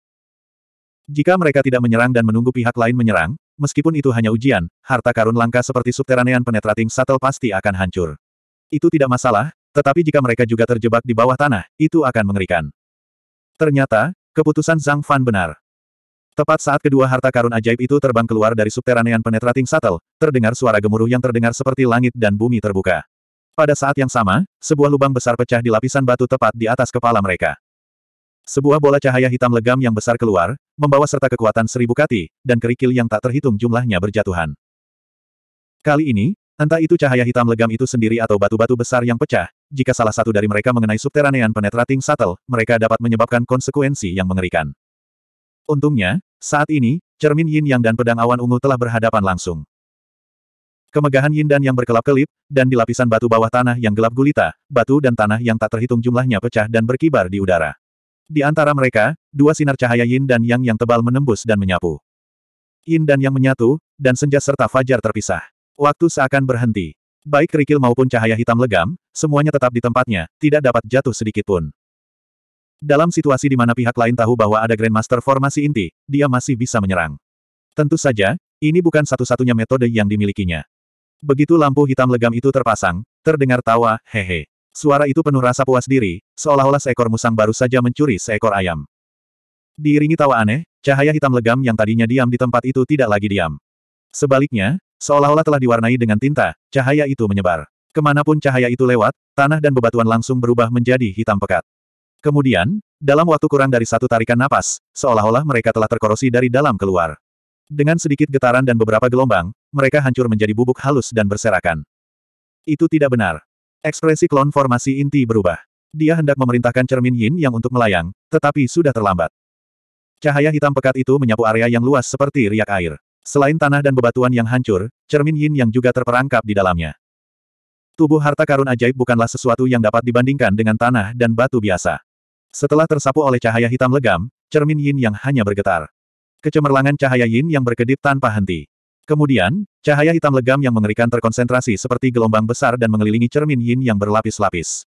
Jika mereka tidak menyerang dan menunggu pihak lain menyerang, meskipun itu hanya ujian, harta karun langka seperti subteranean penetrating shuttle pasti akan hancur. Itu tidak masalah, tetapi jika mereka juga terjebak di bawah tanah, itu akan mengerikan. Ternyata, keputusan Zhang Fan benar. Tepat saat kedua harta karun ajaib itu terbang keluar dari subteranean penetrating shuttle, terdengar suara gemuruh yang terdengar seperti langit dan bumi terbuka. Pada saat yang sama, sebuah lubang besar pecah di lapisan batu tepat di atas kepala mereka. Sebuah bola cahaya hitam legam yang besar keluar, membawa serta kekuatan seribu kati, dan kerikil yang tak terhitung jumlahnya berjatuhan. Kali ini, entah itu cahaya hitam legam itu sendiri atau batu-batu besar yang pecah, jika salah satu dari mereka mengenai subteranean penetrating shuttle, mereka dapat menyebabkan konsekuensi yang mengerikan. Untungnya, saat ini, cermin yin yang dan pedang awan ungu telah berhadapan langsung. Kemegahan yin dan yang berkelap-kelip, dan di lapisan batu bawah tanah yang gelap gulita, batu dan tanah yang tak terhitung jumlahnya pecah dan berkibar di udara. Di antara mereka, dua sinar cahaya yin dan yang yang tebal menembus dan menyapu. Yin dan yang menyatu, dan senja serta fajar terpisah. Waktu seakan berhenti. Baik kerikil maupun cahaya hitam legam, semuanya tetap di tempatnya, tidak dapat jatuh sedikitpun. Dalam situasi di mana pihak lain tahu bahwa ada Grandmaster formasi inti, dia masih bisa menyerang. Tentu saja, ini bukan satu-satunya metode yang dimilikinya. Begitu lampu hitam legam itu terpasang, terdengar tawa, hehe. Suara itu penuh rasa puas diri, seolah-olah seekor musang baru saja mencuri seekor ayam. Diiringi tawa aneh, cahaya hitam legam yang tadinya diam di tempat itu tidak lagi diam. Sebaliknya, seolah-olah telah diwarnai dengan tinta, cahaya itu menyebar. Kemanapun cahaya itu lewat, tanah dan bebatuan langsung berubah menjadi hitam pekat. Kemudian, dalam waktu kurang dari satu tarikan napas, seolah-olah mereka telah terkorosi dari dalam keluar. Dengan sedikit getaran dan beberapa gelombang, mereka hancur menjadi bubuk halus dan berserakan. Itu tidak benar. Ekspresi klon formasi inti berubah. Dia hendak memerintahkan cermin yin yang untuk melayang, tetapi sudah terlambat. Cahaya hitam pekat itu menyapu area yang luas seperti riak air. Selain tanah dan bebatuan yang hancur, cermin yin yang juga terperangkap di dalamnya. Tubuh harta karun ajaib bukanlah sesuatu yang dapat dibandingkan dengan tanah dan batu biasa. Setelah tersapu oleh cahaya hitam legam, cermin yin yang hanya bergetar. Kecemerlangan cahaya yin yang berkedip tanpa henti. Kemudian, cahaya hitam legam yang mengerikan terkonsentrasi seperti gelombang besar dan mengelilingi cermin yin yang berlapis-lapis.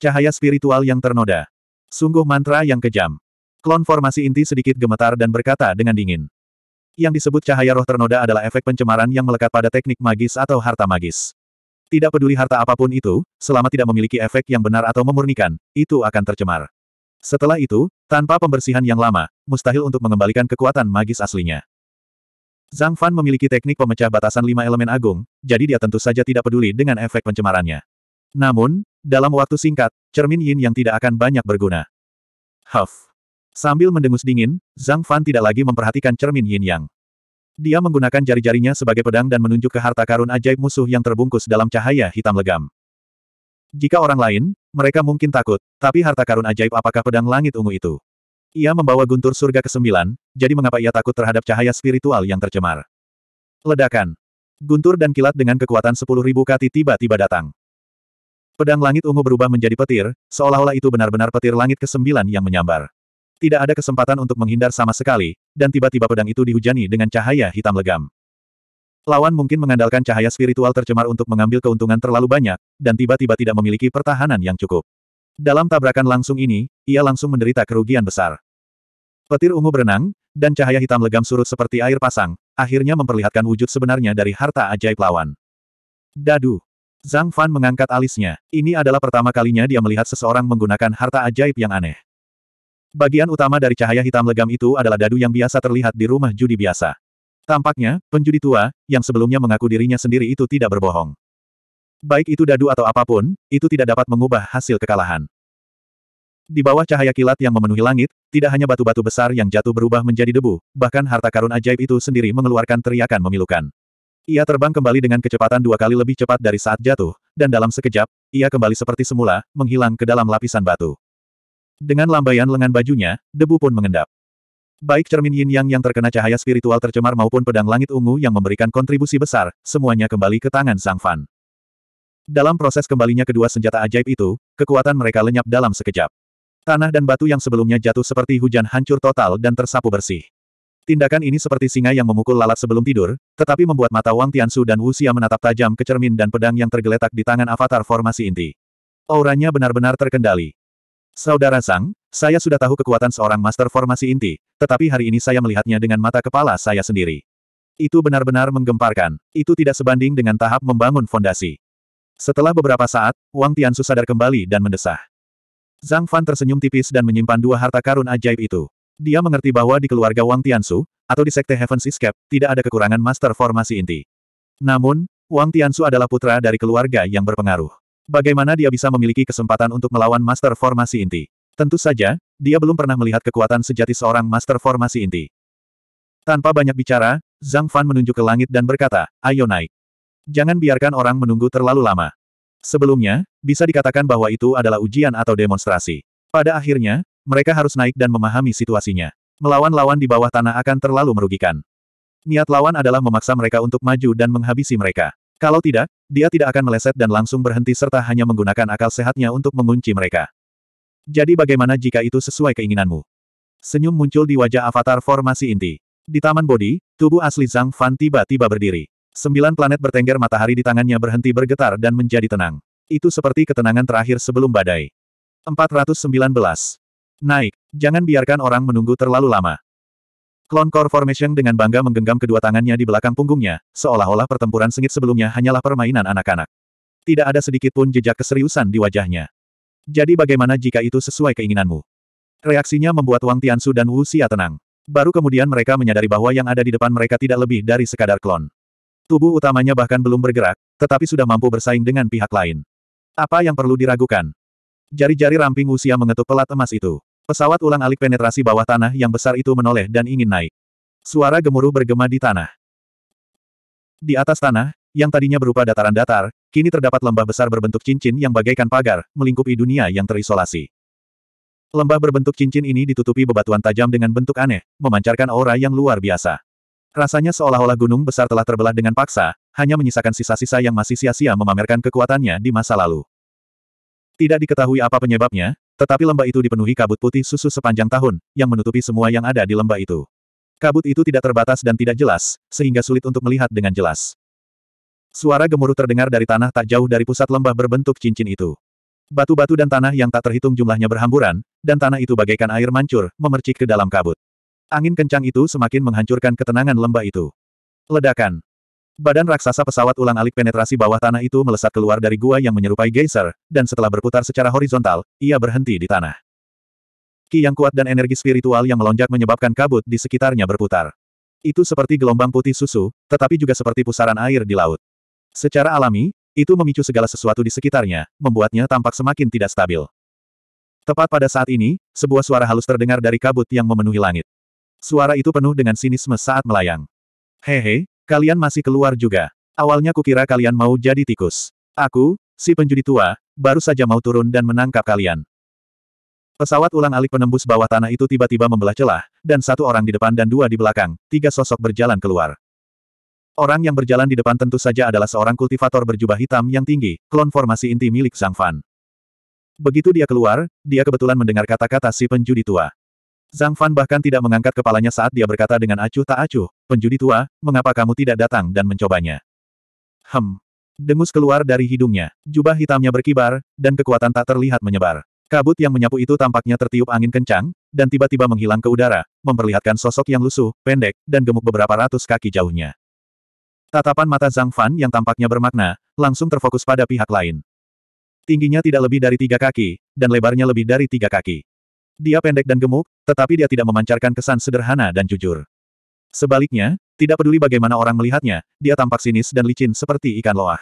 Cahaya spiritual yang ternoda. Sungguh mantra yang kejam. Klon formasi inti sedikit gemetar dan berkata dengan dingin. Yang disebut cahaya roh ternoda adalah efek pencemaran yang melekat pada teknik magis atau harta magis. Tidak peduli harta apapun itu, selama tidak memiliki efek yang benar atau memurnikan, itu akan tercemar. Setelah itu, tanpa pembersihan yang lama, mustahil untuk mengembalikan kekuatan magis aslinya. Zhang Fan memiliki teknik pemecah batasan lima elemen agung, jadi dia tentu saja tidak peduli dengan efek pencemarannya. Namun, dalam waktu singkat, cermin yin yang tidak akan banyak berguna. Huff. Sambil mendengus dingin, Zhang Fan tidak lagi memperhatikan cermin yin yang. Dia menggunakan jari-jarinya sebagai pedang dan menunjuk ke harta karun ajaib musuh yang terbungkus dalam cahaya hitam legam. Jika orang lain, mereka mungkin takut, tapi harta karun ajaib apakah pedang langit ungu itu? Ia membawa guntur surga ke sembilan. jadi mengapa ia takut terhadap cahaya spiritual yang tercemar? Ledakan. Guntur dan kilat dengan kekuatan 10.000 kati tiba-tiba datang. Pedang langit ungu berubah menjadi petir, seolah-olah itu benar-benar petir langit ke-9 yang menyambar. Tidak ada kesempatan untuk menghindar sama sekali, dan tiba-tiba pedang itu dihujani dengan cahaya hitam legam. Lawan mungkin mengandalkan cahaya spiritual tercemar untuk mengambil keuntungan terlalu banyak, dan tiba-tiba tidak memiliki pertahanan yang cukup. Dalam tabrakan langsung ini, ia langsung menderita kerugian besar. Petir ungu berenang, dan cahaya hitam legam surut seperti air pasang, akhirnya memperlihatkan wujud sebenarnya dari harta ajaib lawan. Dadu. Zhang Fan mengangkat alisnya. Ini adalah pertama kalinya dia melihat seseorang menggunakan harta ajaib yang aneh. Bagian utama dari cahaya hitam legam itu adalah dadu yang biasa terlihat di rumah judi biasa. Tampaknya, penjudi tua, yang sebelumnya mengaku dirinya sendiri itu tidak berbohong. Baik itu dadu atau apapun, itu tidak dapat mengubah hasil kekalahan. Di bawah cahaya kilat yang memenuhi langit, tidak hanya batu-batu besar yang jatuh berubah menjadi debu, bahkan harta karun ajaib itu sendiri mengeluarkan teriakan memilukan. Ia terbang kembali dengan kecepatan dua kali lebih cepat dari saat jatuh, dan dalam sekejap, ia kembali seperti semula, menghilang ke dalam lapisan batu. Dengan lambaian lengan bajunya, debu pun mengendap. Baik cermin yin yang yang terkena cahaya spiritual tercemar maupun pedang langit ungu yang memberikan kontribusi besar, semuanya kembali ke tangan Sang Fan. Dalam proses kembalinya kedua senjata ajaib itu, kekuatan mereka lenyap dalam sekejap. Tanah dan batu yang sebelumnya jatuh seperti hujan hancur total dan tersapu bersih. Tindakan ini seperti singa yang memukul lalat sebelum tidur, tetapi membuat mata Wang Tiansu dan Wu Xia menatap tajam ke cermin dan pedang yang tergeletak di tangan avatar formasi inti. Auranya benar-benar terkendali. Saudara Sang, saya sudah tahu kekuatan seorang master formasi inti, tetapi hari ini saya melihatnya dengan mata kepala saya sendiri. Itu benar-benar menggemparkan. Itu tidak sebanding dengan tahap membangun fondasi. Setelah beberapa saat, Wang Tiansu sadar kembali dan mendesah. Zhang Fan tersenyum tipis dan menyimpan dua harta karun ajaib itu. Dia mengerti bahwa di keluarga Wang Tiansu, atau di sekte Heaven's Escape, tidak ada kekurangan master formasi inti. Namun, Wang Tiansu adalah putra dari keluarga yang berpengaruh. Bagaimana dia bisa memiliki kesempatan untuk melawan master formasi inti? Tentu saja, dia belum pernah melihat kekuatan sejati seorang master formasi inti. Tanpa banyak bicara, Zhang Fan menunjuk ke langit dan berkata, ayo naik. Jangan biarkan orang menunggu terlalu lama. Sebelumnya, bisa dikatakan bahwa itu adalah ujian atau demonstrasi. Pada akhirnya, mereka harus naik dan memahami situasinya. Melawan lawan di bawah tanah akan terlalu merugikan. Niat lawan adalah memaksa mereka untuk maju dan menghabisi mereka. Kalau tidak, dia tidak akan meleset dan langsung berhenti serta hanya menggunakan akal sehatnya untuk mengunci mereka. Jadi bagaimana jika itu sesuai keinginanmu? Senyum muncul di wajah avatar formasi inti. Di Taman Bodi, tubuh asli Zhang Fan tiba-tiba berdiri. Sembilan planet bertengger matahari di tangannya berhenti bergetar dan menjadi tenang. Itu seperti ketenangan terakhir sebelum badai. 419. Naik, jangan biarkan orang menunggu terlalu lama. Klon Core Formation dengan bangga menggenggam kedua tangannya di belakang punggungnya, seolah-olah pertempuran sengit sebelumnya hanyalah permainan anak-anak. Tidak ada sedikit pun jejak keseriusan di wajahnya. Jadi bagaimana jika itu sesuai keinginanmu? Reaksinya membuat Wang Tiansu dan Wu Xia tenang. Baru kemudian mereka menyadari bahwa yang ada di depan mereka tidak lebih dari sekadar klon. Tubuh utamanya bahkan belum bergerak, tetapi sudah mampu bersaing dengan pihak lain. Apa yang perlu diragukan? Jari-jari ramping usia mengetuk pelat emas itu. Pesawat ulang-alik penetrasi bawah tanah yang besar itu menoleh dan ingin naik. Suara gemuruh bergema di tanah. Di atas tanah, yang tadinya berupa dataran datar, kini terdapat lembah besar berbentuk cincin yang bagaikan pagar, melingkupi dunia yang terisolasi. Lembah berbentuk cincin ini ditutupi bebatuan tajam dengan bentuk aneh, memancarkan aura yang luar biasa. Rasanya seolah-olah gunung besar telah terbelah dengan paksa, hanya menyisakan sisa-sisa yang masih sia-sia memamerkan kekuatannya di masa lalu. Tidak diketahui apa penyebabnya, tetapi lembah itu dipenuhi kabut putih susu sepanjang tahun, yang menutupi semua yang ada di lembah itu. Kabut itu tidak terbatas dan tidak jelas, sehingga sulit untuk melihat dengan jelas. Suara gemuruh terdengar dari tanah tak jauh dari pusat lembah berbentuk cincin itu. Batu-batu dan tanah yang tak terhitung jumlahnya berhamburan, dan tanah itu bagaikan air mancur, memercik ke dalam kabut. Angin kencang itu semakin menghancurkan ketenangan lembah itu. Ledakan. Badan raksasa pesawat ulang-alik penetrasi bawah tanah itu melesat keluar dari gua yang menyerupai geyser, dan setelah berputar secara horizontal, ia berhenti di tanah. Ki yang kuat dan energi spiritual yang melonjak menyebabkan kabut di sekitarnya berputar. Itu seperti gelombang putih susu, tetapi juga seperti pusaran air di laut. Secara alami, itu memicu segala sesuatu di sekitarnya, membuatnya tampak semakin tidak stabil. Tepat pada saat ini, sebuah suara halus terdengar dari kabut yang memenuhi langit. Suara itu penuh dengan sinisme saat melayang. Hehe, Kalian masih keluar juga. Awalnya kukira kalian mau jadi tikus. Aku, si penjudi tua, baru saja mau turun dan menangkap kalian. Pesawat ulang-alik penembus bawah tanah itu tiba-tiba membelah celah, dan satu orang di depan dan dua di belakang, tiga sosok berjalan keluar. Orang yang berjalan di depan tentu saja adalah seorang kultivator berjubah hitam yang tinggi, klon formasi inti milik Sang Fan. Begitu dia keluar, dia kebetulan mendengar kata-kata si penjudi tua. Zhang Fan bahkan tidak mengangkat kepalanya saat dia berkata dengan acuh tak acuh, penjudi tua, mengapa kamu tidak datang dan mencobanya? Hem. Dengus keluar dari hidungnya. Jubah hitamnya berkibar, dan kekuatan tak terlihat menyebar. Kabut yang menyapu itu tampaknya tertiup angin kencang, dan tiba-tiba menghilang ke udara, memperlihatkan sosok yang lusuh, pendek, dan gemuk beberapa ratus kaki jauhnya. Tatapan mata Zhang Fan yang tampaknya bermakna, langsung terfokus pada pihak lain. Tingginya tidak lebih dari tiga kaki, dan lebarnya lebih dari tiga kaki. Dia pendek dan gemuk, tetapi dia tidak memancarkan kesan sederhana dan jujur. Sebaliknya, tidak peduli bagaimana orang melihatnya, dia tampak sinis dan licin seperti ikan loah.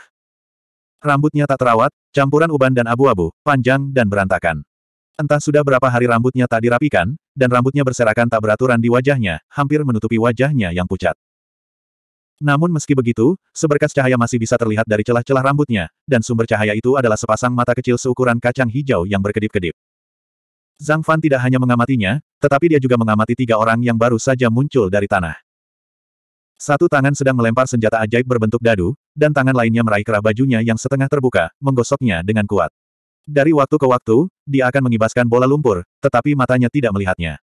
Rambutnya tak terawat, campuran uban dan abu-abu, panjang dan berantakan. Entah sudah berapa hari rambutnya tak dirapikan, dan rambutnya berserakan tak beraturan di wajahnya, hampir menutupi wajahnya yang pucat. Namun meski begitu, seberkas cahaya masih bisa terlihat dari celah-celah rambutnya, dan sumber cahaya itu adalah sepasang mata kecil seukuran kacang hijau yang berkedip-kedip. Zhang Fan tidak hanya mengamatinya, tetapi dia juga mengamati tiga orang yang baru saja muncul dari tanah. Satu tangan sedang melempar senjata ajaib berbentuk dadu, dan tangan lainnya meraih kerah bajunya yang setengah terbuka, menggosoknya dengan kuat. Dari waktu ke waktu, dia akan mengibaskan bola lumpur, tetapi matanya tidak melihatnya.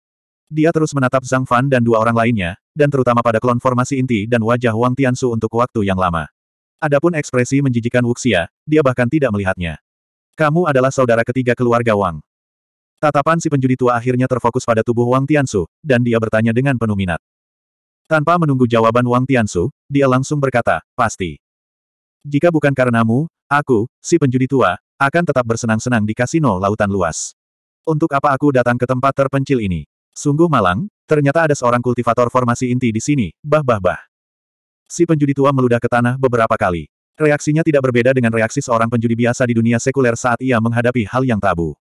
Dia terus menatap Zhang Fan dan dua orang lainnya, dan terutama pada klon formasi inti dan wajah Wang Tiansu untuk waktu yang lama. Adapun ekspresi menjijikan Wuxia, dia bahkan tidak melihatnya. Kamu adalah saudara ketiga keluarga Wang. Tatapan si penjudi tua akhirnya terfokus pada tubuh Wang Tiansu, dan dia bertanya dengan penuh minat. Tanpa menunggu jawaban Wang Tiansu, dia langsung berkata, pasti. Jika bukan karenamu, aku, si penjudi tua, akan tetap bersenang-senang di kasino lautan luas. Untuk apa aku datang ke tempat terpencil ini? Sungguh malang, ternyata ada seorang kultivator formasi inti di sini, bah-bah-bah. Si penjudi tua meludah ke tanah beberapa kali. Reaksinya tidak berbeda dengan reaksi seorang penjudi biasa di dunia sekuler saat ia menghadapi hal yang tabu.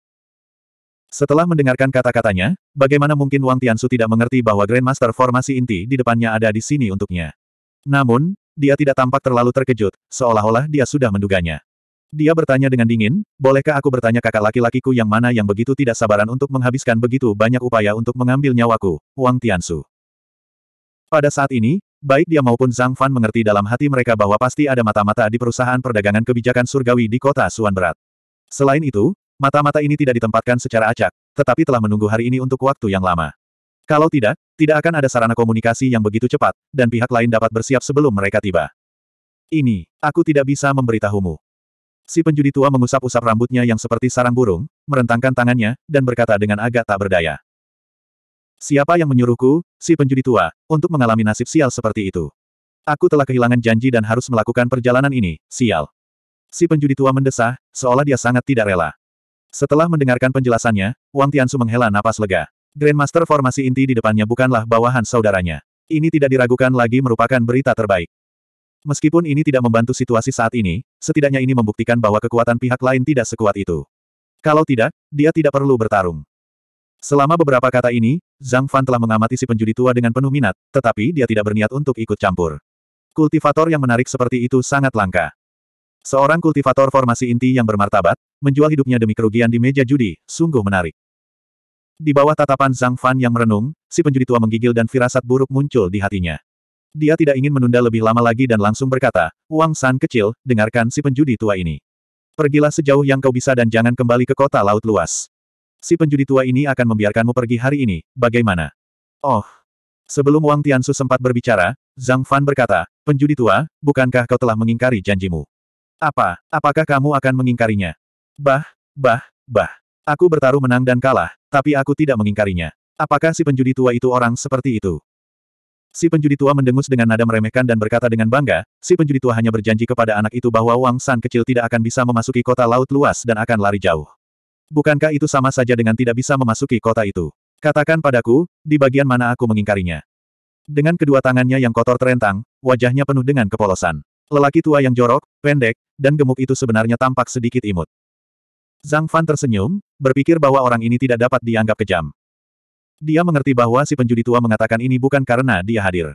Setelah mendengarkan kata-katanya, bagaimana mungkin Wang Tiansu tidak mengerti bahwa Grandmaster formasi inti di depannya ada di sini untuknya. Namun, dia tidak tampak terlalu terkejut, seolah-olah dia sudah menduganya. Dia bertanya dengan dingin, bolehkah aku bertanya kakak laki-lakiku yang mana yang begitu tidak sabaran untuk menghabiskan begitu banyak upaya untuk mengambil nyawaku, Wang Tiansu. Pada saat ini, baik dia maupun Zhang Fan mengerti dalam hati mereka bahwa pasti ada mata-mata di perusahaan perdagangan kebijakan surgawi di kota Suan Berat. Selain itu, Mata-mata ini tidak ditempatkan secara acak, tetapi telah menunggu hari ini untuk waktu yang lama. Kalau tidak, tidak akan ada sarana komunikasi yang begitu cepat, dan pihak lain dapat bersiap sebelum mereka tiba. Ini, aku tidak bisa memberitahumu. Si penjudi tua mengusap-usap rambutnya yang seperti sarang burung, merentangkan tangannya, dan berkata dengan agak tak berdaya. Siapa yang menyuruhku, si penjudi tua, untuk mengalami nasib sial seperti itu? Aku telah kehilangan janji dan harus melakukan perjalanan ini, sial. Si penjudi tua mendesah, seolah dia sangat tidak rela. Setelah mendengarkan penjelasannya, Wang Tiansu menghela napas lega. Grandmaster formasi inti di depannya bukanlah bawahan saudaranya. Ini tidak diragukan lagi merupakan berita terbaik. Meskipun ini tidak membantu situasi saat ini, setidaknya ini membuktikan bahwa kekuatan pihak lain tidak sekuat itu. Kalau tidak, dia tidak perlu bertarung. Selama beberapa kata ini, Zhang Fan telah mengamati si penjudi tua dengan penuh minat, tetapi dia tidak berniat untuk ikut campur. Kultivator yang menarik seperti itu sangat langka. Seorang kultivator formasi inti yang bermartabat, menjual hidupnya demi kerugian di meja judi, sungguh menarik. Di bawah tatapan Zhang Fan yang merenung, si penjudi tua menggigil dan firasat buruk muncul di hatinya. Dia tidak ingin menunda lebih lama lagi dan langsung berkata, Wang San kecil, dengarkan si penjudi tua ini. Pergilah sejauh yang kau bisa dan jangan kembali ke kota laut luas. Si penjudi tua ini akan membiarkanmu pergi hari ini, bagaimana? Oh. Sebelum Wang Tiansu sempat berbicara, Zhang Fan berkata, penjudi tua, bukankah kau telah mengingkari janjimu? Apa, apakah kamu akan mengingkarinya? Bah, bah, bah. Aku bertaruh menang dan kalah, tapi aku tidak mengingkarinya. Apakah si penjudi tua itu orang seperti itu? Si penjudi tua mendengus dengan nada meremehkan dan berkata dengan bangga, si penjudi tua hanya berjanji kepada anak itu bahwa Wang San kecil tidak akan bisa memasuki kota laut luas dan akan lari jauh. Bukankah itu sama saja dengan tidak bisa memasuki kota itu? Katakan padaku, di bagian mana aku mengingkarinya. Dengan kedua tangannya yang kotor terentang, wajahnya penuh dengan kepolosan. Lelaki tua yang jorok, pendek, dan gemuk itu sebenarnya tampak sedikit imut. Zhang Fan tersenyum, berpikir bahwa orang ini tidak dapat dianggap kejam. Dia mengerti bahwa si penjudi tua mengatakan ini bukan karena dia hadir.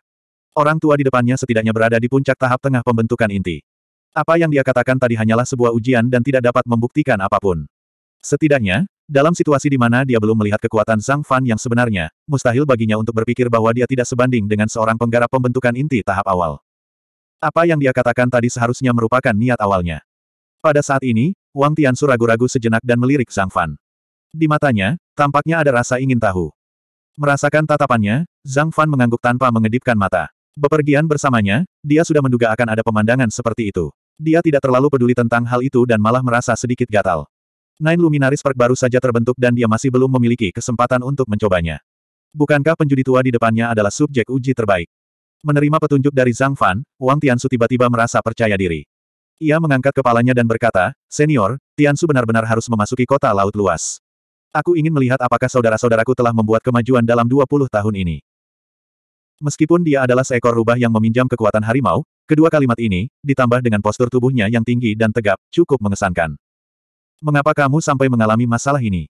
Orang tua di depannya setidaknya berada di puncak tahap tengah pembentukan inti. Apa yang dia katakan tadi hanyalah sebuah ujian dan tidak dapat membuktikan apapun. Setidaknya, dalam situasi di mana dia belum melihat kekuatan Zhang Fan yang sebenarnya, mustahil baginya untuk berpikir bahwa dia tidak sebanding dengan seorang penggarap pembentukan inti tahap awal. Apa yang dia katakan tadi seharusnya merupakan niat awalnya. Pada saat ini, Wang Tian ragu-ragu sejenak dan melirik Zhang Fan. Di matanya, tampaknya ada rasa ingin tahu. Merasakan tatapannya, Zhang Fan mengangguk tanpa mengedipkan mata. Bepergian bersamanya, dia sudah menduga akan ada pemandangan seperti itu. Dia tidak terlalu peduli tentang hal itu dan malah merasa sedikit gatal. Nine Luminaris Park baru saja terbentuk dan dia masih belum memiliki kesempatan untuk mencobanya. Bukankah penjudi tua di depannya adalah subjek uji terbaik? Menerima petunjuk dari Zhang Fan, Wang Tiansu tiba-tiba merasa percaya diri. Ia mengangkat kepalanya dan berkata, Senior, Tiansu benar-benar harus memasuki kota laut luas. Aku ingin melihat apakah saudara-saudaraku telah membuat kemajuan dalam 20 tahun ini. Meskipun dia adalah seekor rubah yang meminjam kekuatan harimau, kedua kalimat ini, ditambah dengan postur tubuhnya yang tinggi dan tegap, cukup mengesankan. Mengapa kamu sampai mengalami masalah ini?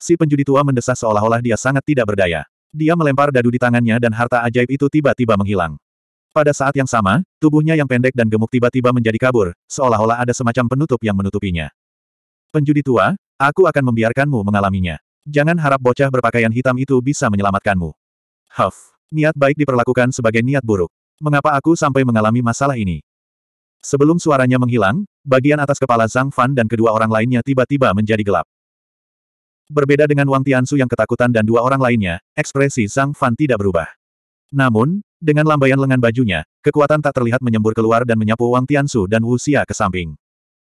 Si penjudi tua mendesah seolah-olah dia sangat tidak berdaya. Dia melempar dadu di tangannya dan harta ajaib itu tiba-tiba menghilang. Pada saat yang sama, tubuhnya yang pendek dan gemuk tiba-tiba menjadi kabur, seolah-olah ada semacam penutup yang menutupinya. Penjudi tua, aku akan membiarkanmu mengalaminya. Jangan harap bocah berpakaian hitam itu bisa menyelamatkanmu. Huff, niat baik diperlakukan sebagai niat buruk. Mengapa aku sampai mengalami masalah ini? Sebelum suaranya menghilang, bagian atas kepala Zhang Fan dan kedua orang lainnya tiba-tiba menjadi gelap. Berbeda dengan Wang Tiansu yang ketakutan dan dua orang lainnya, ekspresi Zhang Fan tidak berubah. Namun, dengan lambaian lengan bajunya, kekuatan tak terlihat menyembur keluar dan menyapu Wang Tiansu dan Wu Xia ke samping.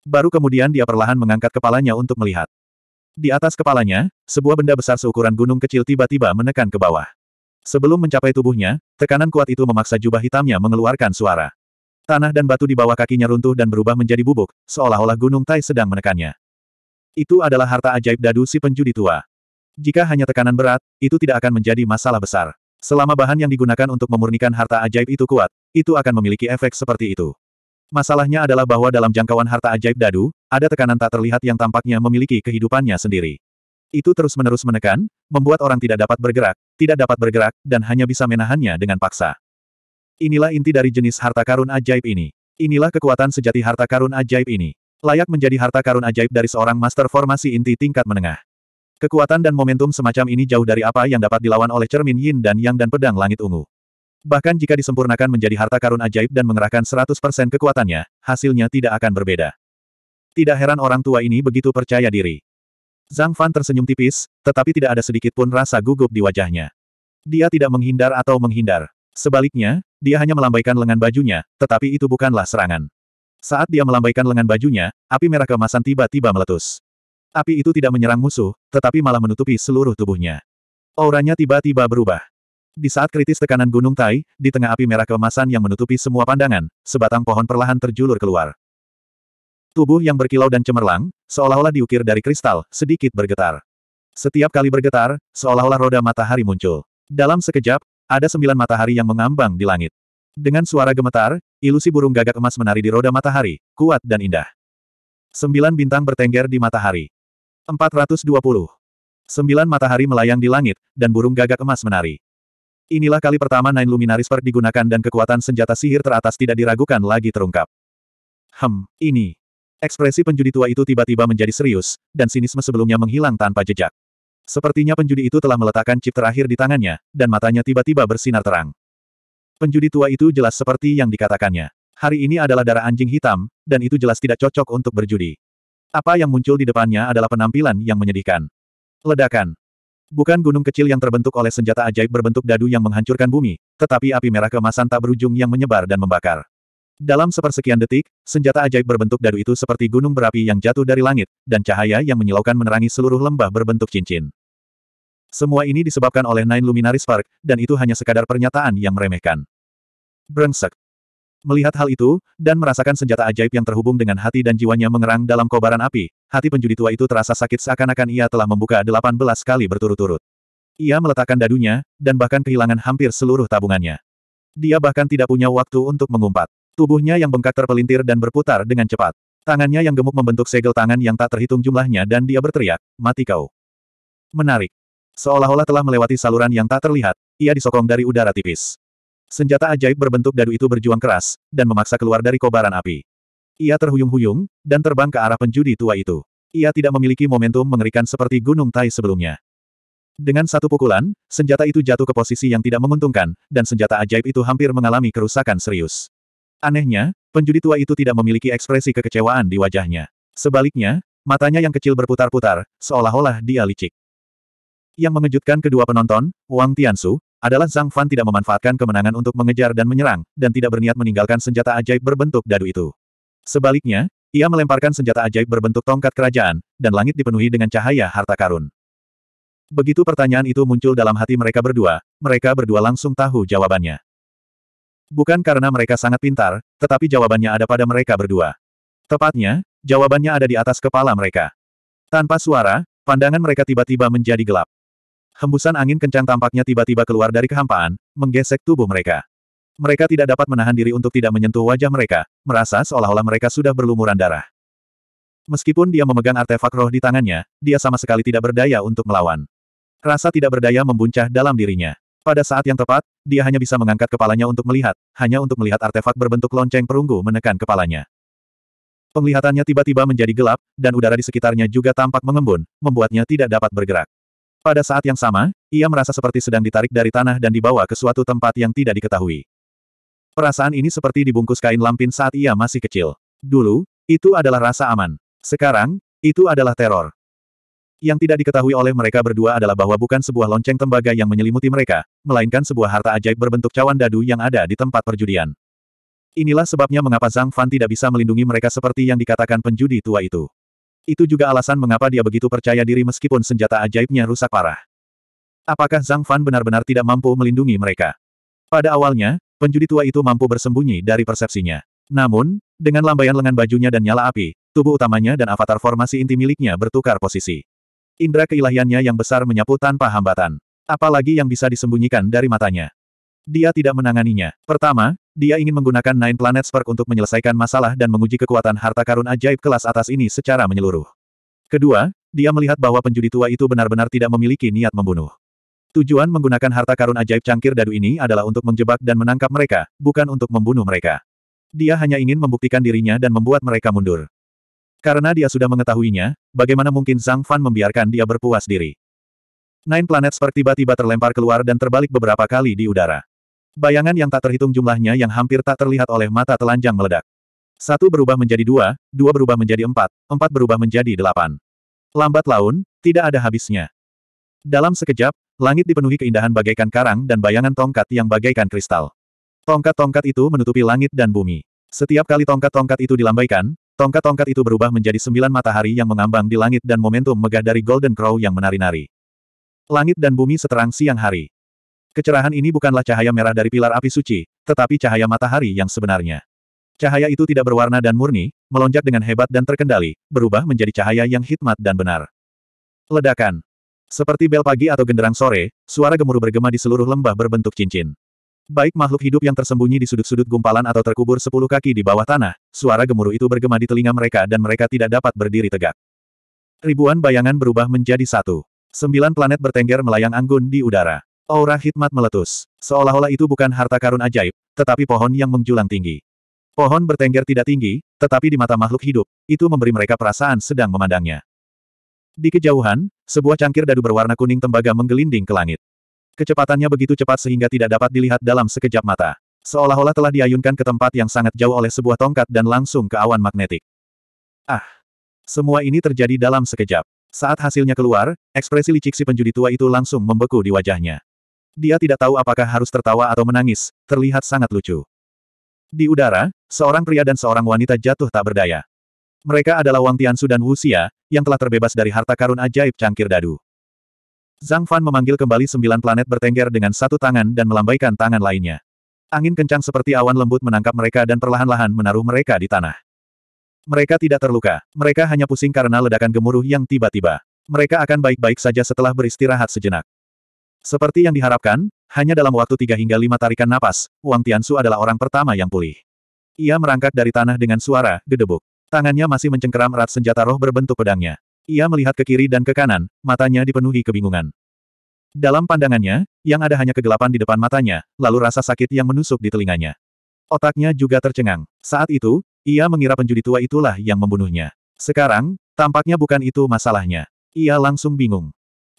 Baru kemudian dia perlahan mengangkat kepalanya untuk melihat. Di atas kepalanya, sebuah benda besar seukuran gunung kecil tiba-tiba menekan ke bawah. Sebelum mencapai tubuhnya, tekanan kuat itu memaksa jubah hitamnya mengeluarkan suara. Tanah dan batu di bawah kakinya runtuh dan berubah menjadi bubuk, seolah-olah gunung Tai sedang menekannya. Itu adalah harta ajaib dadu si penjudi tua. Jika hanya tekanan berat, itu tidak akan menjadi masalah besar. Selama bahan yang digunakan untuk memurnikan harta ajaib itu kuat, itu akan memiliki efek seperti itu. Masalahnya adalah bahwa dalam jangkauan harta ajaib dadu, ada tekanan tak terlihat yang tampaknya memiliki kehidupannya sendiri. Itu terus-menerus menekan, membuat orang tidak dapat bergerak, tidak dapat bergerak, dan hanya bisa menahannya dengan paksa. Inilah inti dari jenis harta karun ajaib ini. Inilah kekuatan sejati harta karun ajaib ini. Layak menjadi harta karun ajaib dari seorang master formasi inti tingkat menengah. Kekuatan dan momentum semacam ini jauh dari apa yang dapat dilawan oleh cermin yin dan yang dan pedang langit ungu. Bahkan jika disempurnakan menjadi harta karun ajaib dan mengerahkan 100% kekuatannya, hasilnya tidak akan berbeda. Tidak heran orang tua ini begitu percaya diri. Zhang Fan tersenyum tipis, tetapi tidak ada sedikit pun rasa gugup di wajahnya. Dia tidak menghindar atau menghindar. Sebaliknya, dia hanya melambaikan lengan bajunya, tetapi itu bukanlah serangan. Saat dia melambaikan lengan bajunya, api merah keemasan tiba-tiba meletus. Api itu tidak menyerang musuh, tetapi malah menutupi seluruh tubuhnya. Auranya tiba-tiba berubah. Di saat kritis tekanan Gunung Tai, di tengah api merah keemasan yang menutupi semua pandangan, sebatang pohon perlahan terjulur keluar. Tubuh yang berkilau dan cemerlang, seolah-olah diukir dari kristal, sedikit bergetar. Setiap kali bergetar, seolah-olah roda matahari muncul. Dalam sekejap, ada sembilan matahari yang mengambang di langit. Dengan suara gemetar, ilusi burung gagak emas menari di roda matahari, kuat dan indah. Sembilan bintang bertengger di matahari. 420. Sembilan matahari melayang di langit, dan burung gagak emas menari. Inilah kali pertama Nine Luminaris Perk digunakan dan kekuatan senjata sihir teratas tidak diragukan lagi terungkap. Hem, ini. Ekspresi penjudi tua itu tiba-tiba menjadi serius, dan sinisme sebelumnya menghilang tanpa jejak. Sepertinya penjudi itu telah meletakkan chip terakhir di tangannya, dan matanya tiba-tiba bersinar terang. Penjudi tua itu jelas seperti yang dikatakannya. Hari ini adalah darah anjing hitam, dan itu jelas tidak cocok untuk berjudi. Apa yang muncul di depannya adalah penampilan yang menyedihkan. Ledakan. Bukan gunung kecil yang terbentuk oleh senjata ajaib berbentuk dadu yang menghancurkan bumi, tetapi api merah kemasan tak berujung yang menyebar dan membakar. Dalam sepersekian detik, senjata ajaib berbentuk dadu itu seperti gunung berapi yang jatuh dari langit, dan cahaya yang menyilaukan menerangi seluruh lembah berbentuk cincin. Semua ini disebabkan oleh Nine Luminaris Park, dan itu hanya sekadar pernyataan yang meremehkan. Brengsek. Melihat hal itu, dan merasakan senjata ajaib yang terhubung dengan hati dan jiwanya mengerang dalam kobaran api, hati penjudi tua itu terasa sakit seakan-akan ia telah membuka 18 kali berturut-turut. Ia meletakkan dadunya, dan bahkan kehilangan hampir seluruh tabungannya. Dia bahkan tidak punya waktu untuk mengumpat. Tubuhnya yang bengkak terpelintir dan berputar dengan cepat. Tangannya yang gemuk membentuk segel tangan yang tak terhitung jumlahnya dan dia berteriak, mati kau. Menarik. Seolah-olah telah melewati saluran yang tak terlihat, ia disokong dari udara tipis. Senjata ajaib berbentuk dadu itu berjuang keras, dan memaksa keluar dari kobaran api. Ia terhuyung-huyung, dan terbang ke arah penjudi tua itu. Ia tidak memiliki momentum mengerikan seperti Gunung Tai sebelumnya. Dengan satu pukulan, senjata itu jatuh ke posisi yang tidak menguntungkan, dan senjata ajaib itu hampir mengalami kerusakan serius. Anehnya, penjudi tua itu tidak memiliki ekspresi kekecewaan di wajahnya. Sebaliknya, matanya yang kecil berputar-putar, seolah-olah dia licik. Yang mengejutkan kedua penonton, Wang Tiansu, adalah Zhang Fan tidak memanfaatkan kemenangan untuk mengejar dan menyerang, dan tidak berniat meninggalkan senjata ajaib berbentuk dadu itu. Sebaliknya, ia melemparkan senjata ajaib berbentuk tongkat kerajaan, dan langit dipenuhi dengan cahaya harta karun. Begitu pertanyaan itu muncul dalam hati mereka berdua, mereka berdua langsung tahu jawabannya. Bukan karena mereka sangat pintar, tetapi jawabannya ada pada mereka berdua. Tepatnya, jawabannya ada di atas kepala mereka. Tanpa suara, pandangan mereka tiba-tiba menjadi gelap. Hembusan angin kencang tampaknya tiba-tiba keluar dari kehampaan, menggesek tubuh mereka. Mereka tidak dapat menahan diri untuk tidak menyentuh wajah mereka, merasa seolah-olah mereka sudah berlumuran darah. Meskipun dia memegang artefak roh di tangannya, dia sama sekali tidak berdaya untuk melawan. Rasa tidak berdaya membuncah dalam dirinya. Pada saat yang tepat, dia hanya bisa mengangkat kepalanya untuk melihat, hanya untuk melihat artefak berbentuk lonceng perunggu menekan kepalanya. Penglihatannya tiba-tiba menjadi gelap, dan udara di sekitarnya juga tampak mengembun, membuatnya tidak dapat bergerak. Pada saat yang sama, ia merasa seperti sedang ditarik dari tanah dan dibawa ke suatu tempat yang tidak diketahui. Perasaan ini seperti dibungkus kain lampin saat ia masih kecil. Dulu, itu adalah rasa aman. Sekarang, itu adalah teror. Yang tidak diketahui oleh mereka berdua adalah bahwa bukan sebuah lonceng tembaga yang menyelimuti mereka, melainkan sebuah harta ajaib berbentuk cawan dadu yang ada di tempat perjudian. Inilah sebabnya mengapa Zhang Fan tidak bisa melindungi mereka seperti yang dikatakan penjudi tua itu. Itu juga alasan mengapa dia begitu percaya diri meskipun senjata ajaibnya rusak parah. Apakah Zhang Fan benar-benar tidak mampu melindungi mereka? Pada awalnya, penjudi tua itu mampu bersembunyi dari persepsinya. Namun, dengan lambaian lengan bajunya dan nyala api, tubuh utamanya dan avatar formasi inti miliknya bertukar posisi. Indra keilahiannya yang besar menyapu tanpa hambatan. Apalagi yang bisa disembunyikan dari matanya. Dia tidak menanganinya. Pertama, dia ingin menggunakan Nine Planets Perk untuk menyelesaikan masalah dan menguji kekuatan harta karun ajaib kelas atas ini secara menyeluruh. Kedua, dia melihat bahwa penjudi tua itu benar-benar tidak memiliki niat membunuh. Tujuan menggunakan harta karun ajaib cangkir dadu ini adalah untuk menjebak dan menangkap mereka, bukan untuk membunuh mereka. Dia hanya ingin membuktikan dirinya dan membuat mereka mundur. Karena dia sudah mengetahuinya, bagaimana mungkin Zhang Fan membiarkan dia berpuas diri. Nine planet Spark tiba-tiba terlempar keluar dan terbalik beberapa kali di udara. Bayangan yang tak terhitung jumlahnya yang hampir tak terlihat oleh mata telanjang meledak. Satu berubah menjadi dua, dua berubah menjadi empat, empat berubah menjadi delapan. Lambat laun, tidak ada habisnya. Dalam sekejap, langit dipenuhi keindahan bagaikan karang dan bayangan tongkat yang bagaikan kristal. Tongkat-tongkat itu menutupi langit dan bumi. Setiap kali tongkat-tongkat itu dilambaikan, tongkat-tongkat itu berubah menjadi sembilan matahari yang mengambang di langit dan momentum megah dari Golden Crow yang menari-nari. Langit dan bumi seterang siang hari. Kecerahan ini bukanlah cahaya merah dari pilar api suci, tetapi cahaya matahari yang sebenarnya. Cahaya itu tidak berwarna dan murni, melonjak dengan hebat dan terkendali, berubah menjadi cahaya yang hikmat dan benar. Ledakan. Seperti bel pagi atau genderang sore, suara gemuruh bergema di seluruh lembah berbentuk cincin. Baik makhluk hidup yang tersembunyi di sudut-sudut gumpalan atau terkubur sepuluh kaki di bawah tanah, suara gemuruh itu bergema di telinga mereka dan mereka tidak dapat berdiri tegak. Ribuan bayangan berubah menjadi satu. Sembilan planet bertengger melayang anggun di udara. Aura hikmat meletus. Seolah-olah itu bukan harta karun ajaib, tetapi pohon yang menjulang tinggi. Pohon bertengger tidak tinggi, tetapi di mata makhluk hidup, itu memberi mereka perasaan sedang memandangnya. Di kejauhan, sebuah cangkir dadu berwarna kuning tembaga menggelinding ke langit. Kecepatannya begitu cepat sehingga tidak dapat dilihat dalam sekejap mata. Seolah-olah telah diayunkan ke tempat yang sangat jauh oleh sebuah tongkat dan langsung ke awan magnetik. Ah! Semua ini terjadi dalam sekejap. Saat hasilnya keluar, ekspresi licik si penjudi tua itu langsung membeku di wajahnya. Dia tidak tahu apakah harus tertawa atau menangis, terlihat sangat lucu. Di udara, seorang pria dan seorang wanita jatuh tak berdaya. Mereka adalah Wang Tiansu dan Wu Xia, yang telah terbebas dari harta karun ajaib cangkir dadu. Zhang Fan memanggil kembali sembilan planet bertengger dengan satu tangan dan melambaikan tangan lainnya. Angin kencang seperti awan lembut menangkap mereka dan perlahan-lahan menaruh mereka di tanah. Mereka tidak terluka, mereka hanya pusing karena ledakan gemuruh yang tiba-tiba. Mereka akan baik-baik saja setelah beristirahat sejenak. Seperti yang diharapkan, hanya dalam waktu tiga hingga lima tarikan napas, Wang Tiansu adalah orang pertama yang pulih. Ia merangkak dari tanah dengan suara, gedebuk. Tangannya masih mencengkeram erat senjata roh berbentuk pedangnya. Ia melihat ke kiri dan ke kanan, matanya dipenuhi kebingungan. Dalam pandangannya, yang ada hanya kegelapan di depan matanya, lalu rasa sakit yang menusuk di telinganya. Otaknya juga tercengang. Saat itu, ia mengira penjudi tua itulah yang membunuhnya. Sekarang, tampaknya bukan itu masalahnya. Ia langsung bingung.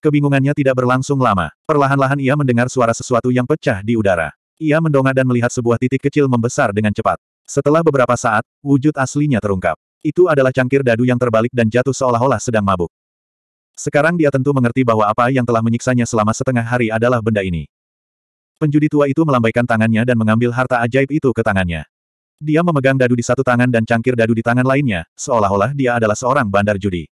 Kebingungannya tidak berlangsung lama. Perlahan-lahan ia mendengar suara sesuatu yang pecah di udara. Ia mendongak dan melihat sebuah titik kecil membesar dengan cepat. Setelah beberapa saat, wujud aslinya terungkap. Itu adalah cangkir dadu yang terbalik dan jatuh seolah-olah sedang mabuk. Sekarang dia tentu mengerti bahwa apa yang telah menyiksanya selama setengah hari adalah benda ini. Penjudi tua itu melambaikan tangannya dan mengambil harta ajaib itu ke tangannya. Dia memegang dadu di satu tangan dan cangkir dadu di tangan lainnya, seolah-olah dia adalah seorang bandar judi.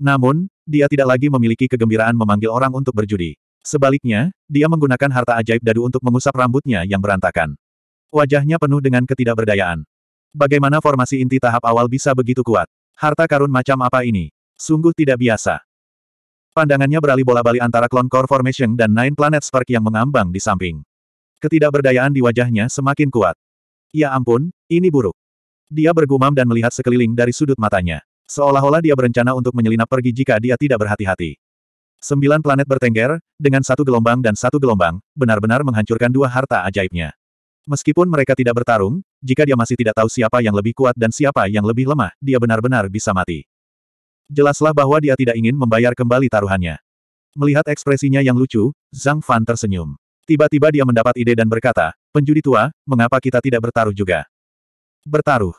Namun, dia tidak lagi memiliki kegembiraan memanggil orang untuk berjudi. Sebaliknya, dia menggunakan harta ajaib dadu untuk mengusap rambutnya yang berantakan. Wajahnya penuh dengan ketidakberdayaan. Bagaimana formasi inti tahap awal bisa begitu kuat? Harta karun macam apa ini? Sungguh tidak biasa. Pandangannya beralih bola-balik antara Clone Core Formation dan Nine Planet Spark yang mengambang di samping. Ketidakberdayaan di wajahnya semakin kuat. Ya ampun, ini buruk. Dia bergumam dan melihat sekeliling dari sudut matanya. Seolah-olah dia berencana untuk menyelinap pergi jika dia tidak berhati-hati. Sembilan planet bertengger, dengan satu gelombang dan satu gelombang, benar-benar menghancurkan dua harta ajaibnya. Meskipun mereka tidak bertarung, jika dia masih tidak tahu siapa yang lebih kuat dan siapa yang lebih lemah, dia benar-benar bisa mati. Jelaslah bahwa dia tidak ingin membayar kembali taruhannya. Melihat ekspresinya yang lucu, Zhang Fan tersenyum. Tiba-tiba dia mendapat ide dan berkata, penjudi tua, mengapa kita tidak bertaruh juga? Bertaruh.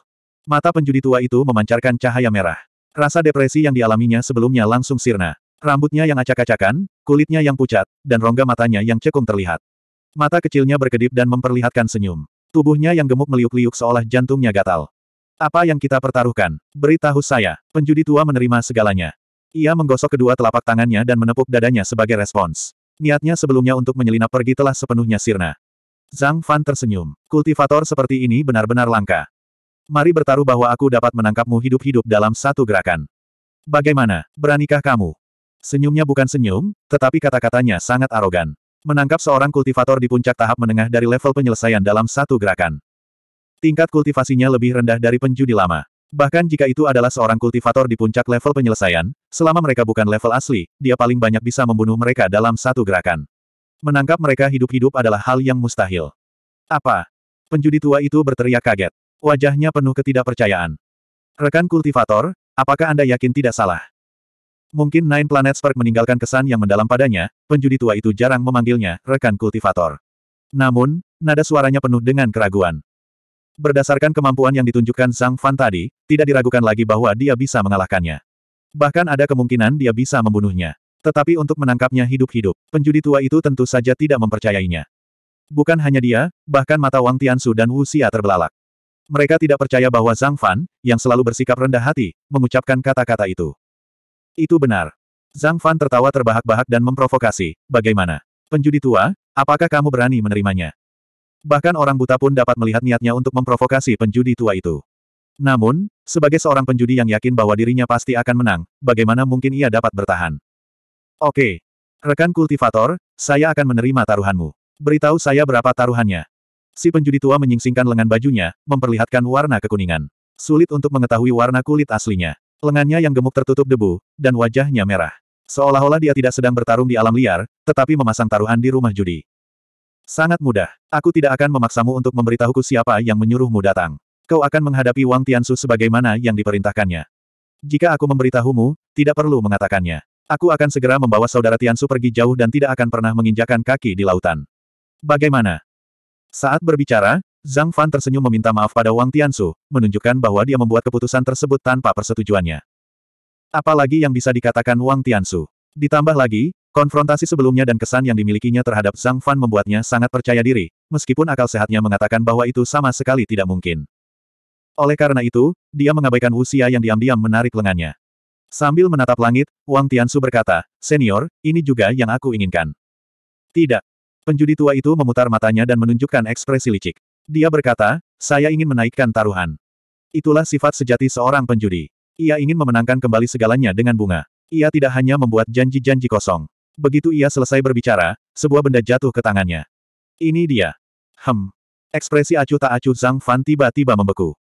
Mata penjudi tua itu memancarkan cahaya merah. Rasa depresi yang dialaminya sebelumnya langsung sirna. Rambutnya yang acak-acakan, kulitnya yang pucat, dan rongga matanya yang cekung terlihat. Mata kecilnya berkedip dan memperlihatkan senyum. Tubuhnya yang gemuk meliuk-liuk seolah jantungnya gatal. Apa yang kita pertaruhkan? Beritahu saya. Penjudi tua menerima segalanya. Ia menggosok kedua telapak tangannya dan menepuk dadanya sebagai respons. Niatnya sebelumnya untuk menyelinap pergi telah sepenuhnya sirna. Zhang Fan tersenyum. Kultivator seperti ini benar-benar langka. Mari bertaruh bahwa aku dapat menangkapmu hidup-hidup dalam satu gerakan. Bagaimana, beranikah kamu? Senyumnya bukan senyum, tetapi kata-katanya sangat arogan. Menangkap seorang kultivator di puncak tahap menengah dari level penyelesaian dalam satu gerakan. Tingkat kultivasinya lebih rendah dari penjudi lama. Bahkan jika itu adalah seorang kultivator di puncak level penyelesaian, selama mereka bukan level asli, dia paling banyak bisa membunuh mereka dalam satu gerakan. Menangkap mereka hidup-hidup adalah hal yang mustahil. Apa? Penjudi tua itu berteriak kaget. Wajahnya penuh ketidakpercayaan. Rekan kultivator, apakah Anda yakin tidak salah? Mungkin Nine Planet Spark meninggalkan kesan yang mendalam padanya, penjudi tua itu jarang memanggilnya, rekan kultivator. Namun, nada suaranya penuh dengan keraguan. Berdasarkan kemampuan yang ditunjukkan Sang Fan tadi, tidak diragukan lagi bahwa dia bisa mengalahkannya. Bahkan ada kemungkinan dia bisa membunuhnya. Tetapi untuk menangkapnya hidup-hidup, penjudi tua itu tentu saja tidak mempercayainya. Bukan hanya dia, bahkan mata Wang Tiansu dan Wu Xia terbelalak. Mereka tidak percaya bahwa Zhang Fan, yang selalu bersikap rendah hati, mengucapkan kata-kata itu. Itu benar. Zhang Fan tertawa terbahak-bahak dan memprovokasi, bagaimana? Penjudi tua, apakah kamu berani menerimanya? Bahkan orang buta pun dapat melihat niatnya untuk memprovokasi penjudi tua itu. Namun, sebagai seorang penjudi yang yakin bahwa dirinya pasti akan menang, bagaimana mungkin ia dapat bertahan? Oke. Rekan kultivator, saya akan menerima taruhanmu. Beritahu saya berapa taruhannya. Si penjudi tua menyingsingkan lengan bajunya, memperlihatkan warna kekuningan. Sulit untuk mengetahui warna kulit aslinya. Lengannya yang gemuk tertutup debu, dan wajahnya merah. Seolah-olah dia tidak sedang bertarung di alam liar, tetapi memasang taruhan di rumah judi. Sangat mudah. Aku tidak akan memaksamu untuk memberitahuku siapa yang menyuruhmu datang. Kau akan menghadapi Wang Tiansu sebagaimana yang diperintahkannya. Jika aku memberitahumu, tidak perlu mengatakannya. Aku akan segera membawa saudara Tiansu pergi jauh dan tidak akan pernah menginjakan kaki di lautan. Bagaimana? Saat berbicara, Zhang Fan tersenyum meminta maaf pada Wang Tianshu, menunjukkan bahwa dia membuat keputusan tersebut tanpa persetujuannya. Apalagi yang bisa dikatakan Wang Tianshu? Ditambah lagi, konfrontasi sebelumnya dan kesan yang dimilikinya terhadap Zhang Fan membuatnya sangat percaya diri, meskipun akal sehatnya mengatakan bahwa itu sama sekali tidak mungkin. Oleh karena itu, dia mengabaikan usia yang diam-diam menarik lengannya. Sambil menatap langit, Wang Tianshu berkata, Senior, ini juga yang aku inginkan. Tidak, Penjudi tua itu memutar matanya dan menunjukkan ekspresi licik. Dia berkata, saya ingin menaikkan taruhan. Itulah sifat sejati seorang penjudi. Ia ingin memenangkan kembali segalanya dengan bunga. Ia tidak hanya membuat janji-janji kosong. Begitu ia selesai berbicara, sebuah benda jatuh ke tangannya. Ini dia. Hem. Ekspresi acuh tak acuh Zhang Fan tiba-tiba membeku.